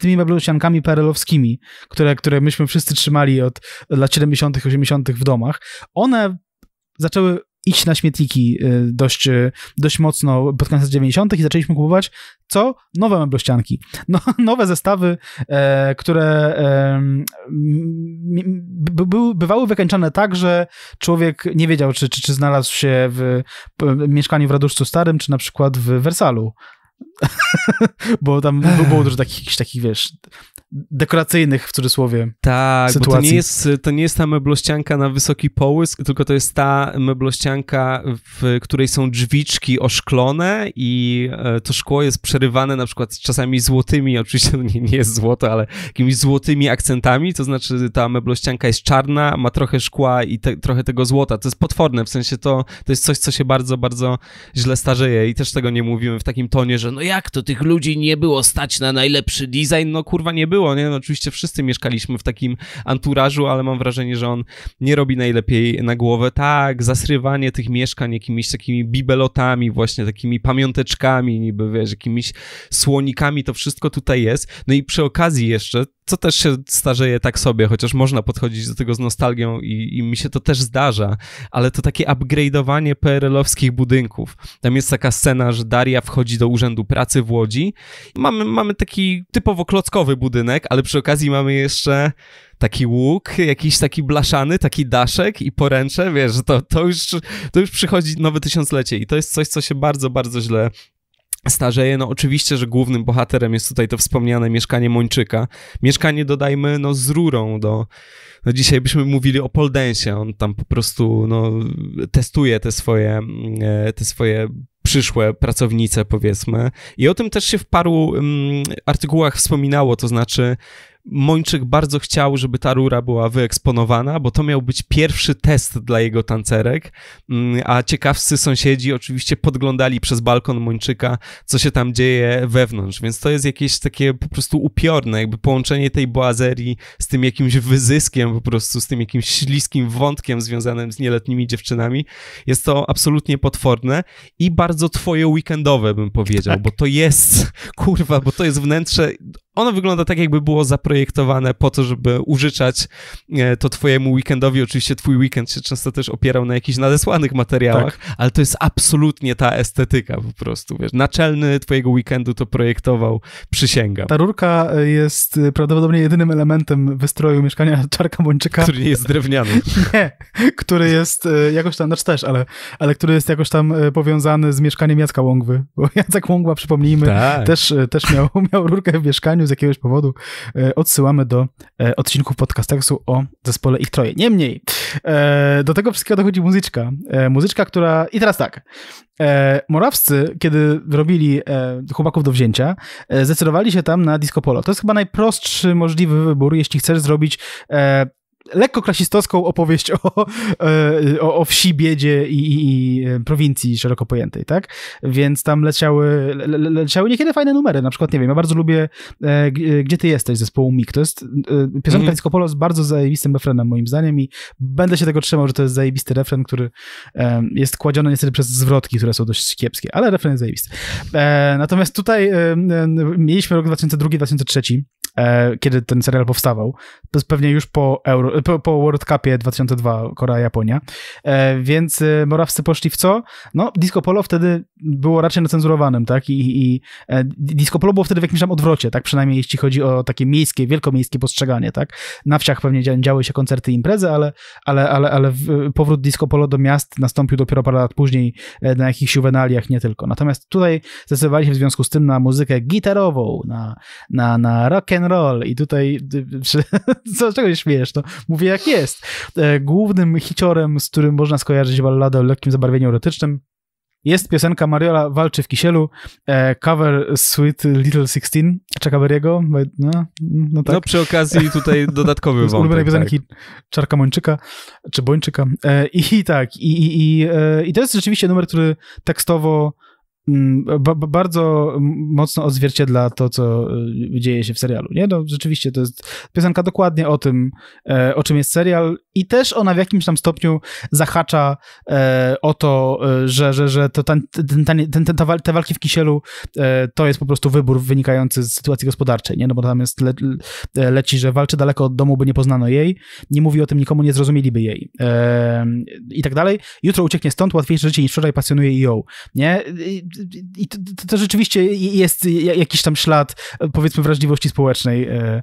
tymi meblościankami perelowskimi, które, które myśmy wszyscy trzymali od lat 70., 80. w domach, one zaczęły iść na śmietniki y, dość, y, dość mocno pod koniec 90. i zaczęliśmy kupować co? Nowe meblościanki. No, nowe zestawy, e, które e, by, by, bywały wykańczane tak, że człowiek nie wiedział, czy, czy, czy znalazł się w, w mieszkaniu w Raduszcu Starym, czy na przykład w Wersalu. bo tam było dużo takich, takich, wiesz, dekoracyjnych w cudzysłowie. Tak, sytuacji. bo to nie, jest, to nie jest ta meblościanka na wysoki połysk, tylko to jest ta meblościanka, w której są drzwiczki oszklone i e, to szkło jest przerywane na przykład czasami złotymi, oczywiście nie, nie jest złoto, ale jakimiś złotymi akcentami, to znaczy ta meblościanka jest czarna, ma trochę szkła i te, trochę tego złota. To jest potworne, w sensie to, to jest coś, co się bardzo, bardzo źle starzeje i też tego nie mówimy w takim tonie, że no jak to tych ludzi nie było stać na najlepszy design? No kurwa nie było było, nie? No, oczywiście wszyscy mieszkaliśmy w takim anturażu, ale mam wrażenie, że on nie robi najlepiej na głowę. Tak, zasrywanie tych mieszkań jakimiś takimi bibelotami, właśnie takimi pamiąteczkami, niby wiesz, jakimiś słonikami, to wszystko tutaj jest. No i przy okazji jeszcze, co też się starzeje tak sobie, chociaż można podchodzić do tego z nostalgią i, i mi się to też zdarza, ale to takie upgrade'owanie PRL-owskich budynków. Tam jest taka scena, że Daria wchodzi do Urzędu Pracy w Łodzi. Mamy, mamy taki typowo klockowy budynek, ale przy okazji mamy jeszcze taki łuk, jakiś taki blaszany, taki daszek i poręcze, wiesz, to, to, już, to już przychodzi nowe tysiąclecie i to jest coś, co się bardzo, bardzo źle starzeje. No oczywiście, że głównym bohaterem jest tutaj to wspomniane mieszkanie Mończyka. Mieszkanie, dodajmy, no z rurą do... No dzisiaj byśmy mówili o Poldensie, on tam po prostu no, testuje te swoje, mm, e, te swoje przyszłe pracownice, powiedzmy. I o tym też się w paru mm, artykułach wspominało, to znaczy Mończyk bardzo chciał, żeby ta rura była wyeksponowana, bo to miał być pierwszy test dla jego tancerek, mm, a ciekawscy sąsiedzi oczywiście podglądali przez balkon Mończyka, co się tam dzieje wewnątrz, więc to jest jakieś takie po prostu upiorne, jakby połączenie tej boazerii z tym jakimś wyzyskiem po prostu, z tym jakimś śliskim wątkiem związanym z nieletnimi dziewczynami. Jest to absolutnie potworne i bardzo twoje weekendowe, bym powiedział, tak. bo to jest, kurwa, bo to jest wnętrze ono wygląda tak, jakby było zaprojektowane po to, żeby użyczać e, to twojemu weekendowi. Oczywiście twój weekend się często też opierał na jakichś nadesłanych materiałach, tak. ale to jest absolutnie ta estetyka po prostu, wiesz. Naczelny twojego weekendu to projektował, przysięgam. Ta rurka e, jest e, prawdopodobnie jedynym elementem wystroju mieszkania Czarka Mończyka. Który nie jest drewniany. nie, który jest jakoś tam, znaczy też, ale, ale który jest jakoś tam powiązany z mieszkaniem Jacka Łągwy, bo Jacek Łągwa, przypomnijmy, tak. też, też miał, miał rurkę w mieszkaniu, z jakiegoś powodu e, odsyłamy do e, odcinków podcastu o zespole ich troje. Niemniej, e, do tego wszystkiego dochodzi muzyczka. Muzyczka, która... I teraz tak. Morawscy, kiedy robili Chłopaków do wzięcia, zdecydowali się tam na disco polo. To jest chyba najprostszy możliwy wybór, jeśli chcesz zrobić lekko klasistowską opowieść o, e, o, o wsi, biedzie i, i, i, e, prowincji szeroko pojętej, tak? Więc tam leciały, le, leciały niekiedy fajne numery, na przykład, nie wiem, ja bardzo lubię e, e Gdzie ty jesteś zespołu MIG, to jest e, piosenka mm Polo z bardzo zajebistym refrenem moim zdaniem i będę się tego trzymał, że to jest zajebisty refren, który e, jest kładziony niestety przez zwrotki, które są dość kiepskie, ale refren jest zajebisty. natomiast tutaj mieliśmy rok 2002-2003 E, kiedy ten serial powstawał. To jest pewnie już po, Euro, po, po World Cupie 2002 Korea-Japonia. E, więc y, Morawscy poszli w co? No, Disco Polo wtedy było raczej nacenzurowanym, tak? I, i e, Disco Polo było wtedy w jakimś tam odwrocie, tak? Przynajmniej jeśli chodzi o takie miejskie, wielkomiejskie postrzeganie, tak? Na wsiach pewnie działy się koncerty i imprezy, ale, ale, ale, ale powrót Disco Polo do miast nastąpił dopiero parę lat później na jakichś juvenaliach, nie tylko. Natomiast tutaj zdecydowali się w związku z tym na muzykę gitarową, na, na, na rock and roll i tutaj y, co, czego się śmiejesz? No, mówię jak jest. E, głównym hiciorem, z którym można skojarzyć balladę o lekkim zabarwieniu erotycznym jest piosenka Mariola walczy w kisielu, e, cover Sweet Little Sixteen, Czarka Beriego, no, no, tak. No przy okazji tutaj dodatkowy wątek. Ulubionej tak. piosenki tak. Czarka Mończyka, czy Bończyka. I, e, i tak, i, i, i, i to jest rzeczywiście numer, który tekstowo Mm, bardzo mocno odzwierciedla to, co y, dzieje się w serialu. Nie? No, rzeczywiście to jest piosenka dokładnie o tym, e, o czym jest serial i też ona w jakimś tam stopniu zahacza e, o to, e, że, że, że to ten, ten, ten, te walki w kisielu to jest po prostu wybór wynikający z sytuacji gospodarczej, nie? no bo tam jest le, leci, że walczy daleko od domu, by nie poznano jej, nie mówi o tym nikomu, nie zrozumieliby jej i tak dalej. Jutro ucieknie stąd, łatwiejsze życie niż wczoraj pasjonuje ją. Nie? i to, to, rzeczywiście jest jakiś tam ślad, e, powiedzmy, wrażliwości społecznej e,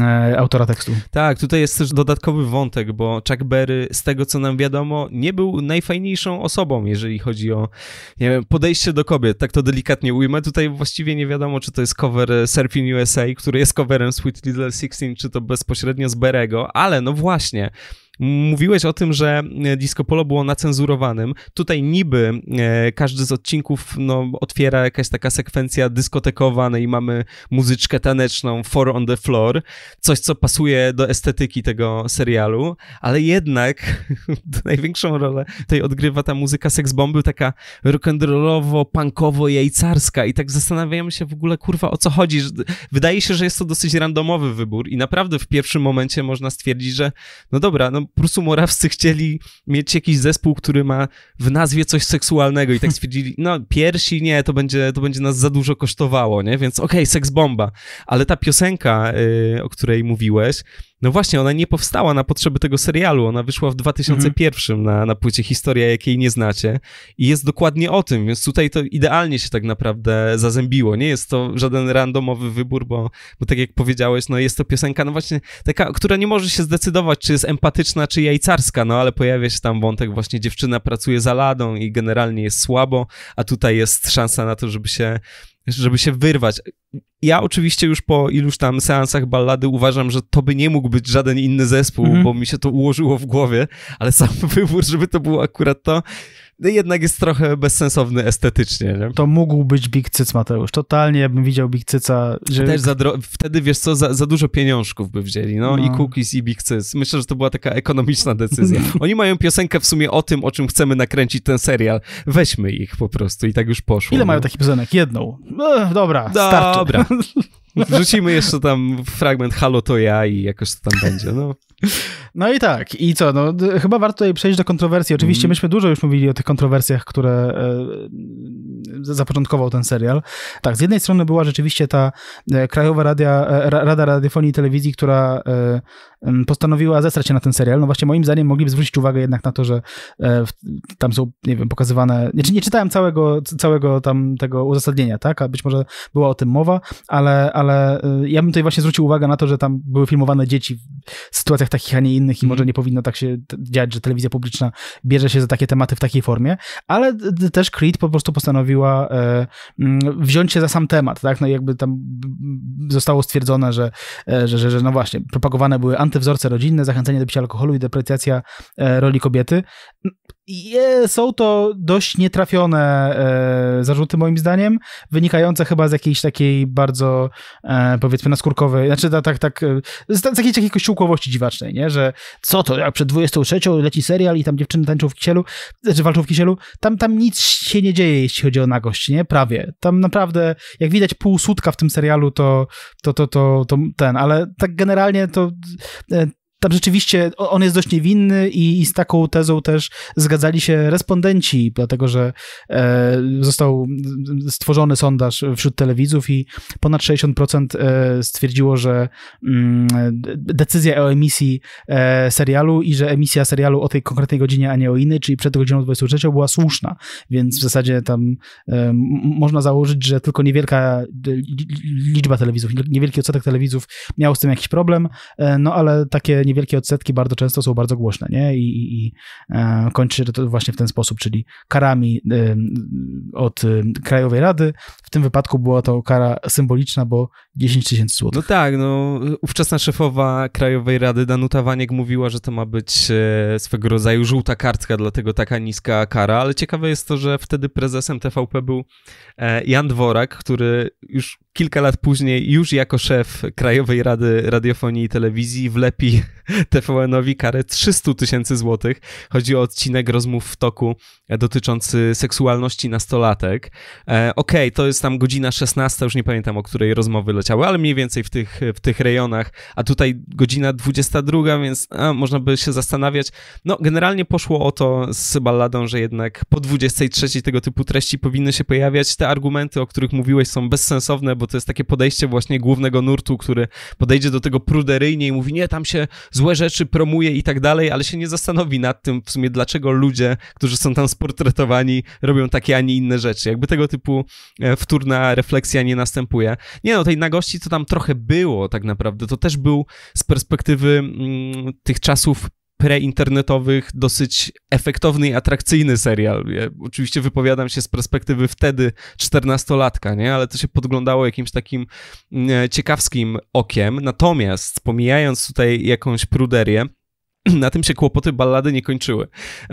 e, autora tekstu. Tak, tutaj jest też dodatkowy wątek, bo Chuck Berry, z tego co nam wiadomo, nie był najfajniejszą osobą, jeżeli chodzi o nie wiem, podejście do kobiet. Tak to delikatnie ujmę. Tutaj właściwie nie wiadomo, czy to jest cover e, Serpin USA, który jest coverem Sweet Little Sixteen, czy to bezpośrednio z Berego, ale no właśnie, Mówiłeś o tym, że e, Disco Polo było nacenzurowanym. Tutaj niby e, każdy z odcinków no, otwiera jakaś taka sekwencja dyskotekowa, no i mamy muzyczkę taneczną, Four on the Floor, coś, co pasuje do estetyki tego serialu, ale jednak największą rolę tutaj odgrywa ta muzyka Sex Bomby, taka rock'n'rollowo, punkowo jajcarska i tak zastanawiamy się w ogóle, kurwa, o co chodzi. Wydaje się, że jest to dosyć randomowy wybór i naprawdę w pierwszym momencie można stwierdzić, że no dobra, no po prostu Morawscy chcieli mieć jakiś zespół, który ma w nazwie coś seksualnego i tak stwierdzili, no piersi nie, to będzie, to będzie nas za dużo kosztowało, nie? Więc okej, okay, seks bomba. Ale ta piosenka, yy, o której mówiłeś, no właśnie, ona nie powstała na potrzeby tego serialu. Ona wyszła w 2001 mhm. na, na płycie Historia, jakiej nie znacie. I jest dokładnie o tym, więc tutaj to idealnie się tak naprawdę zazębiło. Nie jest to żaden randomowy wybór, bo, bo tak jak powiedziałeś, no jest to piosenka, no właśnie taka, która nie może się zdecydować, czy jest empatyczna, czy jajcarska, no ale pojawia się tam wątek właśnie dziewczyna pracuje za ladą i generalnie jest słabo, a tutaj jest szansa na to, żeby się żeby się wyrwać. Ja oczywiście już po iluś tam seansach ballady uważam, że to by nie mógł być żaden inny zespół, mm bo mi się to ułożyło w głowie, ale sam wybór, żeby to było akurat to, no jednak jest trochę bezsensowny estetycznie. Nie? To mógł być Big Cyc, Mateusz. Totalnie ja bym widział Big Cyca. Że... Też za wtedy, wiesz co, za, za, dużo pieniążków by wzięli, no, no. i Cookies, i Big Cyc. Myślę, że to była taka ekonomiczna decyzja. Oni mają piosenkę w sumie o tym, o czym chcemy nakręcić ten serial. Weźmy ich po prostu i tak już poszło. Ile no. mają takich piosenek? Jedną. Ech, dobra, Do starczy. Dobra. Wrzucimy jeszcze tam fragment Halo to ja i jakoś to tam będzie. No. No i tak, i co? No, chyba warto tutaj przejść do kontrowersji. Oczywiście mm. myśmy dużo już mówili o tych kontrowersjach, które e, zapoczątkował ten serial. Tak, z jednej strony była rzeczywiście ta e, Krajowa Radia, e, Rada Radiofonii i Telewizji, która e, postanowiła zesrać się na ten serial. No właśnie moim zdaniem mogliby zwrócić uwagę jednak na to, że e, w, tam są, nie wiem, pokazywane... Nie, nie czytałem całego, całego tam tego uzasadnienia, tak? A być może była o tym mowa, ale, ale e, ja bym tutaj właśnie zwrócił uwagę na to, że tam były filmowane dzieci w sytuacjach takich, a nie innych i mm. może nie powinno tak się dziać, że telewizja publiczna bierze się za takie tematy w takiej formie, ale też Creed po prostu postanowiła e, mm, wziąć się za sam temat, tak? No i jakby tam zostało stwierdzone, że, e, że, że, że no właśnie, propagowane były antywzorce rodzinne, zachęcenie do picia alkoholu i deprecjacja e, roli kobiety je, są to dość nietrafione e, zarzuty, moim zdaniem, wynikające chyba z jakiejś takiej bardzo, e, powiedzmy, naskórkowej, znaczy tak, tak, tak z, z jakiejś takiej kościółkowości dziwacznej, nie? Że co to, jak przed 23 leci serial i tam dziewczyny tańczą w kisielu, znaczy walczą w kisielu, tam, tam nic się nie dzieje, jeśli chodzi o nagość, nie? Prawie. Tam naprawdę, jak widać pół w tym serialu, to, to, to, to, to ten, ale tak generalnie to e, tam rzeczywiście on jest dość niewinny i, i, z taką tezą też zgadzali się respondenci, dlatego że e, został stworzony sondaż wśród telewidzów i ponad 60% e, stwierdziło, że mm, decyzja o emisji e, serialu i że emisja serialu o tej konkretnej godzinie, a nie o innej, czyli przed godziną 23 była słuszna, więc w zasadzie tam e, można założyć, że tylko niewielka liczba telewizów, niewielki odsetek telewizów miał z tym jakiś problem, e, no ale takie nie niewielkie odsetki bardzo często są bardzo głośne, nie? I, i, i e, kończy się to właśnie w ten sposób, czyli karami e, od e, Krajowej Rady. W tym wypadku była to kara symboliczna, bo 10 tysięcy złotych. No tak, no ówczesna szefowa Krajowej Rady Danuta Waniek mówiła, że to ma być swego rodzaju żółta kartka, dlatego taka niska kara, ale ciekawe jest to, że wtedy prezesem TVP był Jan Dworak, który już kilka lat później, już jako szef Krajowej Rady Radiofonii i Telewizji, wlepi TVN-owi karę 300 tysięcy złotych. Chodzi o odcinek rozmów w toku e, dotyczący seksualności nastolatek. E, Okej, okay, to jest tam godzina 16, już nie pamiętam o której rozmowy leciały, ale mniej więcej w tych, w tych rejonach, a tutaj godzina 22, więc a, można by się zastanawiać. No, generalnie poszło o to z balladą, że jednak po 23 tego typu treści powinny się pojawiać. Te argumenty, o których mówiłeś, są bezsensowne, bo to jest takie podejście właśnie głównego nurtu, który podejdzie do tego pruderyjnie i mówi, nie, tam się złe rzeczy promuje i tak dalej, ale się nie zastanowi nad tym w sumie, dlaczego ludzie, którzy są tam sportretowani, robią takie, a nie inne rzeczy. Jakby tego typu e, wtórna refleksja nie następuje. Nie no, tej nagości to tam trochę było tak naprawdę. To też był z perspektywy mm, tych czasów preinternetowych dosyć efektowny i atrakcyjny serial. Ja oczywiście wypowiadam się z perspektywy wtedy 14-latka, nie? ale to się podglądało jakimś takim e, ciekawskim okiem. Natomiast pomijając tutaj jakąś pruderię, na tym się kłopoty ballady nie kończyły,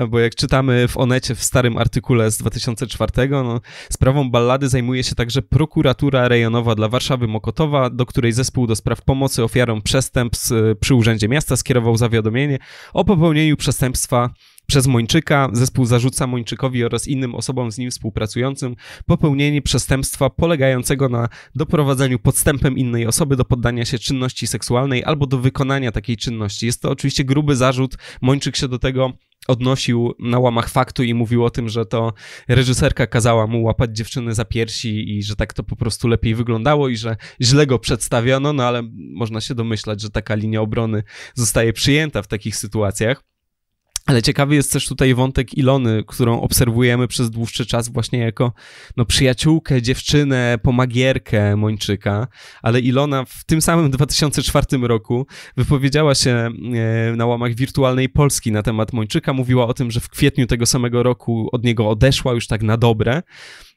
bo jak czytamy w Onecie w starym artykule z 2004, no, sprawą ballady zajmuje się także prokuratura rejonowa dla Warszawy Mokotowa, do której zespół do spraw pomocy ofiarom przestępstw y, przy Urzędzie Miasta skierował zawiadomienie o popełnieniu przestępstwa przez Mończyka. Zespół zarzuca Mończykowi oraz innym osobom z nim współpracującym popełnienie przestępstwa polegającego na doprowadzeniu podstępem innej osoby do poddania się czynności seksualnej albo do wykonania takiej czynności. Jest to oczywiście gruby zarzut. Mończyk się do tego odnosił na łamach faktu i mówił o tym, że to reżyserka kazała mu łapać dziewczyny za piersi i że tak to po prostu lepiej wyglądało i że źle go przedstawiono, no ale można się domyślać, że taka linia obrony zostaje przyjęta w takich sytuacjach. Ale ciekawy jest też tutaj wątek Ilony, którą obserwujemy przez dłuższy czas właśnie jako no, przyjaciółkę, dziewczynę, pomagierkę Mończyka, ale Ilona w tym samym 2004 roku wypowiedziała się e, na łamach wirtualnej Polski na temat Mończyka, mówiła o tym, że w kwietniu tego samego roku od niego odeszła już tak na dobre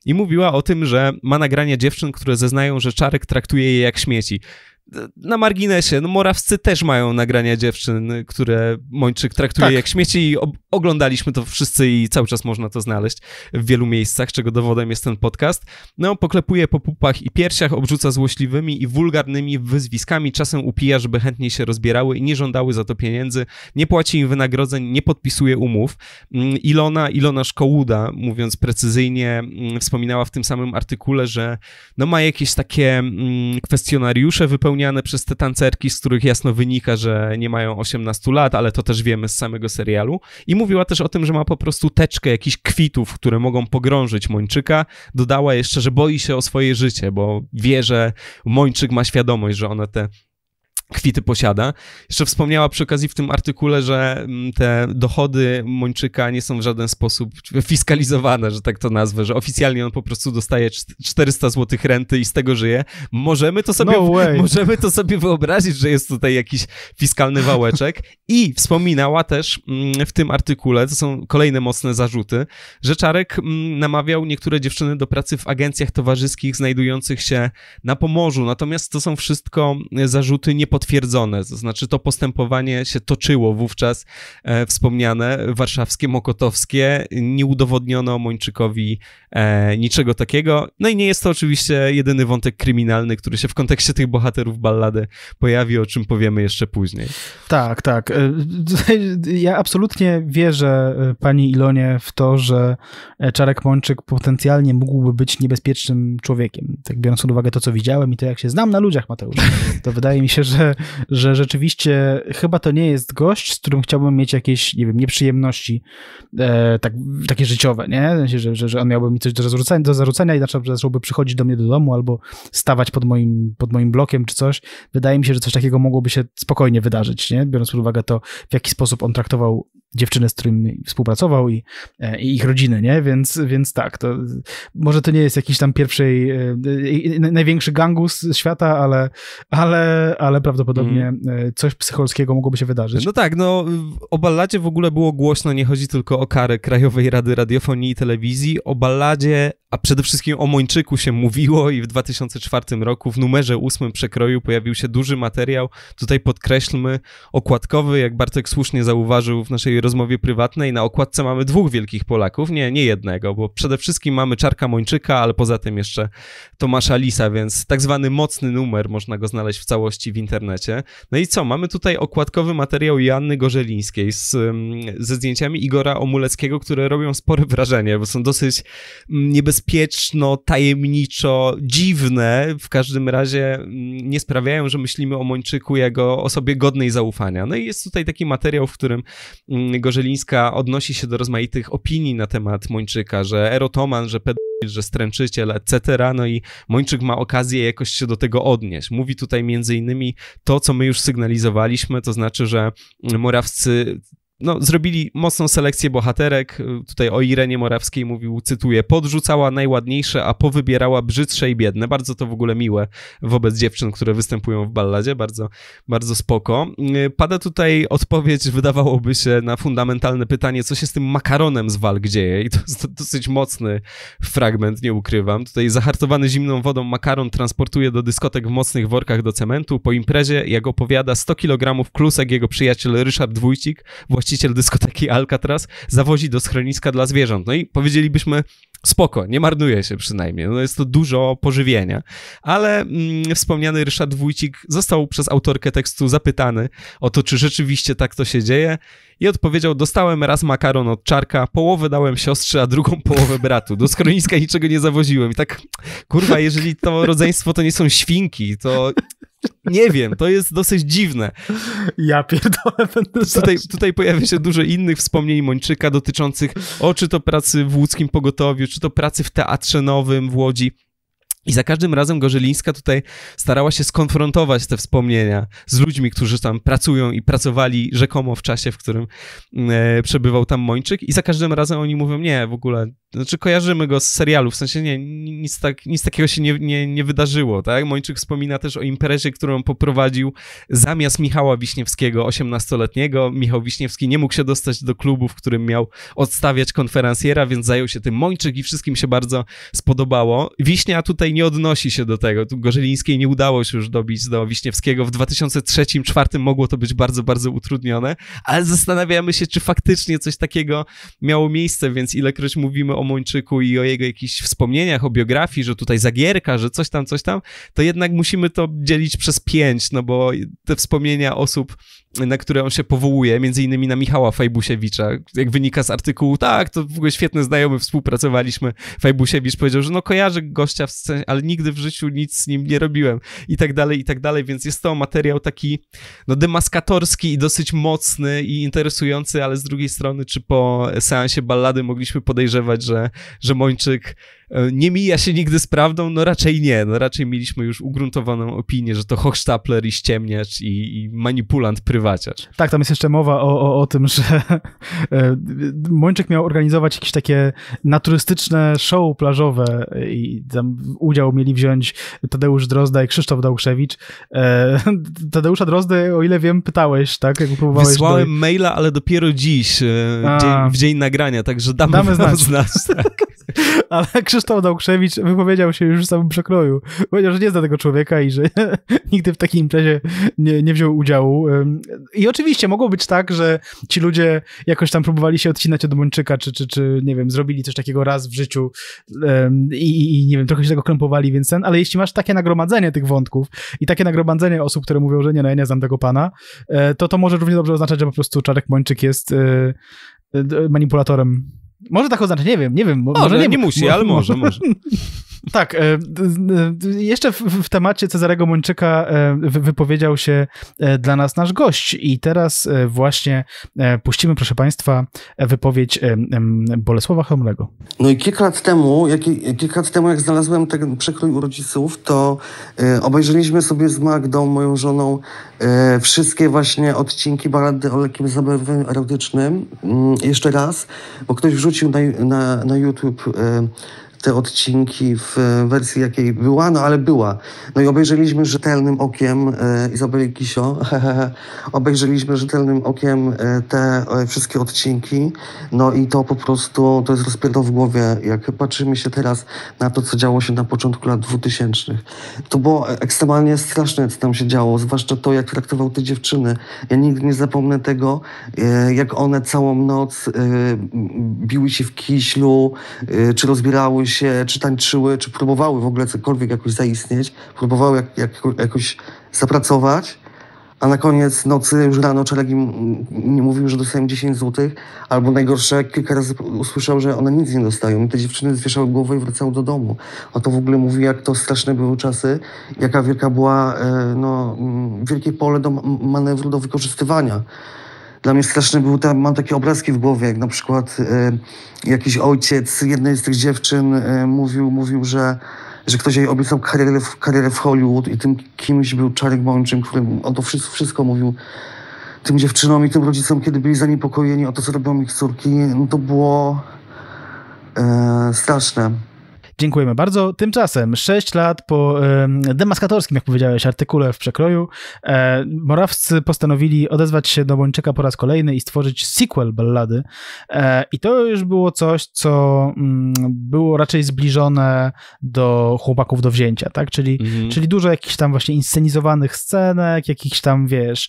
i mówiła o tym, że ma nagrania dziewczyn, które zeznają, że Czarek traktuje je jak śmieci na marginesie, no Morawscy też mają nagrania dziewczyn, które Mończyk traktuje tak. jak śmieci i oglądaliśmy to wszyscy i cały czas można to znaleźć w wielu miejscach, czego dowodem jest ten podcast. No, poklepuje po pupach i piersiach, obrzuca złośliwymi i wulgarnymi wyzwiskami, czasem upija, żeby chętniej się rozbierały i nie żądały za to pieniędzy, nie płaci im wynagrodzeń, nie podpisuje umów. Mm, Ilona, Ilona Szkołuda, mówiąc precyzyjnie, mm, wspominała w tym samym artykule, że no ma jakieś takie mm, kwestionariusze wypełnione przez te tancerki, z których jasno wynika, że nie mają 18 lat, ale to też wiemy z samego serialu. I mówiła też o tym, że ma po prostu teczkę jakichś kwitów, które mogą pogrążyć Mończyka. Dodała jeszcze, że boi się o swoje życie, bo wie, że Mończyk ma świadomość, że ona te kwity posiada. Jeszcze wspomniała przy okazji w tym artykule, że mm, te dochody Mończyka nie są w żaden sposób fiskalizowane, że tak to nazwę, że oficjalnie on po prostu dostaje 400 zł renty i z tego żyje. Możemy to sobie, no możemy to sobie wyobrazić, że jest tutaj jakiś fiskalny wałeczek. I wspominała też mm, w tym artykule, to są kolejne mocne zarzuty, że Czarek mm, namawiał niektóre dziewczyny do pracy w agencjach towarzyskich znajdujących się na Pomorzu. Natomiast to są wszystko zarzuty niepotrzebne potwierdzone, to znaczy to postępowanie się toczyło wówczas e, wspomniane warszawskie, mokotowskie, nie udowodniono Mończykowi e, niczego takiego. No i nie jest to oczywiście jedyny wątek kryminalny, który się w kontekście tych bohaterów ballady pojawi, o czym powiemy jeszcze później. Tak, tak. E, ja absolutnie wierzę e, pani Ilonie w to, że e, Czarek Mączyk potencjalnie mógłby być niebezpiecznym człowiekiem. Tak biorąc pod uwagę to, co widziałem i to, jak się znam na ludziach, Mateusz, to wydaje mi się, że, że rzeczywiście chyba to nie jest gość, z którym chciałbym mieć jakieś, nie wiem, nieprzyjemności e, tak, takie życiowe, nie? W sensie, że, że, że on miałby mi coś do, zarzucenia, do zarzucenia i zacząłby przychodzić do mnie do domu albo stawać pod moim, pod moim blokiem czy coś. Wydaje mi się, że coś takiego mogłoby się spokojnie wydarzyć, nie? biorąc pod uwagę to, w jaki sposób on traktował dziewczynę, z którymi współpracował i, e, i, ich rodziny, nie? Więc, więc tak, to może to nie jest jakiś tam pierwszej, e, e, największy gangus świata, ale, ale, ale prawdopodobnie mm. coś psycholskiego mogłoby się wydarzyć. No tak, no o balladzie w ogóle było głośno, nie chodzi tylko o karę Krajowej Rady Radiofonii i Telewizji, o balladzie, a przede wszystkim o Mończyku się mówiło i w 2004 roku w numerze 8 przekroju pojawił się duży materiał, tutaj podkreślmy, okładkowy, jak Bartek słusznie zauważył w naszej rozmowie prywatnej na okładce mamy dwóch wielkich Polaków, nie, nie jednego, bo przede wszystkim mamy Czarka Mończyka, ale poza tym jeszcze Tomasza Lisa, więc tak zwany mocny numer, można go znaleźć w całości w internecie. No i co, mamy tutaj okładkowy materiał Joanny Gorzelińskiej z, mm, ze zdjęciami Igora Omuleckiego, które robią spore wrażenie, bo są dosyć mm, niebezpieczno, tajemniczo, dziwne, w każdym razie mm, nie sprawiają, że myślimy o Mończyku jako osobie godnej zaufania. No i jest tutaj taki materiał, w którym Gorzelińska odnosi się do rozmaitych opinii na temat Mończyka, że erotoman, że pedofil, że stręczyciel, etc. No i Mończyk ma okazję jakoś się do tego odnieść. Mówi tutaj między innymi to, co my już sygnalizowaliśmy, to znaczy, że Morawscy no, zrobili mocną selekcję bohaterek. Tutaj o Irenie Morawskiej mówił, cytuję, podrzucała najładniejsze, a powybierała brzydsze i biedne. Bardzo to w ogóle miłe wobec dziewczyn, które występują w balladzie. Bardzo, bardzo spoko. Y, pada tutaj odpowiedź, wydawałoby się, na fundamentalne pytanie, co się z tym makaronem z walk dzieje. I to jest dosyć mocny fragment, nie ukrywam. Tutaj zahartowany zimną wodą makaron transportuje do dyskotek w mocnych workach do cementu. Po imprezie, jak opowiada, 100 kg klusek jego przyjaciel Ryszard Dwójcik, właściwie właściciel dyskoteki Alcatraz zawozi do schroniska dla zwierząt. No i powiedzielibyśmy, spoko, nie marnuje się przynajmniej. No jest to dużo pożywienia. Ale mm, wspomniany Ryszard Wójcik został przez autorkę tekstu zapytany o to, czy rzeczywiście tak to się dzieje i odpowiedział, dostałem raz makaron od czarka, połowę dałem siostrze, a drugą połowę bratu. Do schroniska niczego nie zawoziłem. I tak, kurwa, jeżeli to rodzeństwo to nie są świnki, to nie wiem, to jest dosyć dziwne. Ja pierdolę będę tutaj, tutaj pojawia się dużo innych wspomnień Mończyka dotyczących o czy to pracy w łódzkim pogotowiu, czy to pracy w teatrze nowym w Łodzi. I za każdym razem Gorzelińska tutaj starała się skonfrontować te wspomnienia z ludźmi, którzy tam pracują i pracowali rzekomo w czasie, w którym mm, e, przebywał tam Mończyk. I za każdym razem oni mówią, nie, w ogóle znaczy kojarzymy go z serialu, w sensie nie, nic, tak, nic takiego się nie, nie, nie wydarzyło, tak? Mończyk wspomina też o imprezie, którą poprowadził zamiast Michała Wiśniewskiego, 18-letniego. Michał Wiśniewski nie mógł się dostać do klubu, w którym miał odstawiać konferencjera, więc zajął się tym Mończyk i wszystkim się bardzo spodobało. Wiśnia tutaj nie odnosi się do tego, tu Gorzelińskiej nie udało się już dobić do Wiśniewskiego. W 2003-2004 mogło to być bardzo, bardzo utrudnione, ale zastanawiamy się, czy faktycznie coś takiego miało miejsce, więc ilekroć mówimy o o Mończyku i o jego jakichś wspomnieniach, o biografii, że tutaj zagierka, że coś tam, coś tam, to jednak musimy to dzielić przez pięć, no bo te wspomnienia osób na które on się powołuje, między innymi na Michała Fajbusiewicza. Jak wynika z artykułu, tak, to w ogóle świetny znajomy, współpracowaliśmy. Fajbusiewicz powiedział, że no kojarzę gościa, w scenie, ale nigdy w życiu nic z nim nie robiłem i tak dalej, i tak dalej, więc jest to materiał taki no demaskatorski i dosyć mocny i interesujący, ale z drugiej strony, czy po seansie ballady mogliśmy podejrzewać, że, że Mończyk E, nie mija się nigdy z prawdą? No raczej nie. No raczej mieliśmy już ugruntowaną opinię, że to Hochstapler i ściemniacz i, i manipulant prywaciarz. Tak, tam jest jeszcze mowa o, o, o tym, że e, Mończyk miał organizować jakieś takie naturystyczne show plażowe i tam udział mieli wziąć Tadeusz Drozda i Krzysztof Dałkiewicz, e, Tadeusza Drozdy, o ile wiem, pytałeś, tak? Jak próbowałeś Wysłałem do... maila, ale dopiero dziś, A... dzień, w dzień nagrania, także damy, damy znać. znać tak. ale Krzysztof Krzysztof Dałkrzewicz wypowiedział się już w samym przekroju. Powiedział, że nie zna tego człowieka i że nigdy w takim imprezie nie, nie wziął udziału. I oczywiście mogło być tak, że ci ludzie jakoś tam próbowali się odcinać od Mończyka, czy, czy, czy nie wiem, zrobili coś takiego raz w życiu i, i nie wiem, trochę się tego krępowali, więc ten, ale jeśli masz takie nagromadzenie tych wątków i takie nagromadzenie osób, które mówią, że nie, no ja nie znam tego pana, e, to to może równie dobrze oznaczać, że po prostu Czarek Mończyk jest e, e, manipulatorem może tak oznaczać, nie wiem, nie wiem. Może, może nie, nie musi, ale może, może. Tak, e, jeszcze w temacie Cezarego Mończyka e, wypowiedział się e, dla nas nasz gość i teraz właśnie puścimy, proszę Państwa, wypowiedź Bolesława Chomlego. No i kilka lat temu, jak, kilka lat temu, jak znalazłem ten przekrój urodziców, to obejrzeliśmy sobie z Magdą, moją żoną, wszystkie właśnie odcinki balady o lekkim zabawie erotycznym mm, jeszcze raz, bo ktoś wrzucił na, na, na YouTube te odcinki w e, wersji jakiej była, no ale była. No i obejrzeliśmy rzetelnym okiem e, Izabeli Kisio, obejrzeliśmy rzetelnym okiem e, te wszystkie odcinki, no i to po prostu, to jest rozpierdol w głowie, jak patrzymy się teraz na to, co działo się na początku lat 2000. To było ekstremalnie straszne, co tam się działo, zwłaszcza to, jak traktował te dziewczyny. Ja nigdy nie zapomnę tego, jak one całą noc biły się w kiślu, czy rozbierały się się, czy tańczyły, czy próbowały w ogóle cokolwiek jakoś zaistnieć, próbowały jak, jak, jakoś zapracować, a na koniec nocy, już rano, Czarek im nie mówił, że dostają 10 złotych, albo najgorsze, kilka razy usłyszał, że one nic nie dostają. I te dziewczyny zwieszały głowę i wracały do domu. A to w ogóle mówi, jak to straszne były czasy, jaka wielka była, e, no, mm, wielkie pole do manewru, do wykorzystywania. Dla mnie straszny był tam, mam takie obrazki w głowie, jak na przykład e, jakiś ojciec jednej z tych dziewczyn e, mówił, mówił, że że ktoś jej obiecał karierę w, karierę w Hollywood i tym kimś był Czarek Mączym, który on to wszystko, wszystko mówił tym dziewczynom i tym rodzicom, kiedy byli zaniepokojeni o to, co robią ich córki. No to było e, straszne. Dziękujemy bardzo. Tymczasem, 6 lat po e, demaskatorskim, jak powiedziałeś, artykule w przekroju, e, Morawcy postanowili odezwać się do Bończyka po raz kolejny i stworzyć sequel ballady. E, I to już było coś, co mm, było raczej zbliżone do chłopaków do wzięcia, tak? Czyli, mhm. czyli dużo jakichś tam właśnie inscenizowanych scenek, jakichś tam, wiesz,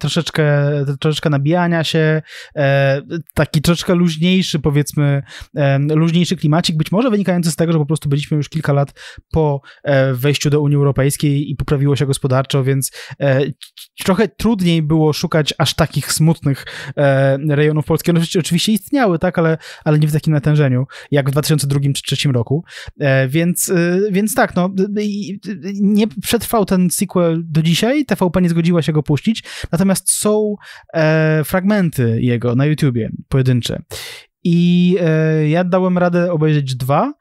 troszeczkę, troszeczkę nabijania się, e, taki troszeczkę luźniejszy, powiedzmy, luźniejszy klimacik, być może wynikające wynikający z tego, że po prostu byliśmy już kilka lat po e, wejściu do Unii Europejskiej i poprawiło się gospodarczo, więc e, trochę trudniej było szukać aż takich smutnych e, rejonów Polski. One oczywiście istniały, tak, ale, ale nie w takim natężeniu, jak w 2002 czy 2003 roku. Więc, więc tak, no, nie przetrwał ten sequel do dzisiaj, TVP nie zgodziła się go puścić, natomiast są fragmenty jego na YouTubie, pojedyncze. I e, ja dałem radę obejrzeć dwa.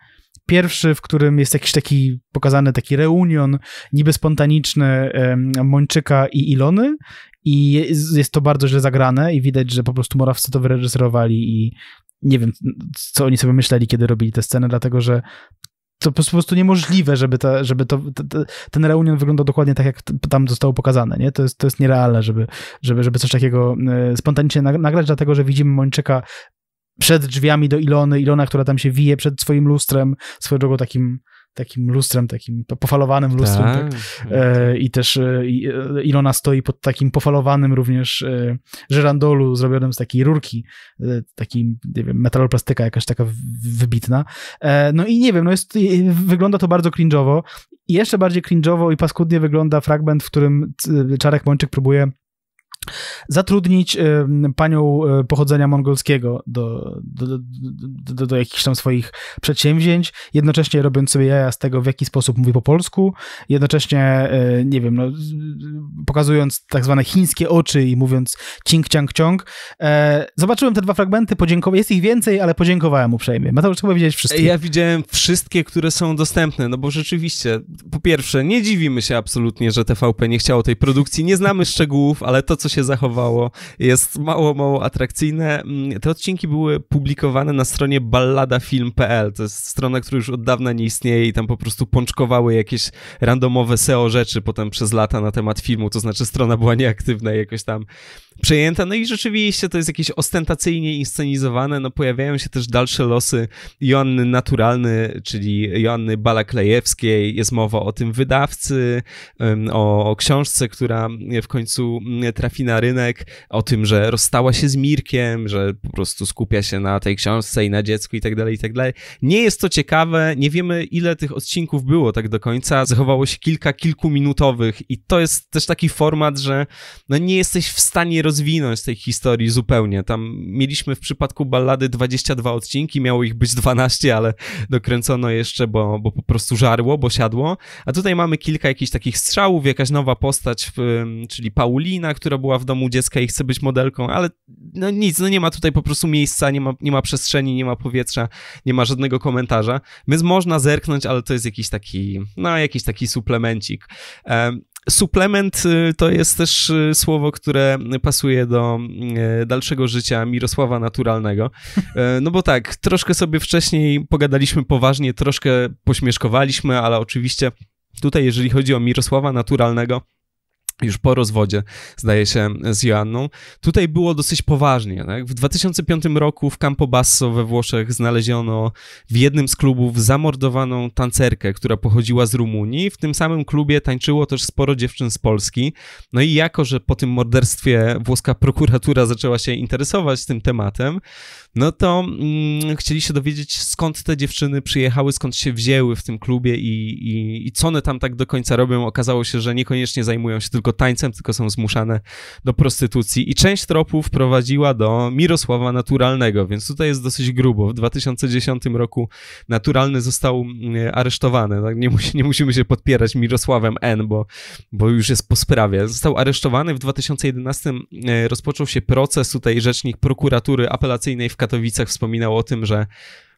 Pierwszy, w którym jest jakiś taki pokazany taki reunion, niby spontaniczny e, Mończyka i Ilony. I jest, jest to bardzo źle zagrane i widać, że po prostu Morawcy to wyreżyserowali i nie wiem, co oni sobie myśleli, kiedy robili tę scenę dlatego że to po prostu niemożliwe, żeby, ta, żeby to, ten reunion wyglądał dokładnie tak, jak tam zostało pokazane. Nie? To, jest, to jest nierealne, żeby, żeby, żeby coś takiego e, spontanicznie nagrać, dlatego że widzimy Mończyka przed drzwiami do Ilony, Ilona, która tam się wije przed swoim lustrem, swoją drogą takim takim lustrem, takim pofalowanym lustrem. Tak. tak. E, I też e, e, Ilona stoi pod takim pofalowanym również e, żerandolu zrobionym z takiej rurki, e, taki, nie wiem, metaloplastyka jakaś taka wybitna. E, no i nie wiem, no jest, e, wygląda to bardzo cringe'owo. I jeszcze bardziej cringe'owo i paskudnie wygląda fragment, w którym Czarek Mączyk próbuje zatrudnić panią e, pochodzenia mongolskiego do, do, do, do, jakichś tam swoich przedsięwzięć, jednocześnie robiąc sobie jaja z tego, w jaki sposób mówi po polsku, jednocześnie, e, nie wiem, no, pokazując tak zwane chińskie oczy i mówiąc cing ciang ciąg. E, zobaczyłem te dwa fragmenty, podziękowałem, jest ich więcej, ale podziękowałem uprzejmie. Mateusz, chyba widziałeś wszystkie. Ja widziałem wszystkie, które są dostępne, no bo rzeczywiście, po pierwsze, nie dziwimy się absolutnie, że TVP nie chciało tej produkcji, nie znamy szczegółów, ale to, co się się zachowało, jest mało, mało atrakcyjne. Mm, te odcinki były publikowane na stronie balladafilm.pl, to jest strona, która już od dawna nie istnieje i tam po prostu pączkowały jakieś randomowe SEO rzeczy potem przez lata na temat filmu, to znaczy strona była nieaktywna jakoś tam przejęta. No i rzeczywiście to jest jakieś ostentacyjnie inscenizowane. No pojawiają się też dalsze losy Joanny Naturalny, czyli Joanny Balaklejewskiej. Jest mowa o tym wydawcy, o, książce, która w końcu mm, trafi na rynek, o tym, że rozstała się z Mirkiem, że po prostu skupia się na tej książce i na dziecku i tak dalej, i tak dalej. Nie jest to ciekawe, nie wiemy ile tych odcinków było tak do końca, zachowało się kilka kilkuminutowych i to jest też taki format, że no nie jesteś w stanie rozwinąć tej historii zupełnie. Tam mieliśmy w przypadku ballady 22 odcinki, miało ich być 12, ale dokręcono jeszcze, bo, bo po prostu żarło, bo siadło. A tutaj mamy kilka jakichś takich strzałów, jakaś nowa postać, czyli Paulina, która była w domu dziecka i chce być modelką, ale no nic, no nie ma tutaj po prostu miejsca, nie ma, nie ma przestrzeni, nie ma powietrza, nie ma żadnego komentarza, więc można zerknąć, ale to jest jakiś taki, no jakiś taki suplemencik. Suplement y, to jest też y, słowo, które pasuje do y, dalszego życia Mirosława Naturalnego. E, no bo tak, troszkę sobie wcześniej pogadaliśmy poważnie, troszkę pośmieszkowaliśmy, ale oczywiście tutaj, jeżeli chodzi o Mirosława Naturalnego, już po rozwodzie, zdaje się, z Joanną. Tutaj było dosyć poważnie. Tak? W 2005 roku w Campo Basso we Włoszech znaleziono w jednym z klubów zamordowaną tancerkę, która pochodziła z Rumunii. W tym samym klubie tańczyło też sporo dziewczyn z Polski. No i jako, że po tym morderstwie włoska prokuratura zaczęła się interesować tym tematem, no to mm, chcieli się dowiedzieć, skąd te dziewczyny przyjechały, skąd się wzięły w tym klubie i, i, i co one tam tak do końca robią. Okazało się, że niekoniecznie zajmują się tylko tańcem, tylko są zmuszane do prostytucji. I część tropów prowadziła do Mirosława Naturalnego, więc tutaj jest dosyć grubo. W 2010 roku Naturalny został mm, aresztowany. Tak? Nie, musi, nie musimy się podpierać Mirosławem N, bo, bo już jest po sprawie. Został aresztowany. W 2011 e, rozpoczął się proces. Tutaj rzecznik prokuratury apelacyjnej w w Katowicach wspominał o tym, że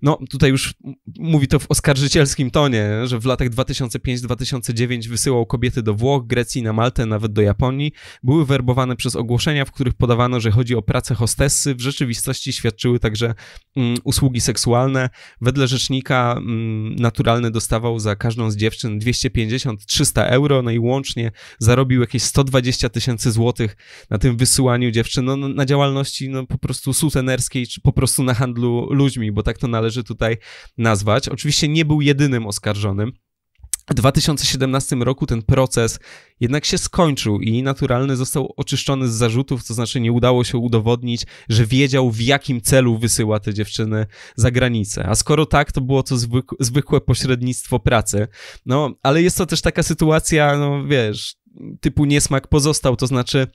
no, tutaj już mówi to w oskarżycielskim tonie, że w latach 2005-2009 wysyłał kobiety do Włoch, Grecji, na Maltę, nawet do Japonii. Były werbowane przez ogłoszenia, w których podawano, że chodzi o pracę hostessy. W rzeczywistości świadczyły także mm, usługi seksualne. Wedle rzecznika mm, naturalny dostawał za każdą z dziewczyn 250-300 euro, no i łącznie zarobił jakieś 120 tysięcy złotych na tym wysyłaniu dziewczyn no, no, na działalności no, po prostu sutenerskiej, czy po prostu na handlu ludźmi, bo tak to należy należy tutaj nazwać. Oczywiście nie był jedynym oskarżonym. W 2017 roku ten proces jednak się skończył i naturalny został oczyszczony z zarzutów, to znaczy nie udało się udowodnić, że wiedział w jakim celu wysyła te dziewczyny za granicę. A skoro tak, to było to zwykłe pośrednictwo pracy. No, ale jest to też taka sytuacja, no wiesz, typu niesmak pozostał, to znaczy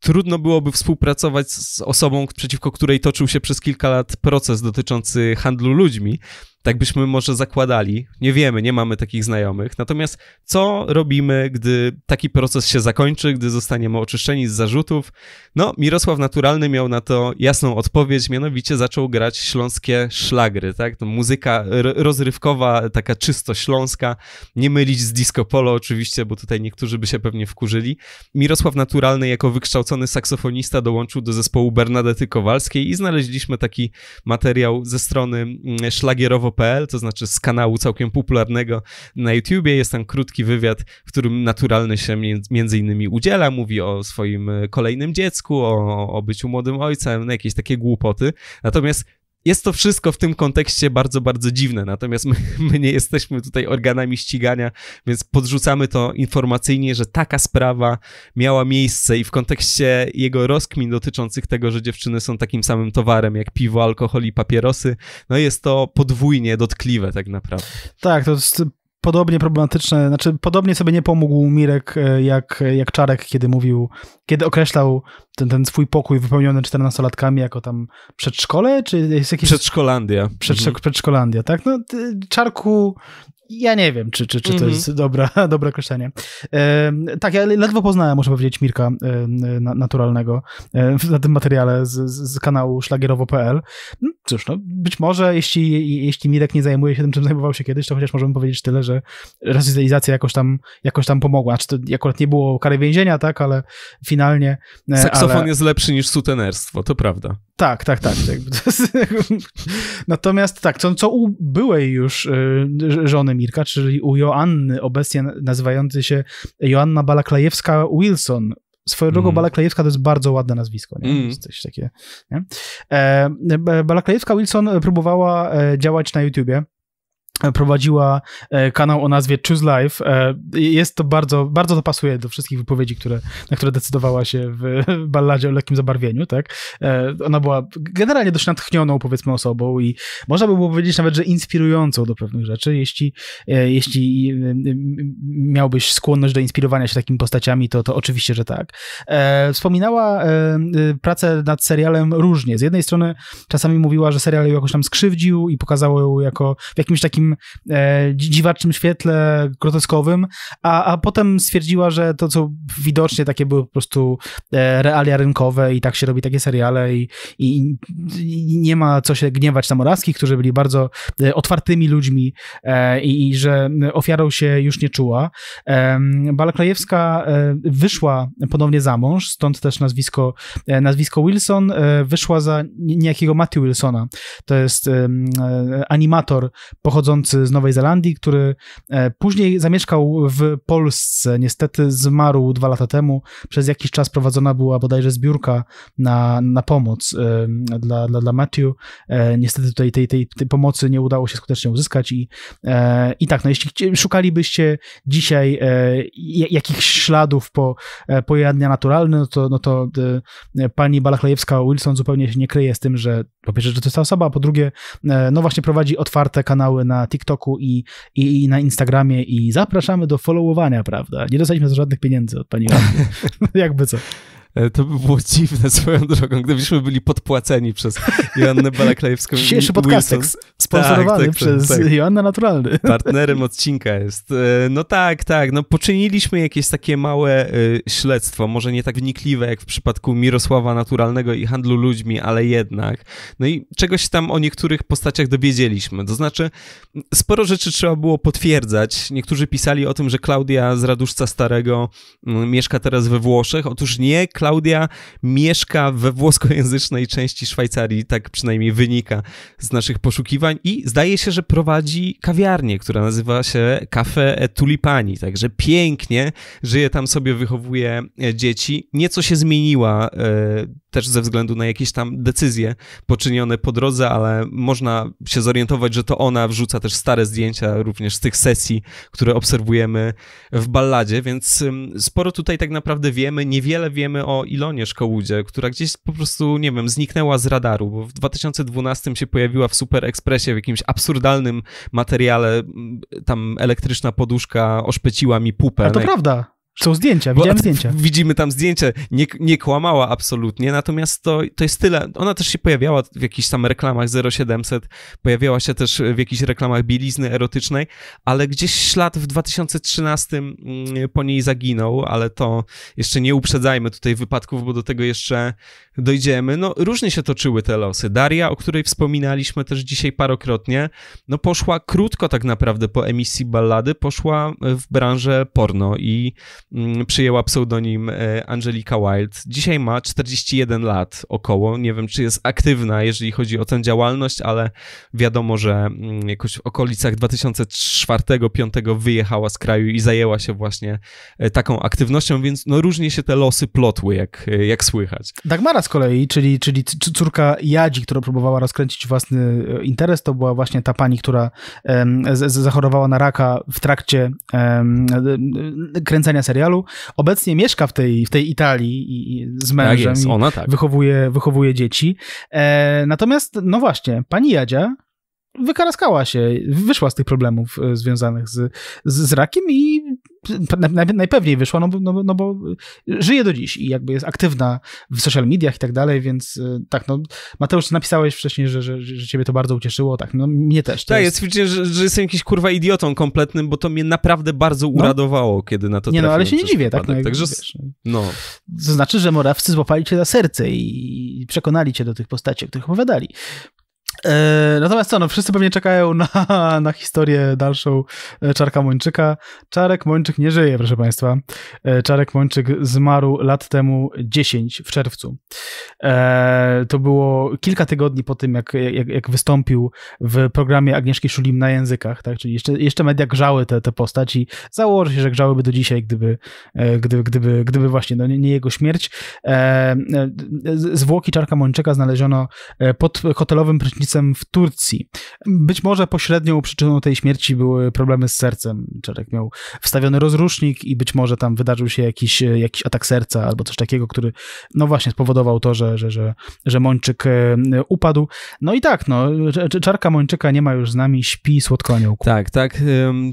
trudno byłoby współpracować z osobą, przeciwko której toczył się przez kilka lat proces dotyczący handlu ludźmi, tak byśmy może zakładali. Nie wiemy, nie mamy takich znajomych. Natomiast co robimy, gdy taki proces się zakończy, gdy zostaniemy oczyszczeni z zarzutów? No, Mirosław Naturalny miał na to jasną odpowiedź, mianowicie zaczął grać śląskie szlagry, tak? To muzyka rozrywkowa, taka czysto śląska. Nie mylić z disco polo oczywiście, bo tutaj niektórzy by się pewnie wkurzyli. Mirosław Naturalny jako wykształcony saksofonista dołączył do zespołu Bernadety Kowalskiej i znaleźliśmy taki materiał ze strony mm, szlagierowo kanału.pl, to znaczy z kanału całkiem popularnego na YouTubie. Jest tam krótki wywiad, w którym naturalny się między innymi udziela, mówi o swoim e, kolejnym dziecku, o, o byciu młodym ojcem, no jakieś takie głupoty. Natomiast jest to wszystko w tym kontekście bardzo, bardzo dziwne. Natomiast my, my, nie jesteśmy tutaj organami ścigania, więc podrzucamy to informacyjnie, że taka sprawa miała miejsce i w kontekście jego rozkmin dotyczących tego, że dziewczyny są takim samym towarem jak piwo, alkohol i papierosy, no jest to podwójnie dotkliwe tak naprawdę. Tak, to jest podobnie problematyczne, znaczy podobnie sobie nie pomógł Mirek e, jak, jak Czarek, kiedy mówił, kiedy określał ten, ten swój pokój wypełniony 14-latkami jako tam przedszkole, czy jest jakiś... Przedszkolandia. Przedszk- mhm. Przedszkolandia, tak? No, Czarku ja nie wiem, czy, czy, czy to mm -hmm. jest dobra, dobre określenie. E, tak, ja ledwo poznałem, muszę powiedzieć, Mirka e, na, naturalnego e, na tym materiale z, z kanału szlagierowo.pl. No cóż, no, być może, jeśli, jeśli Mirek nie zajmuje się tym, czym zajmował się kiedyś, to chociaż możemy powiedzieć tyle, że resocjalizacja jakoś tam, jakoś tam pomogła. Czy znaczy, to akurat nie było kary więzienia, tak, ale finalnie... E, Saksofon ale... jest lepszy niż sutenerstwo, to prawda. Tak, tak, tak. Natomiast tak, co, co u byłej już y, żony Mirka, czyli u Joanny, obecnie nazywający się Joanna balaklajewska wilson Swoją drogą mm. to jest bardzo ładne nazwisko, nie? Mm. Jest coś takie, nie? E, wilson próbowała e, działać na YouTubie prowadziła e, kanał o nazwie Choose Life. E, jest to bardzo, bardzo to pasuje do wszystkich wypowiedzi, które, na które decydowała się w balladzie o lekkim zabarwieniu, tak? E, ona była generalnie dość natchnioną, powiedzmy, osobą i można by było powiedzieć nawet, że inspirującą do pewnych rzeczy. Jeśli, jeśli miałbyś skłonność do inspirowania się takimi postaciami, to, to oczywiście, że tak. Wspominała pracę nad serialem różnie. Z jednej strony czasami mówiła, że serial ją jakoś tam skrzywdził i pokazało ją jako w jakimś takim takim e, dziwacznym świetle groteskowym, a, a potem stwierdziła, że to, co widocznie takie były po prostu e, realia rynkowe i tak się robi takie seriale i, i, i nie ma co się gniewać na Morawskich, którzy byli bardzo e, otwartymi ludźmi e, i, i, że ofiarą się już nie czuła. E, Balaklejewska wyszła ponownie za mąż, stąd też nazwisko, e, nazwisko Wilson, e, wyszła za niejakiego Matthew Wilsona. To jest animator pochodzący pochodzący z Nowej Zelandii, który e, później zamieszkał w Polsce. Niestety zmarł dwa lata temu. Przez jakiś czas prowadzona była bodajże zbiórka na, na pomoc e, dla, dla, dla Matthew. E, niestety tutaj tej, tej, tej pomocy nie udało się skutecznie uzyskać i, i tak, no jeśli szukalibyście dzisiaj jakichś śladów po, po jadnia naturalnym, no to, no to pani Balachlejewska-Wilson zupełnie się nie kryje z tym, że po pierwsze, że to jest ta osoba, a po drugie, no właśnie prowadzi otwarte kanały na na TikToku i, i, i, na Instagramie i zapraszamy do followowania, prawda? Nie dostaliśmy za żadnych pieniędzy od pani Jakby co. E, to by było dziwne swoją drogą, gdybyśmy byli podpłaceni przez Joannę Balaklejewską. Dzisiejszy podcast tak, sponsorowany tak, tak, przez tak, Joanna Naturalny. Partnerem odcinka jest. E, no tak, tak. No poczyniliśmy jakieś takie małe e, śledztwo, może nie tak wnikliwe jak w przypadku Mirosława Naturalnego i handlu ludźmi, ale jednak. No i czegoś tam o niektórych postaciach dowiedzieliśmy. To znaczy, sporo rzeczy trzeba było potwierdzać. Niektórzy pisali o tym, że Klaudia z Raduszca Starego mm, mieszka teraz we Włoszech. Otóż nie, Klaudia Klaudia mieszka we włoskojęzycznej części Szwajcarii, tak przynajmniej wynika z naszych poszukiwań i zdaje się, że prowadzi kawiarnię, która nazywa się Café Tulipani, także pięknie żyje tam sobie, wychowuje e, dzieci. Nieco się zmieniła e, też ze względu na jakieś tam decyzje poczynione po drodze, ale można się zorientować, że to ona wrzuca też stare zdjęcia również z tych sesji, które obserwujemy w balladzie, więc sporo tutaj tak naprawdę wiemy, niewiele wiemy o o Ilonie Szkołudzie, która gdzieś po prostu, nie wiem, zniknęła z radaru, bo w 2012 się pojawiła w Super Expressie w jakimś absurdalnym materiale, tam elektryczna poduszka oszpeciła mi pupę. A to prawda. Są zdjęcia, widziałem zdjęcia. Widzimy tam zdjęcie. nie, nie kłamała absolutnie, natomiast to, to jest tyle. Ona też się pojawiała w jakichś tam reklamach 0700, pojawiała się też w jakichś reklamach bielizny erotycznej, ale gdzieś ślad w 2013 mm, po niej zaginął, ale to jeszcze nie uprzedzajmy tutaj wypadków, bo do tego jeszcze dojdziemy. No, różnie się toczyły te losy. Daria, o której wspominaliśmy też dzisiaj parokrotnie, no poszła krótko tak naprawdę po emisji ballady, poszła w branżę porno i Mm, przyjęła pseudonim e, Angelika Wild. Dzisiaj ma 41 lat około. Nie wiem, czy jest aktywna, jeżeli chodzi o tę działalność, ale wiadomo, że mm, jakoś w okolicach 2004-2005 wyjechała z kraju i zajęła się właśnie e, taką aktywnością, więc no różnie się te losy plotły, jak, e, jak słychać. Dagmara z kolei, czyli, czyli córka Jadzi, która próbowała rozkręcić własny interes, to była właśnie ta pani, która zachorowała na raka w trakcie kręcenia serii serialu, obecnie mieszka w tej, w tej Italii i, i z tak mężem. Tak jest, ona tak. Wychowuje, wychowuje dzieci. E, natomiast, no właśnie, pani Jadzia wykaraskała się, wyszła z tych problemów e, związanych z, z, z rakiem i najpewniej wyszła, no, no, no bo no y, żyje do dziś i jakby jest aktywna w social mediach i tak dalej, więc y, tak, no Mateusz, napisałeś wcześniej, że, że, że ciebie to bardzo ucieszyło, tak, no mnie też. Tak, jest... ja że, że jestem jakiś kurwa idiotą kompletnym, bo to mnie naprawdę bardzo no. uradowało, no. kiedy na to Nie no, ale się nie dziwię, tak? No, Także, wiesz, no. To znaczy, że Morawcy złapali cię za serce i przekonali cię do tych postaci, o których opowiadali. E, natomiast co, no wszyscy pewnie czekają na, na historię dalszą e, Czarka Mończyka. Czarek Mończyk nie żyje, proszę Państwa. E, Czarek Mończyk zmarł lat temu 10 w czerwcu. To było kilka tygodni po tym, jak, jak, jak wystąpił w programie Agnieszki Szulim na językach, tak? czyli jeszcze, jeszcze media grzały te, te postaci. Założę się, że grzałyby do dzisiaj, gdyby, gdyby, gdyby, gdyby właśnie no, nie, nie jego śmierć. Zwłoki Czarka Mończyka znaleziono pod hotelowym prysznicem w Turcji. Być może pośrednią przyczyną tej śmierci były problemy z sercem. Czarek miał wstawiony rozrusznik i być może tam wydarzył się jakiś, e, jakiś atak serca albo coś takiego, który no właśnie spowodował to, że, że, że, że Mończyk e, upadł. No i tak, no, czarka Mończyka nie ma już z nami, śpi słodko aniołku. Tak, tak.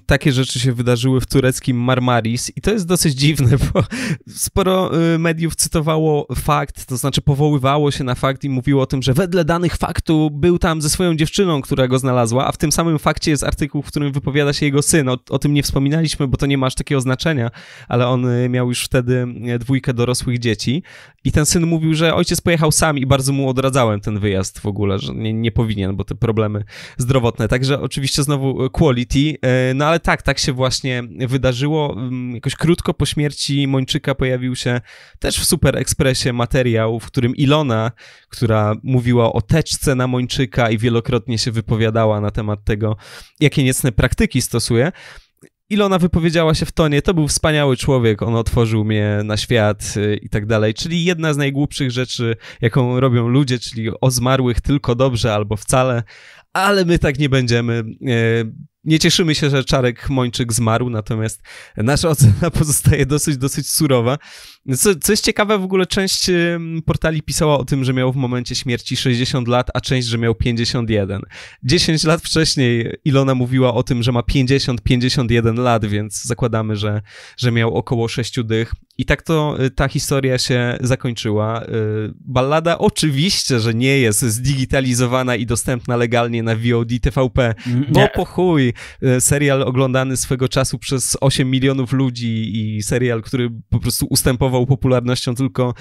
Takie rzeczy się wydarzyły w tureckim Marmaris i to jest dosyć dziwne, bo sporo y, mediów cytowało fakt, to znaczy powoływało się na fakt i mówiło o tym, że wedle danych faktu był tam ze swoją dziewczyną, która go znalazła, a w tym samym fakcie jest artykuł, w którym wypowiada się jego syn. O, o tym nie wspominaliśmy, bo to nie ma aż takiego znaczenia, ale on y, miał już wtedy y, dwójkę dorosłych dzieci i ten syn mówił, że ojciec pojechał sam i bardzo mu odradzałem ten wyjazd w ogóle, że nie, nie powinien, bo te problemy zdrowotne. Także oczywiście znowu y, quality, no ale tak, tak się właśnie wydarzyło. Mm, jakoś krótko po śmierci Mończyka pojawił się też w Super Expressie materiał, w którym Ilona, która mówiła o teczce na Mończyka, krytyka i wielokrotnie się wypowiadała na temat tego, jakie niecne praktyki stosuje. Ilona wypowiedziała się w tonie, to był wspaniały człowiek, on otworzył mnie na świat y, i tak dalej. Czyli jedna z najgłupszych rzeczy, jaką robią ludzie, czyli o zmarłych tylko dobrze albo wcale, ale my tak nie będziemy. Y, nie cieszymy się, że Czarek Mończyk zmarł, natomiast nasza ocena pozostaje dosyć, dosyć surowa. Co, co jest ciekawe, w ogóle część portali pisała o tym, że miał w momencie śmierci 60 lat, a część, że miał 51. 10 lat wcześniej Ilona mówiła o tym, że ma 50-51 lat, więc zakładamy, że, że miał około 6 dych. I tak to y, ta historia się zakończyła. Y, ballada oczywiście, że nie jest zdigitalizowana i dostępna legalnie na VOD TVP, bo mm, no po chuj. Y, serial oglądany swego czasu przez 8 milionów ludzi i serial, który po prostu ustępował popularnością tylko,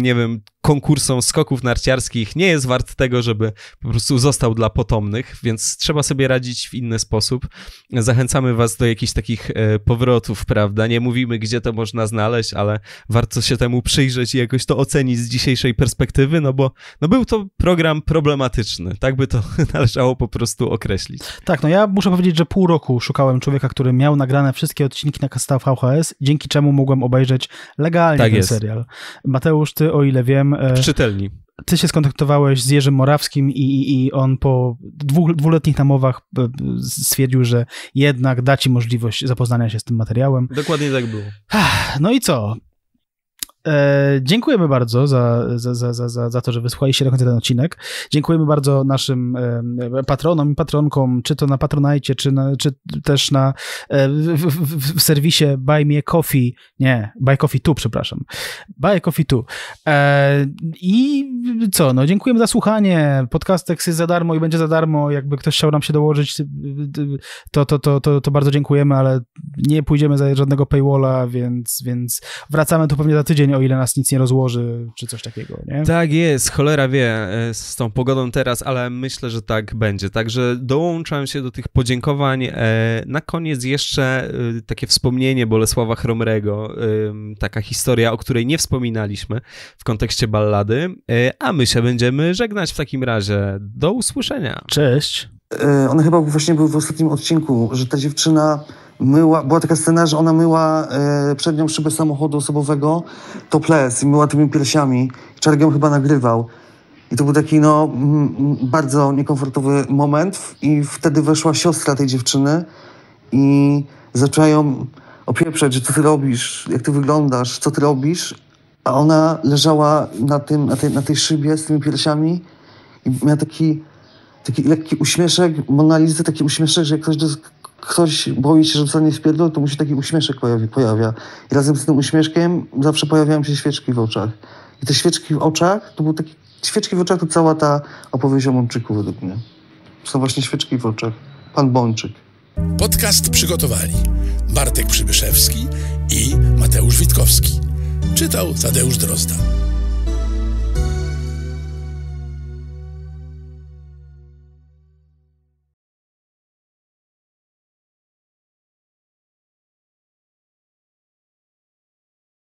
nie wiem, konkursom skoków narciarskich nie jest wart tego, żeby po prostu został dla potomnych, więc trzeba sobie radzić w inny sposób. Zachęcamy Was do jakichś takich e, powrotów, prawda? Nie mówimy, gdzie to można znaleźć, ale warto się temu przyjrzeć i jakoś to ocenić z dzisiejszej perspektywy, no bo no był to program problematyczny, tak by to należało po prostu określić. Tak, no ja muszę powiedzieć, że pół roku szukałem człowieka, który miał nagrane wszystkie odcinki na Kasta VHS, dzięki czemu mogłem obejrzeć legalnie tak ten jest. serial. Mateusz, ty o ile wiem, E, w Czytelni. Ty się skontaktowałeś z Jerzym Morawskim i, i on po dwóch, dwuletnich namowach e, stwierdził, że jednak da ci możliwość zapoznania się z tym materiałem. Dokładnie tak było. No i co? E, dziękujemy bardzo za, za, za, za, za to, że wysłuchaliście do końca ten odcinek. Dziękujemy bardzo naszym e, patronom i patronkom, czy to na Patronajcie, czy, na, czy też na e, w, w, w, serwisie Buy Me Coffee, nie, Buy Coffee Tu, przepraszam. Buy Coffee Tu. E, I co, no dziękujemy za słuchanie. Podcast tekst jest za darmo i będzie za darmo. Jakby ktoś chciał nam się dołożyć, y, y, to, to, to, to, to bardzo dziękujemy, ale nie pójdziemy za żadnego paywalla, więc, więc wracamy tu pewnie za tydzień, o ile nas nic nie rozłoży, czy coś takiego, nie? Tak jest, cholera wie e, z tą pogodą teraz, ale myślę, że tak będzie. Także dołączam się do tych podziękowań. E, na koniec jeszcze e, takie wspomnienie Bolesława Chromrego, taka historia, o której nie wspominaliśmy w kontekście ballady, a my się będziemy żegnać w takim razie. Do usłyszenia. Cześć. Yy, e, one chyba właśnie były w ostatnim odcinku, że ta dziewczyna myła, była taka scena, że ona myła e, przednią szybę samochodu osobowego topless i myła tymi piersiami. Czargiem chyba nagrywał. I to był taki, no, m, bardzo niekomfortowy moment i wtedy weszła siostra tej dziewczyny i zaczęła ją opieprzać, że co ty robisz, jak ty wyglądasz, co ty robisz, a ona leżała na, tym, na, tej, na tej szybie z tymi piersiami i miała taki, taki lekki uśmieszek, Monalizy, taki uśmieszek, że ktoś, ktoś boi się, że zostanie wpierdol, to mu się taki uśmieszek pojawi, pojawia. I razem z tym uśmieszkiem zawsze pojawiają się świeczki w oczach. I te świeczki w oczach, to był taki, świeczki w oczach to cała ta opowieść o Mączyku według mnie. To są właśnie świeczki w oczach. Pan Bączyk. Podcast przygotowali Bartek Przybyszewski i Mateusz Witkowski. Czytał Tadeusz Drozda.